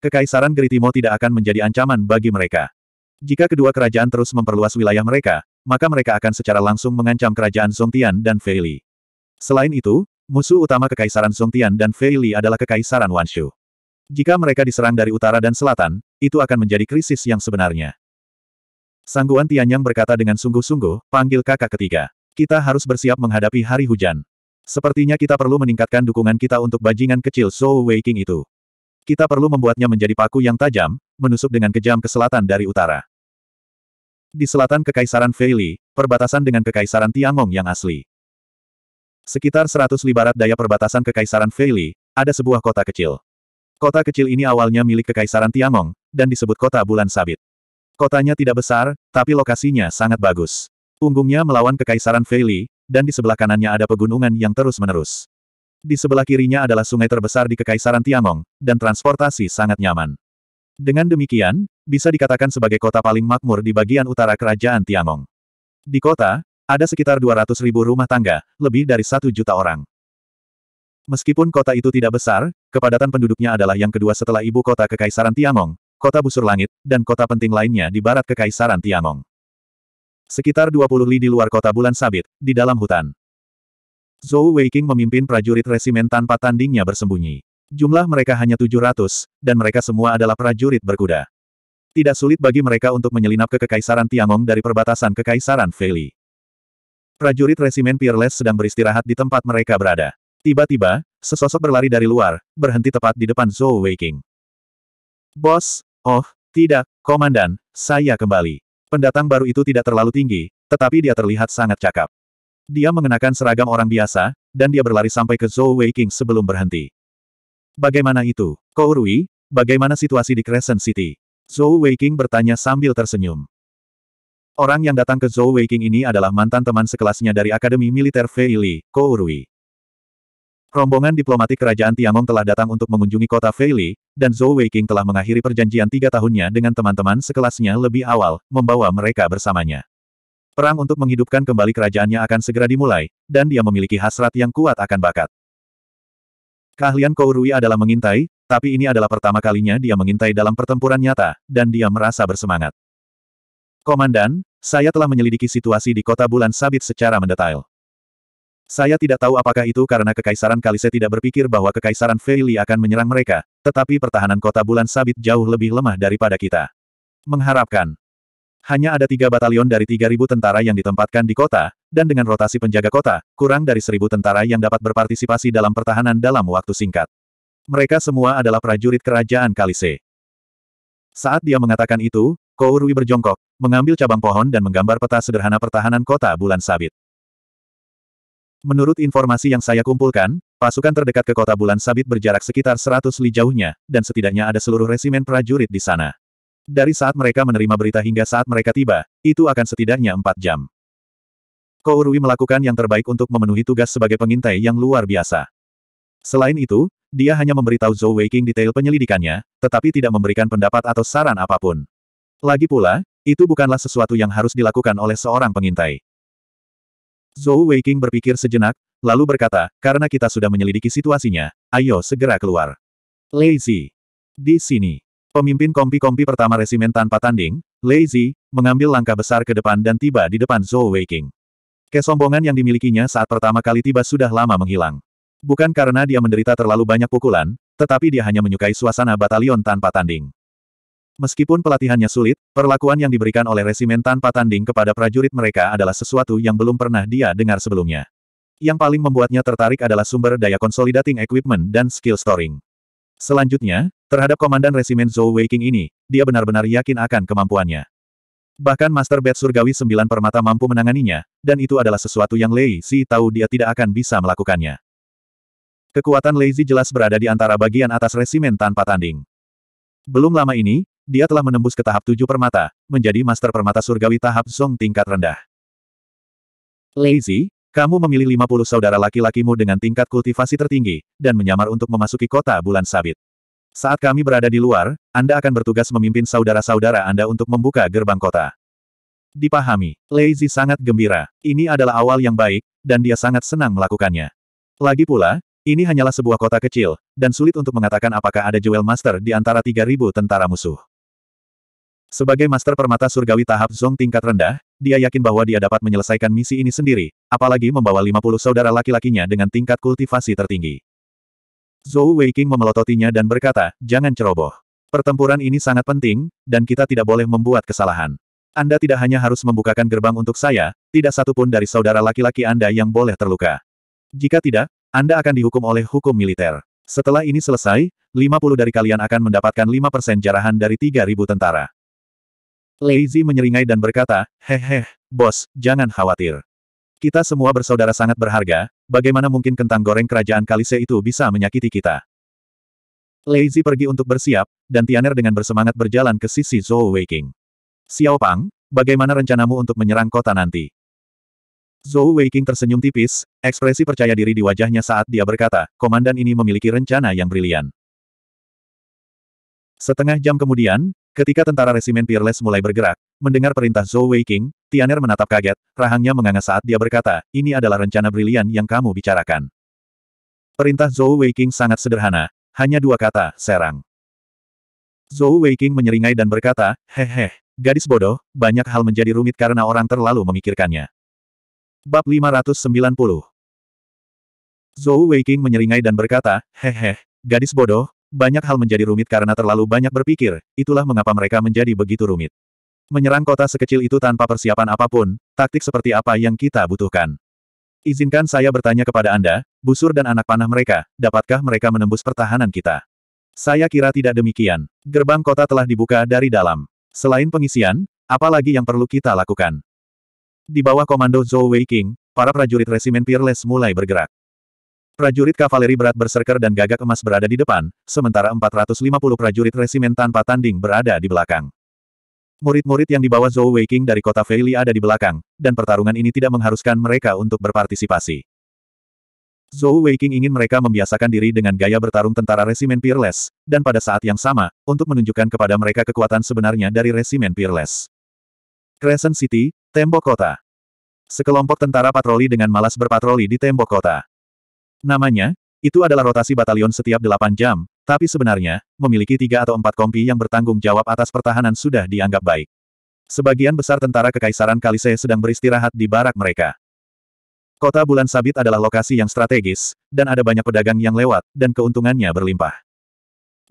Kekaisaran Geritimo tidak akan menjadi ancaman bagi mereka. Jika kedua kerajaan terus memperluas wilayah mereka, maka mereka akan secara langsung mengancam kerajaan Songtian dan Feili. Selain itu, Musuh utama Kekaisaran Songtian dan Fei Li adalah Kekaisaran Wanshu. Jika mereka diserang dari utara dan selatan, itu akan menjadi krisis yang sebenarnya. Sangguan Tianyang berkata dengan sungguh-sungguh, panggil kakak ketiga. Kita harus bersiap menghadapi hari hujan. Sepertinya kita perlu meningkatkan dukungan kita untuk bajingan kecil Zhou Weiqing itu. Kita perlu membuatnya menjadi paku yang tajam, menusuk dengan kejam ke selatan dari utara. Di selatan Kekaisaran Feili, perbatasan dengan Kekaisaran Tiangong yang asli. Sekitar 100 li barat daya perbatasan Kekaisaran Feili, ada sebuah kota kecil. Kota kecil ini awalnya milik Kekaisaran Tiangong, dan disebut Kota Bulan Sabit. Kotanya tidak besar, tapi lokasinya sangat bagus. Punggungnya melawan Kekaisaran Feili, dan di sebelah kanannya ada pegunungan yang terus-menerus. Di sebelah kirinya adalah sungai terbesar di Kekaisaran Tiangong, dan transportasi sangat nyaman. Dengan demikian, bisa dikatakan sebagai kota paling makmur di bagian utara Kerajaan Tiangong. Di kota, ada sekitar 200 ribu rumah tangga, lebih dari satu juta orang. Meskipun kota itu tidak besar, kepadatan penduduknya adalah yang kedua setelah ibu kota Kekaisaran Tiangong, kota busur langit, dan kota penting lainnya di barat Kekaisaran Tiangong. Sekitar 20 li di luar kota bulan sabit, di dalam hutan. Zhou Weiking memimpin prajurit resimen tanpa tandingnya bersembunyi. Jumlah mereka hanya 700, dan mereka semua adalah prajurit berkuda. Tidak sulit bagi mereka untuk menyelinap ke Kekaisaran Tiangong dari perbatasan Kekaisaran Feili. Prajurit resimen Peerless sedang beristirahat di tempat mereka berada. Tiba-tiba, sesosok berlari dari luar, berhenti tepat di depan Zhou Weiking. Bos, oh, tidak, komandan, saya kembali. Pendatang baru itu tidak terlalu tinggi, tetapi dia terlihat sangat cakap. Dia mengenakan seragam orang biasa, dan dia berlari sampai ke Zhou Weiking sebelum berhenti. Bagaimana itu? Kourui, bagaimana situasi di Crescent City? Zhou Weiking bertanya sambil tersenyum. Orang yang datang ke Zhou Weiqing ini adalah mantan teman sekelasnya dari Akademi Militer Fei Li, Ko Urui. Rombongan diplomatik Kerajaan Tiangong telah datang untuk mengunjungi kota Feili, dan Zhou Weiqing telah mengakhiri perjanjian tiga tahunnya dengan teman-teman sekelasnya lebih awal, membawa mereka bersamanya. Perang untuk menghidupkan kembali kerajaannya akan segera dimulai, dan dia memiliki hasrat yang kuat akan bakat. Keahlian Rui adalah mengintai, tapi ini adalah pertama kalinya dia mengintai dalam pertempuran nyata, dan dia merasa bersemangat. Komandan, saya telah menyelidiki situasi di kota bulan sabit secara mendetail. Saya tidak tahu apakah itu karena Kekaisaran Kalise tidak berpikir bahwa Kekaisaran Feili akan menyerang mereka, tetapi pertahanan kota bulan sabit jauh lebih lemah daripada kita. Mengharapkan. Hanya ada tiga batalion dari 3.000 tentara yang ditempatkan di kota, dan dengan rotasi penjaga kota, kurang dari 1.000 tentara yang dapat berpartisipasi dalam pertahanan dalam waktu singkat. Mereka semua adalah prajurit kerajaan Kalise. Saat dia mengatakan itu, Kourui berjongkok, mengambil cabang pohon dan menggambar peta sederhana pertahanan kota bulan sabit. Menurut informasi yang saya kumpulkan, pasukan terdekat ke kota bulan sabit berjarak sekitar 100 li jauhnya, dan setidaknya ada seluruh resimen prajurit di sana. Dari saat mereka menerima berita hingga saat mereka tiba, itu akan setidaknya 4 jam. Kourui melakukan yang terbaik untuk memenuhi tugas sebagai pengintai yang luar biasa. Selain itu, dia hanya memberitahu Zhou Weiking detail penyelidikannya, tetapi tidak memberikan pendapat atau saran apapun. Lagi pula, itu bukanlah sesuatu yang harus dilakukan oleh seorang pengintai. Zhou Weiqing berpikir sejenak, lalu berkata, karena kita sudah menyelidiki situasinya, ayo segera keluar. Lazy. Di sini. Pemimpin kompi-kompi pertama resimen tanpa tanding, Lazy, mengambil langkah besar ke depan dan tiba di depan Zhou Weiqing. Kesombongan yang dimilikinya saat pertama kali tiba sudah lama menghilang. Bukan karena dia menderita terlalu banyak pukulan, tetapi dia hanya menyukai suasana batalion tanpa tanding. Meskipun pelatihannya sulit, perlakuan yang diberikan oleh resimen tanpa tanding kepada prajurit mereka adalah sesuatu yang belum pernah dia dengar sebelumnya. Yang paling membuatnya tertarik adalah sumber daya consolidating equipment dan skill storing. Selanjutnya, terhadap komandan resimen Zhou Weiking ini, dia benar-benar yakin akan kemampuannya. Bahkan Master Bed Surgawi Sembilan Permata mampu menanganinya, dan itu adalah sesuatu yang Lei Si tahu dia tidak akan bisa melakukannya. Kekuatan Lei Zi jelas berada di antara bagian atas resimen tanpa tanding. Belum lama ini, dia telah menembus ke tahap tujuh permata, menjadi master permata surgawi tahap Song tingkat rendah. Lazy, kamu memilih 50 saudara laki-lakimu dengan tingkat kultivasi tertinggi, dan menyamar untuk memasuki kota bulan sabit. Saat kami berada di luar, Anda akan bertugas memimpin saudara-saudara Anda untuk membuka gerbang kota. Dipahami, Lazy sangat gembira. Ini adalah awal yang baik, dan dia sangat senang melakukannya. Lagi pula, ini hanyalah sebuah kota kecil, dan sulit untuk mengatakan apakah ada Jewel Master di antara 3.000 tentara musuh. Sebagai Master Permata Surgawi tahap Zong tingkat rendah, dia yakin bahwa dia dapat menyelesaikan misi ini sendiri, apalagi membawa 50 saudara laki-lakinya dengan tingkat kultivasi tertinggi. Zhou Weiqing memelototinya dan berkata, jangan ceroboh. Pertempuran ini sangat penting, dan kita tidak boleh membuat kesalahan. Anda tidak hanya harus membukakan gerbang untuk saya, tidak satupun dari saudara laki-laki Anda yang boleh terluka. Jika tidak, Anda akan dihukum oleh hukum militer. Setelah ini selesai, 50 dari kalian akan mendapatkan 5% jarahan dari 3.000 tentara. Lazy menyeringai dan berkata, Hehe, bos, jangan khawatir. Kita semua bersaudara sangat berharga, bagaimana mungkin kentang goreng kerajaan Kalise itu bisa menyakiti kita. Lazy pergi untuk bersiap, dan Tianer dengan bersemangat berjalan ke sisi Zhou Weiking. Xiao Pang, bagaimana rencanamu untuk menyerang kota nanti? Zhou Weiking tersenyum tipis, ekspresi percaya diri di wajahnya saat dia berkata, komandan ini memiliki rencana yang brilian. Setengah jam kemudian, Ketika tentara resimen Peerless mulai bergerak, mendengar perintah Zhou Weiqing, Tianer menatap kaget, rahangnya menganga saat dia berkata, ini adalah rencana brilian yang kamu bicarakan. Perintah Zhou Weiqing sangat sederhana, hanya dua kata, serang. Zhou Weiqing menyeringai dan berkata, hehe, gadis bodoh, banyak hal menjadi rumit karena orang terlalu memikirkannya. Bab 590 Zhou Weiqing menyeringai dan berkata, hehe, gadis bodoh, banyak hal menjadi rumit karena terlalu banyak berpikir, itulah mengapa mereka menjadi begitu rumit. Menyerang kota sekecil itu tanpa persiapan apapun, taktik seperti apa yang kita butuhkan. Izinkan saya bertanya kepada Anda, busur dan anak panah mereka, dapatkah mereka menembus pertahanan kita? Saya kira tidak demikian. Gerbang kota telah dibuka dari dalam. Selain pengisian, apa lagi yang perlu kita lakukan? Di bawah komando Zhou Weiqing, para prajurit resimen Peerless mulai bergerak. Prajurit kavaleri berat berserker dan gagak emas berada di depan, sementara 450 prajurit resimen tanpa tanding berada di belakang. Murid-murid yang dibawa Zhou Weiqing dari kota Feili ada di belakang, dan pertarungan ini tidak mengharuskan mereka untuk berpartisipasi. Zhou Weiqing ingin mereka membiasakan diri dengan gaya bertarung tentara resimen Peerless, dan pada saat yang sama, untuk menunjukkan kepada mereka kekuatan sebenarnya dari resimen Peerless. Crescent City, Tembok Kota Sekelompok tentara patroli dengan malas berpatroli di tembok kota. Namanya, itu adalah rotasi batalion setiap 8 jam, tapi sebenarnya, memiliki tiga atau empat kompi yang bertanggung jawab atas pertahanan sudah dianggap baik. Sebagian besar tentara Kekaisaran Kalise sedang beristirahat di barak mereka. Kota Bulan Sabit adalah lokasi yang strategis, dan ada banyak pedagang yang lewat, dan keuntungannya berlimpah.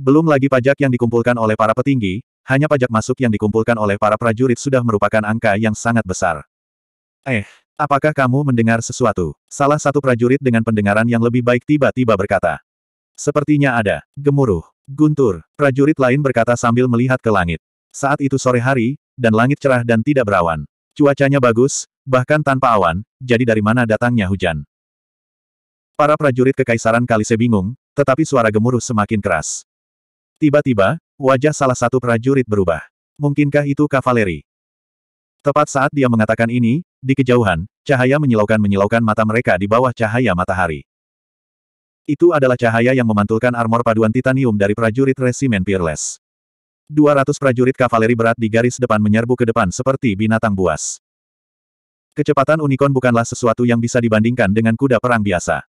Belum lagi pajak yang dikumpulkan oleh para petinggi, hanya pajak masuk yang dikumpulkan oleh para prajurit sudah merupakan angka yang sangat besar. Eh, Apakah kamu mendengar sesuatu? Salah satu prajurit dengan pendengaran yang lebih baik tiba-tiba berkata. Sepertinya ada. Gemuruh. Guntur. Prajurit lain berkata sambil melihat ke langit. Saat itu sore hari, dan langit cerah dan tidak berawan. Cuacanya bagus, bahkan tanpa awan, jadi dari mana datangnya hujan. Para prajurit kekaisaran Kalise bingung, tetapi suara gemuruh semakin keras. Tiba-tiba, wajah salah satu prajurit berubah. Mungkinkah itu kavaleri? Tepat saat dia mengatakan ini, di kejauhan, cahaya menyilaukan-menyilaukan mata mereka di bawah cahaya matahari. Itu adalah cahaya yang memantulkan armor paduan titanium dari prajurit resimen Peerless. 200 prajurit kavaleri berat di garis depan menyerbu ke depan seperti binatang buas. Kecepatan unicorn bukanlah sesuatu yang bisa dibandingkan dengan kuda perang biasa.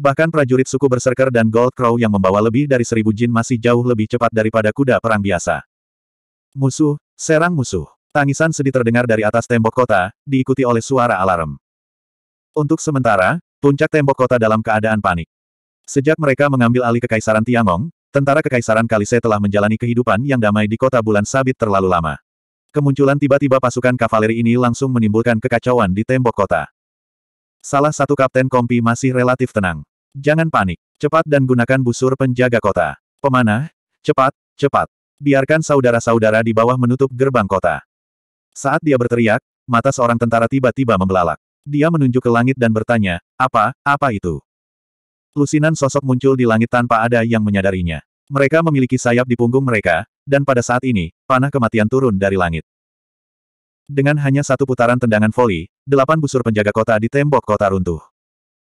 Bahkan prajurit suku Berserker dan Gold Crow yang membawa lebih dari seribu jin masih jauh lebih cepat daripada kuda perang biasa. Musuh, serang musuh. Tangisan sedih terdengar dari atas tembok kota, diikuti oleh suara alarm. Untuk sementara, puncak tembok kota dalam keadaan panik. Sejak mereka mengambil alih Kekaisaran Tiangong, tentara Kekaisaran Kalise telah menjalani kehidupan yang damai di kota bulan sabit terlalu lama. Kemunculan tiba-tiba pasukan kavaleri ini langsung menimbulkan kekacauan di tembok kota. Salah satu kapten kompi masih relatif tenang. Jangan panik, cepat dan gunakan busur penjaga kota. Pemanah, cepat, cepat. Biarkan saudara-saudara di bawah menutup gerbang kota. Saat dia berteriak, mata seorang tentara tiba-tiba membelalak. Dia menunjuk ke langit dan bertanya, apa, apa itu? Lusinan sosok muncul di langit tanpa ada yang menyadarinya. Mereka memiliki sayap di punggung mereka, dan pada saat ini, panah kematian turun dari langit. Dengan hanya satu putaran tendangan voli, delapan busur penjaga kota di tembok kota runtuh.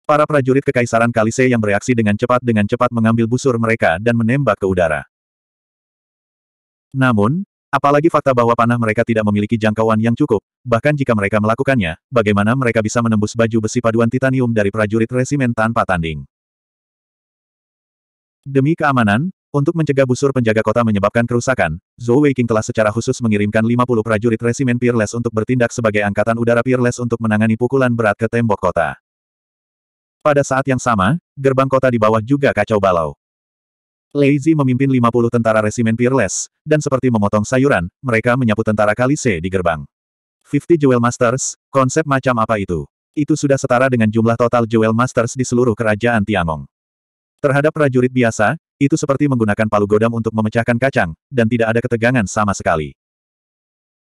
Para prajurit kekaisaran Kalise yang bereaksi dengan cepat dengan cepat mengambil busur mereka dan menembak ke udara. Namun, Apalagi fakta bahwa panah mereka tidak memiliki jangkauan yang cukup, bahkan jika mereka melakukannya, bagaimana mereka bisa menembus baju besi paduan titanium dari prajurit resimen tanpa tanding. Demi keamanan, untuk mencegah busur penjaga kota menyebabkan kerusakan, Zhou Weiqing telah secara khusus mengirimkan 50 prajurit resimen Peerless untuk bertindak sebagai angkatan udara Peerless untuk menangani pukulan berat ke tembok kota. Pada saat yang sama, gerbang kota di bawah juga kacau balau. Leizi memimpin 50 tentara resimen Peerless, dan seperti memotong sayuran, mereka menyapu tentara Kalise di gerbang. 50 Jewel Masters, konsep macam apa itu? Itu sudah setara dengan jumlah total Jewel Masters di seluruh kerajaan Tiangong. Terhadap prajurit biasa, itu seperti menggunakan palu godam untuk memecahkan kacang, dan tidak ada ketegangan sama sekali.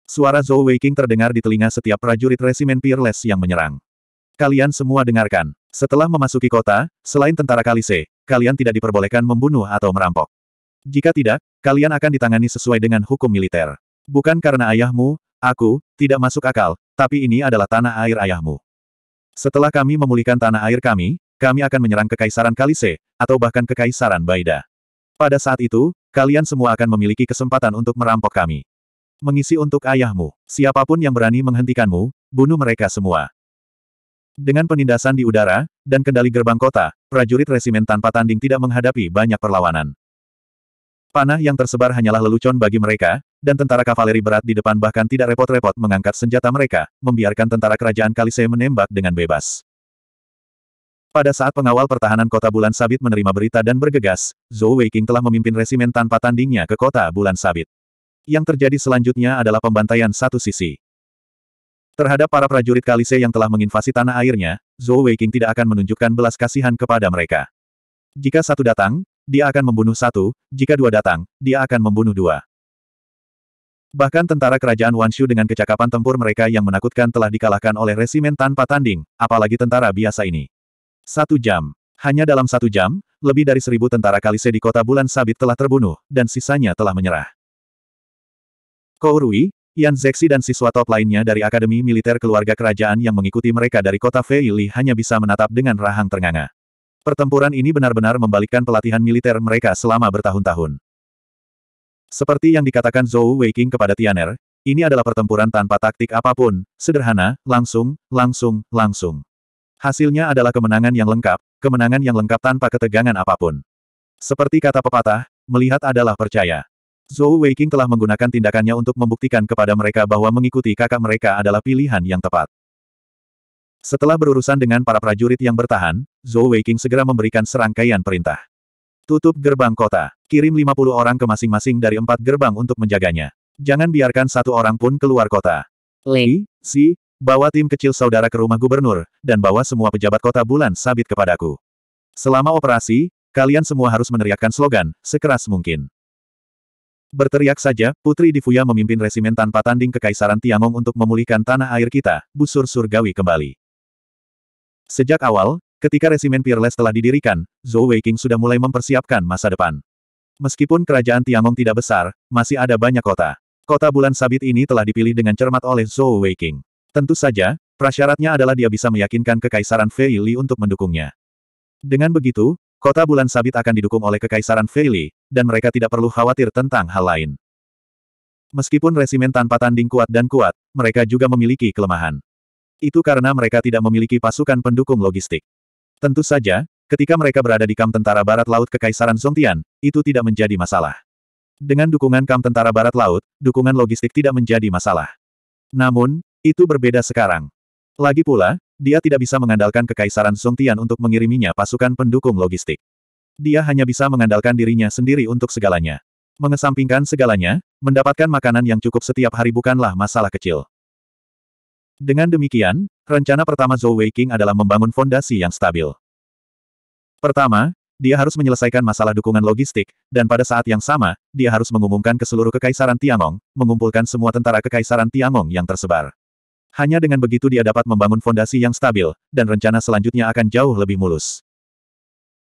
Suara Zhou Weiking terdengar di telinga setiap prajurit resimen Peerless yang menyerang. Kalian semua dengarkan. Setelah memasuki kota, selain tentara Kalise, kalian tidak diperbolehkan membunuh atau merampok. Jika tidak, kalian akan ditangani sesuai dengan hukum militer. Bukan karena ayahmu, aku, tidak masuk akal, tapi ini adalah tanah air ayahmu. Setelah kami memulihkan tanah air kami, kami akan menyerang Kekaisaran Kalise, atau bahkan Kekaisaran Baida. Pada saat itu, kalian semua akan memiliki kesempatan untuk merampok kami. Mengisi untuk ayahmu, siapapun yang berani menghentikanmu, bunuh mereka semua. Dengan penindasan di udara, dan kendali gerbang kota, prajurit resimen tanpa tanding tidak menghadapi banyak perlawanan. Panah yang tersebar hanyalah lelucon bagi mereka, dan tentara kavaleri berat di depan bahkan tidak repot-repot mengangkat senjata mereka, membiarkan tentara kerajaan Kalise menembak dengan bebas. Pada saat pengawal pertahanan kota Bulan Sabit menerima berita dan bergegas, Zhou Weiqing telah memimpin resimen tanpa tandingnya ke kota Bulan Sabit. Yang terjadi selanjutnya adalah pembantaian satu sisi. Terhadap para prajurit Kalise yang telah menginvasi tanah airnya, Zhou Weiqing tidak akan menunjukkan belas kasihan kepada mereka. Jika satu datang, dia akan membunuh satu, jika dua datang, dia akan membunuh dua. Bahkan tentara kerajaan Wanshu dengan kecakapan tempur mereka yang menakutkan telah dikalahkan oleh resimen tanpa tanding, apalagi tentara biasa ini. Satu jam. Hanya dalam satu jam, lebih dari seribu tentara Kalise di kota Bulan Sabit telah terbunuh, dan sisanya telah menyerah. Kourui, Yan Zexi dan siswa top lainnya dari Akademi Militer Keluarga Kerajaan yang mengikuti mereka dari kota Feili hanya bisa menatap dengan rahang ternganga. Pertempuran ini benar-benar membalikkan pelatihan militer mereka selama bertahun-tahun. Seperti yang dikatakan Zhou Weiking kepada Tianer, ini adalah pertempuran tanpa taktik apapun, sederhana, langsung, langsung, langsung. Hasilnya adalah kemenangan yang lengkap, kemenangan yang lengkap tanpa ketegangan apapun. Seperti kata pepatah, melihat adalah percaya. Zhou Weiqing telah menggunakan tindakannya untuk membuktikan kepada mereka bahwa mengikuti kakak mereka adalah pilihan yang tepat. Setelah berurusan dengan para prajurit yang bertahan, Zhou Weiqing segera memberikan serangkaian perintah. Tutup gerbang kota. Kirim 50 orang ke masing-masing dari empat gerbang untuk menjaganya. Jangan biarkan satu orang pun keluar kota. Lei, Si, bawa tim kecil saudara ke rumah gubernur, dan bawa semua pejabat kota bulan sabit kepadaku. Selama operasi, kalian semua harus meneriakkan slogan, sekeras mungkin. Berteriak saja, Putri Difuya memimpin resimen tanpa tanding Kekaisaran Tiangong untuk memulihkan tanah air kita, busur surgawi kembali. Sejak awal, ketika resimen Peerless telah didirikan, Zhou Weiking sudah mulai mempersiapkan masa depan. Meskipun kerajaan Tiangong tidak besar, masih ada banyak kota. Kota bulan sabit ini telah dipilih dengan cermat oleh Zhou Weiking. Tentu saja, prasyaratnya adalah dia bisa meyakinkan Kekaisaran Fei Li untuk mendukungnya. Dengan begitu, Kota Bulan Sabit akan didukung oleh Kekaisaran Feili, dan mereka tidak perlu khawatir tentang hal lain. Meskipun resimen tanpa tanding kuat dan kuat, mereka juga memiliki kelemahan. Itu karena mereka tidak memiliki pasukan pendukung logistik. Tentu saja, ketika mereka berada di kamp tentara barat laut Kekaisaran Songtian, itu tidak menjadi masalah. Dengan dukungan kamp tentara barat laut, dukungan logistik tidak menjadi masalah. Namun, itu berbeda sekarang. Lagi pula, dia tidak bisa mengandalkan Kekaisaran Song Tian untuk mengiriminya pasukan pendukung logistik. Dia hanya bisa mengandalkan dirinya sendiri untuk segalanya. Mengesampingkan segalanya, mendapatkan makanan yang cukup setiap hari bukanlah masalah kecil. Dengan demikian, rencana pertama Zhou Weiqing adalah membangun fondasi yang stabil. Pertama, dia harus menyelesaikan masalah dukungan logistik, dan pada saat yang sama, dia harus mengumumkan ke seluruh Kekaisaran Tiangong, mengumpulkan semua tentara Kekaisaran Tiangong yang tersebar. Hanya dengan begitu dia dapat membangun fondasi yang stabil, dan rencana selanjutnya akan jauh lebih mulus.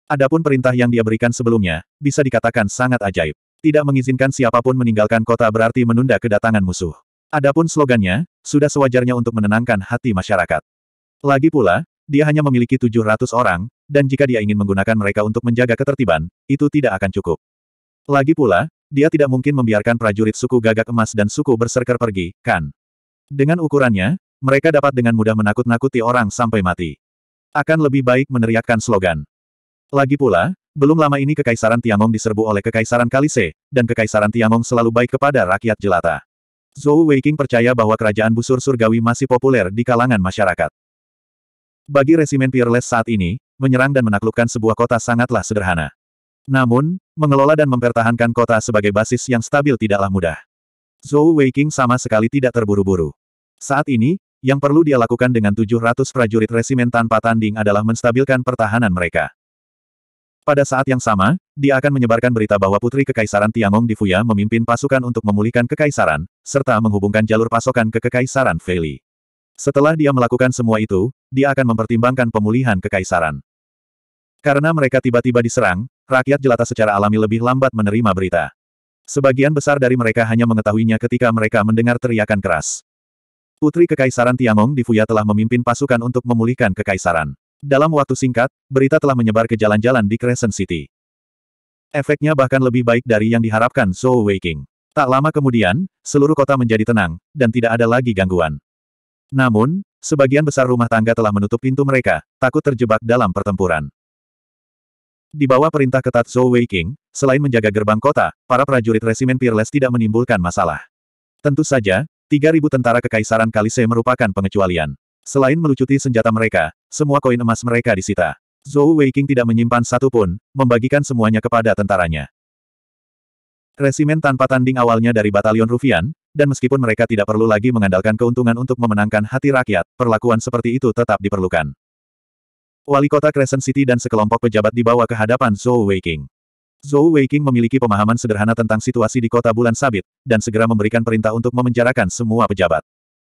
Adapun perintah yang dia berikan sebelumnya, bisa dikatakan sangat ajaib. Tidak mengizinkan siapapun meninggalkan kota berarti menunda kedatangan musuh. Adapun slogannya, sudah sewajarnya untuk menenangkan hati masyarakat. Lagi pula, dia hanya memiliki 700 orang, dan jika dia ingin menggunakan mereka untuk menjaga ketertiban, itu tidak akan cukup. Lagi pula, dia tidak mungkin membiarkan prajurit suku gagak emas dan suku berserker pergi, kan? Dengan ukurannya, mereka dapat dengan mudah menakut-nakuti orang sampai mati. Akan lebih baik meneriakkan slogan. Lagi pula, belum lama ini Kekaisaran Tiangong diserbu oleh Kekaisaran Kalise, dan Kekaisaran Tiangong selalu baik kepada rakyat jelata. Zhou Weiqing percaya bahwa kerajaan busur surgawi masih populer di kalangan masyarakat. Bagi resimen Peerless saat ini, menyerang dan menaklukkan sebuah kota sangatlah sederhana. Namun, mengelola dan mempertahankan kota sebagai basis yang stabil tidaklah mudah. Zhou Weiqing sama sekali tidak terburu-buru. Saat ini, yang perlu dia lakukan dengan 700 prajurit resimen tanpa tanding adalah menstabilkan pertahanan mereka. Pada saat yang sama, dia akan menyebarkan berita bahwa Putri Kekaisaran Tiangong di Fuya memimpin pasukan untuk memulihkan kekaisaran, serta menghubungkan jalur pasokan ke Kekaisaran Feli. Setelah dia melakukan semua itu, dia akan mempertimbangkan pemulihan kekaisaran. Karena mereka tiba-tiba diserang, rakyat jelata secara alami lebih lambat menerima berita. Sebagian besar dari mereka hanya mengetahuinya ketika mereka mendengar teriakan keras. Putri Kekaisaran Tiangong di Fuya telah memimpin pasukan untuk memulihkan kekaisaran. Dalam waktu singkat, berita telah menyebar ke jalan-jalan di Crescent City. Efeknya bahkan lebih baik dari yang diharapkan Zhou Weiking. Tak lama kemudian, seluruh kota menjadi tenang, dan tidak ada lagi gangguan. Namun, sebagian besar rumah tangga telah menutup pintu mereka, takut terjebak dalam pertempuran. Di bawah perintah ketat Zhou Weiqing, selain menjaga gerbang kota, para prajurit resimen Peerless tidak menimbulkan masalah. Tentu saja, 3.000 tentara kekaisaran Kalise merupakan pengecualian. Selain melucuti senjata mereka, semua koin emas mereka disita. Zhou Weiqing tidak menyimpan satu pun, membagikan semuanya kepada tentaranya. Resimen tanpa tanding awalnya dari Batalion Rufian, dan meskipun mereka tidak perlu lagi mengandalkan keuntungan untuk memenangkan hati rakyat, perlakuan seperti itu tetap diperlukan. Wali kota Crescent City dan sekelompok pejabat dibawa ke hadapan Zhou Weiqing. Zhou Weiqing memiliki pemahaman sederhana tentang situasi di kota bulan sabit, dan segera memberikan perintah untuk memenjarakan semua pejabat.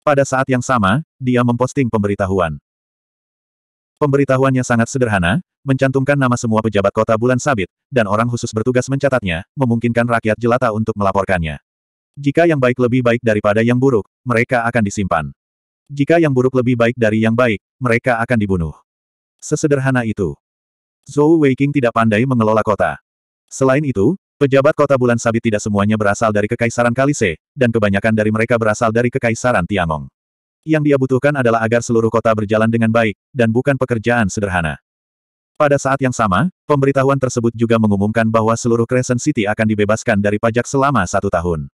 Pada saat yang sama, dia memposting pemberitahuan. Pemberitahuannya sangat sederhana, mencantumkan nama semua pejabat kota bulan sabit, dan orang khusus bertugas mencatatnya, memungkinkan rakyat jelata untuk melaporkannya. Jika yang baik lebih baik daripada yang buruk, mereka akan disimpan. Jika yang buruk lebih baik dari yang baik, mereka akan dibunuh. Sesederhana itu. Zhou Weiqing tidak pandai mengelola kota. Selain itu, pejabat kota bulan sabit tidak semuanya berasal dari Kekaisaran Kalise, dan kebanyakan dari mereka berasal dari Kekaisaran Tiangong. Yang dia butuhkan adalah agar seluruh kota berjalan dengan baik, dan bukan pekerjaan sederhana. Pada saat yang sama, pemberitahuan tersebut juga mengumumkan bahwa seluruh Crescent City akan dibebaskan dari pajak selama satu tahun.